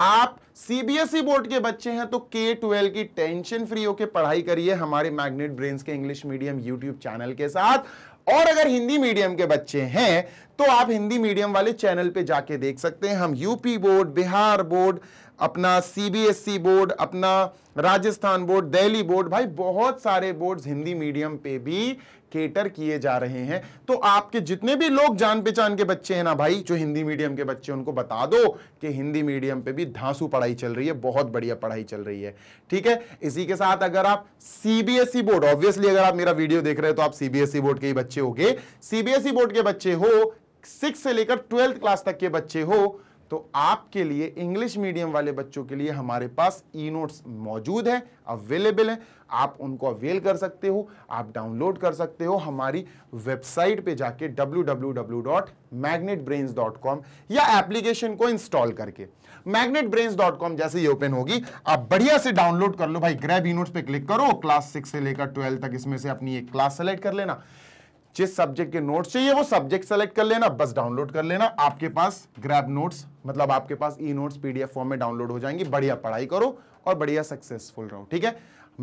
आप सीबीएसई बोर्ड e के बच्चे हैं तो के ट्वेल्व की टेंशन फ्री होकर पढ़ाई करिए हमारे मैग्नेट ब्रेन्स के इंग्लिश मीडियम यूट्यूब चैनल के साथ और अगर हिंदी मीडियम के बच्चे हैं तो आप हिंदी मीडियम वाले चैनल पे जाके देख सकते हैं हम यूपी बोर्ड बिहार बोर्ड अपना सीबीएसई बोर्ड e अपना राजस्थान बोर्ड दिल्ली बोर्ड भाई बहुत सारे बोर्ड हिंदी मीडियम पे भी केटर किए जा रहे हैं तो आपके जितने भी लोग जान पहचान के बच्चे हैं ना भाई जो हिंदी मीडियम के बच्चे उनको बता दो कि हिंदी मीडियम पे भी धांसू पढ़ाई चल रही है बहुत बढ़िया पढ़ाई चल रही है ठीक है इसी के साथ अगर आप सीबीएसई बोर्ड ऑब्वियसली अगर आप मेरा वीडियो देख रहे हो तो आप सीबीएसई बोर्ड e के ही बच्चे हो सीबीएसई बोर्ड के बच्चे हो सिक्स से लेकर ट्वेल्थ क्लास तक के बच्चे हो तो आपके लिए इंग्लिश मीडियम वाले बच्चों के लिए हमारे पास ई नोट्स मौजूद हैं अवेलेबल हैं आप उनको अवेल कर सकते हो आप डाउनलोड कर सकते हो हमारी वेबसाइट पे जाके www.magnetbrains.com या एप्लीकेशन को इंस्टॉल करके magnetbrains.com जैसे ये ओपन होगी आप बढ़िया से डाउनलोड कर लो भाई ग्रैब ई नोट्स पे क्लिक करो क्लास सिक्स से लेकर ट्वेल्व तक इसमें से अपनी एक क्लास सेलेक्ट कर लेना जिस सब्जेक्ट के नोट्स चाहिए वो सब्जेक्ट सेलेक्ट कर लेना बस डाउनलोड कर लेना आपके पास ग्रैब नोट्स मतलब आपके पास ई नोट्स पीडीएफ फॉर्म में डाउनलोड हो जाएंगी बढ़िया पढ़ाई करो और बढ़िया सक्सेसफुल रहो ठीक है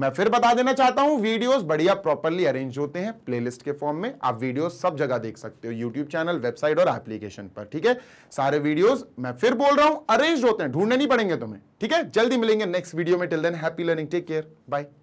मैं फिर बता देना चाहता हूं वीडियोस बढ़िया प्रॉपरली अरेंज होते हैं प्लेलिस्ट के फॉर्म में आप वीडियोस सब जगह देख सकते हो यूट्यूब चैनल वेबसाइट और एप्लीकेशन पर ठीक है सारे वीडियोस मैं फिर बोल रहा हूं अरेंज होते हैं ढूंढने नहीं पड़ेंगे तुम्हें ठीक है जल्दी मिलेंगे नेक्स्ट वीडियो में till then happy learning take care bye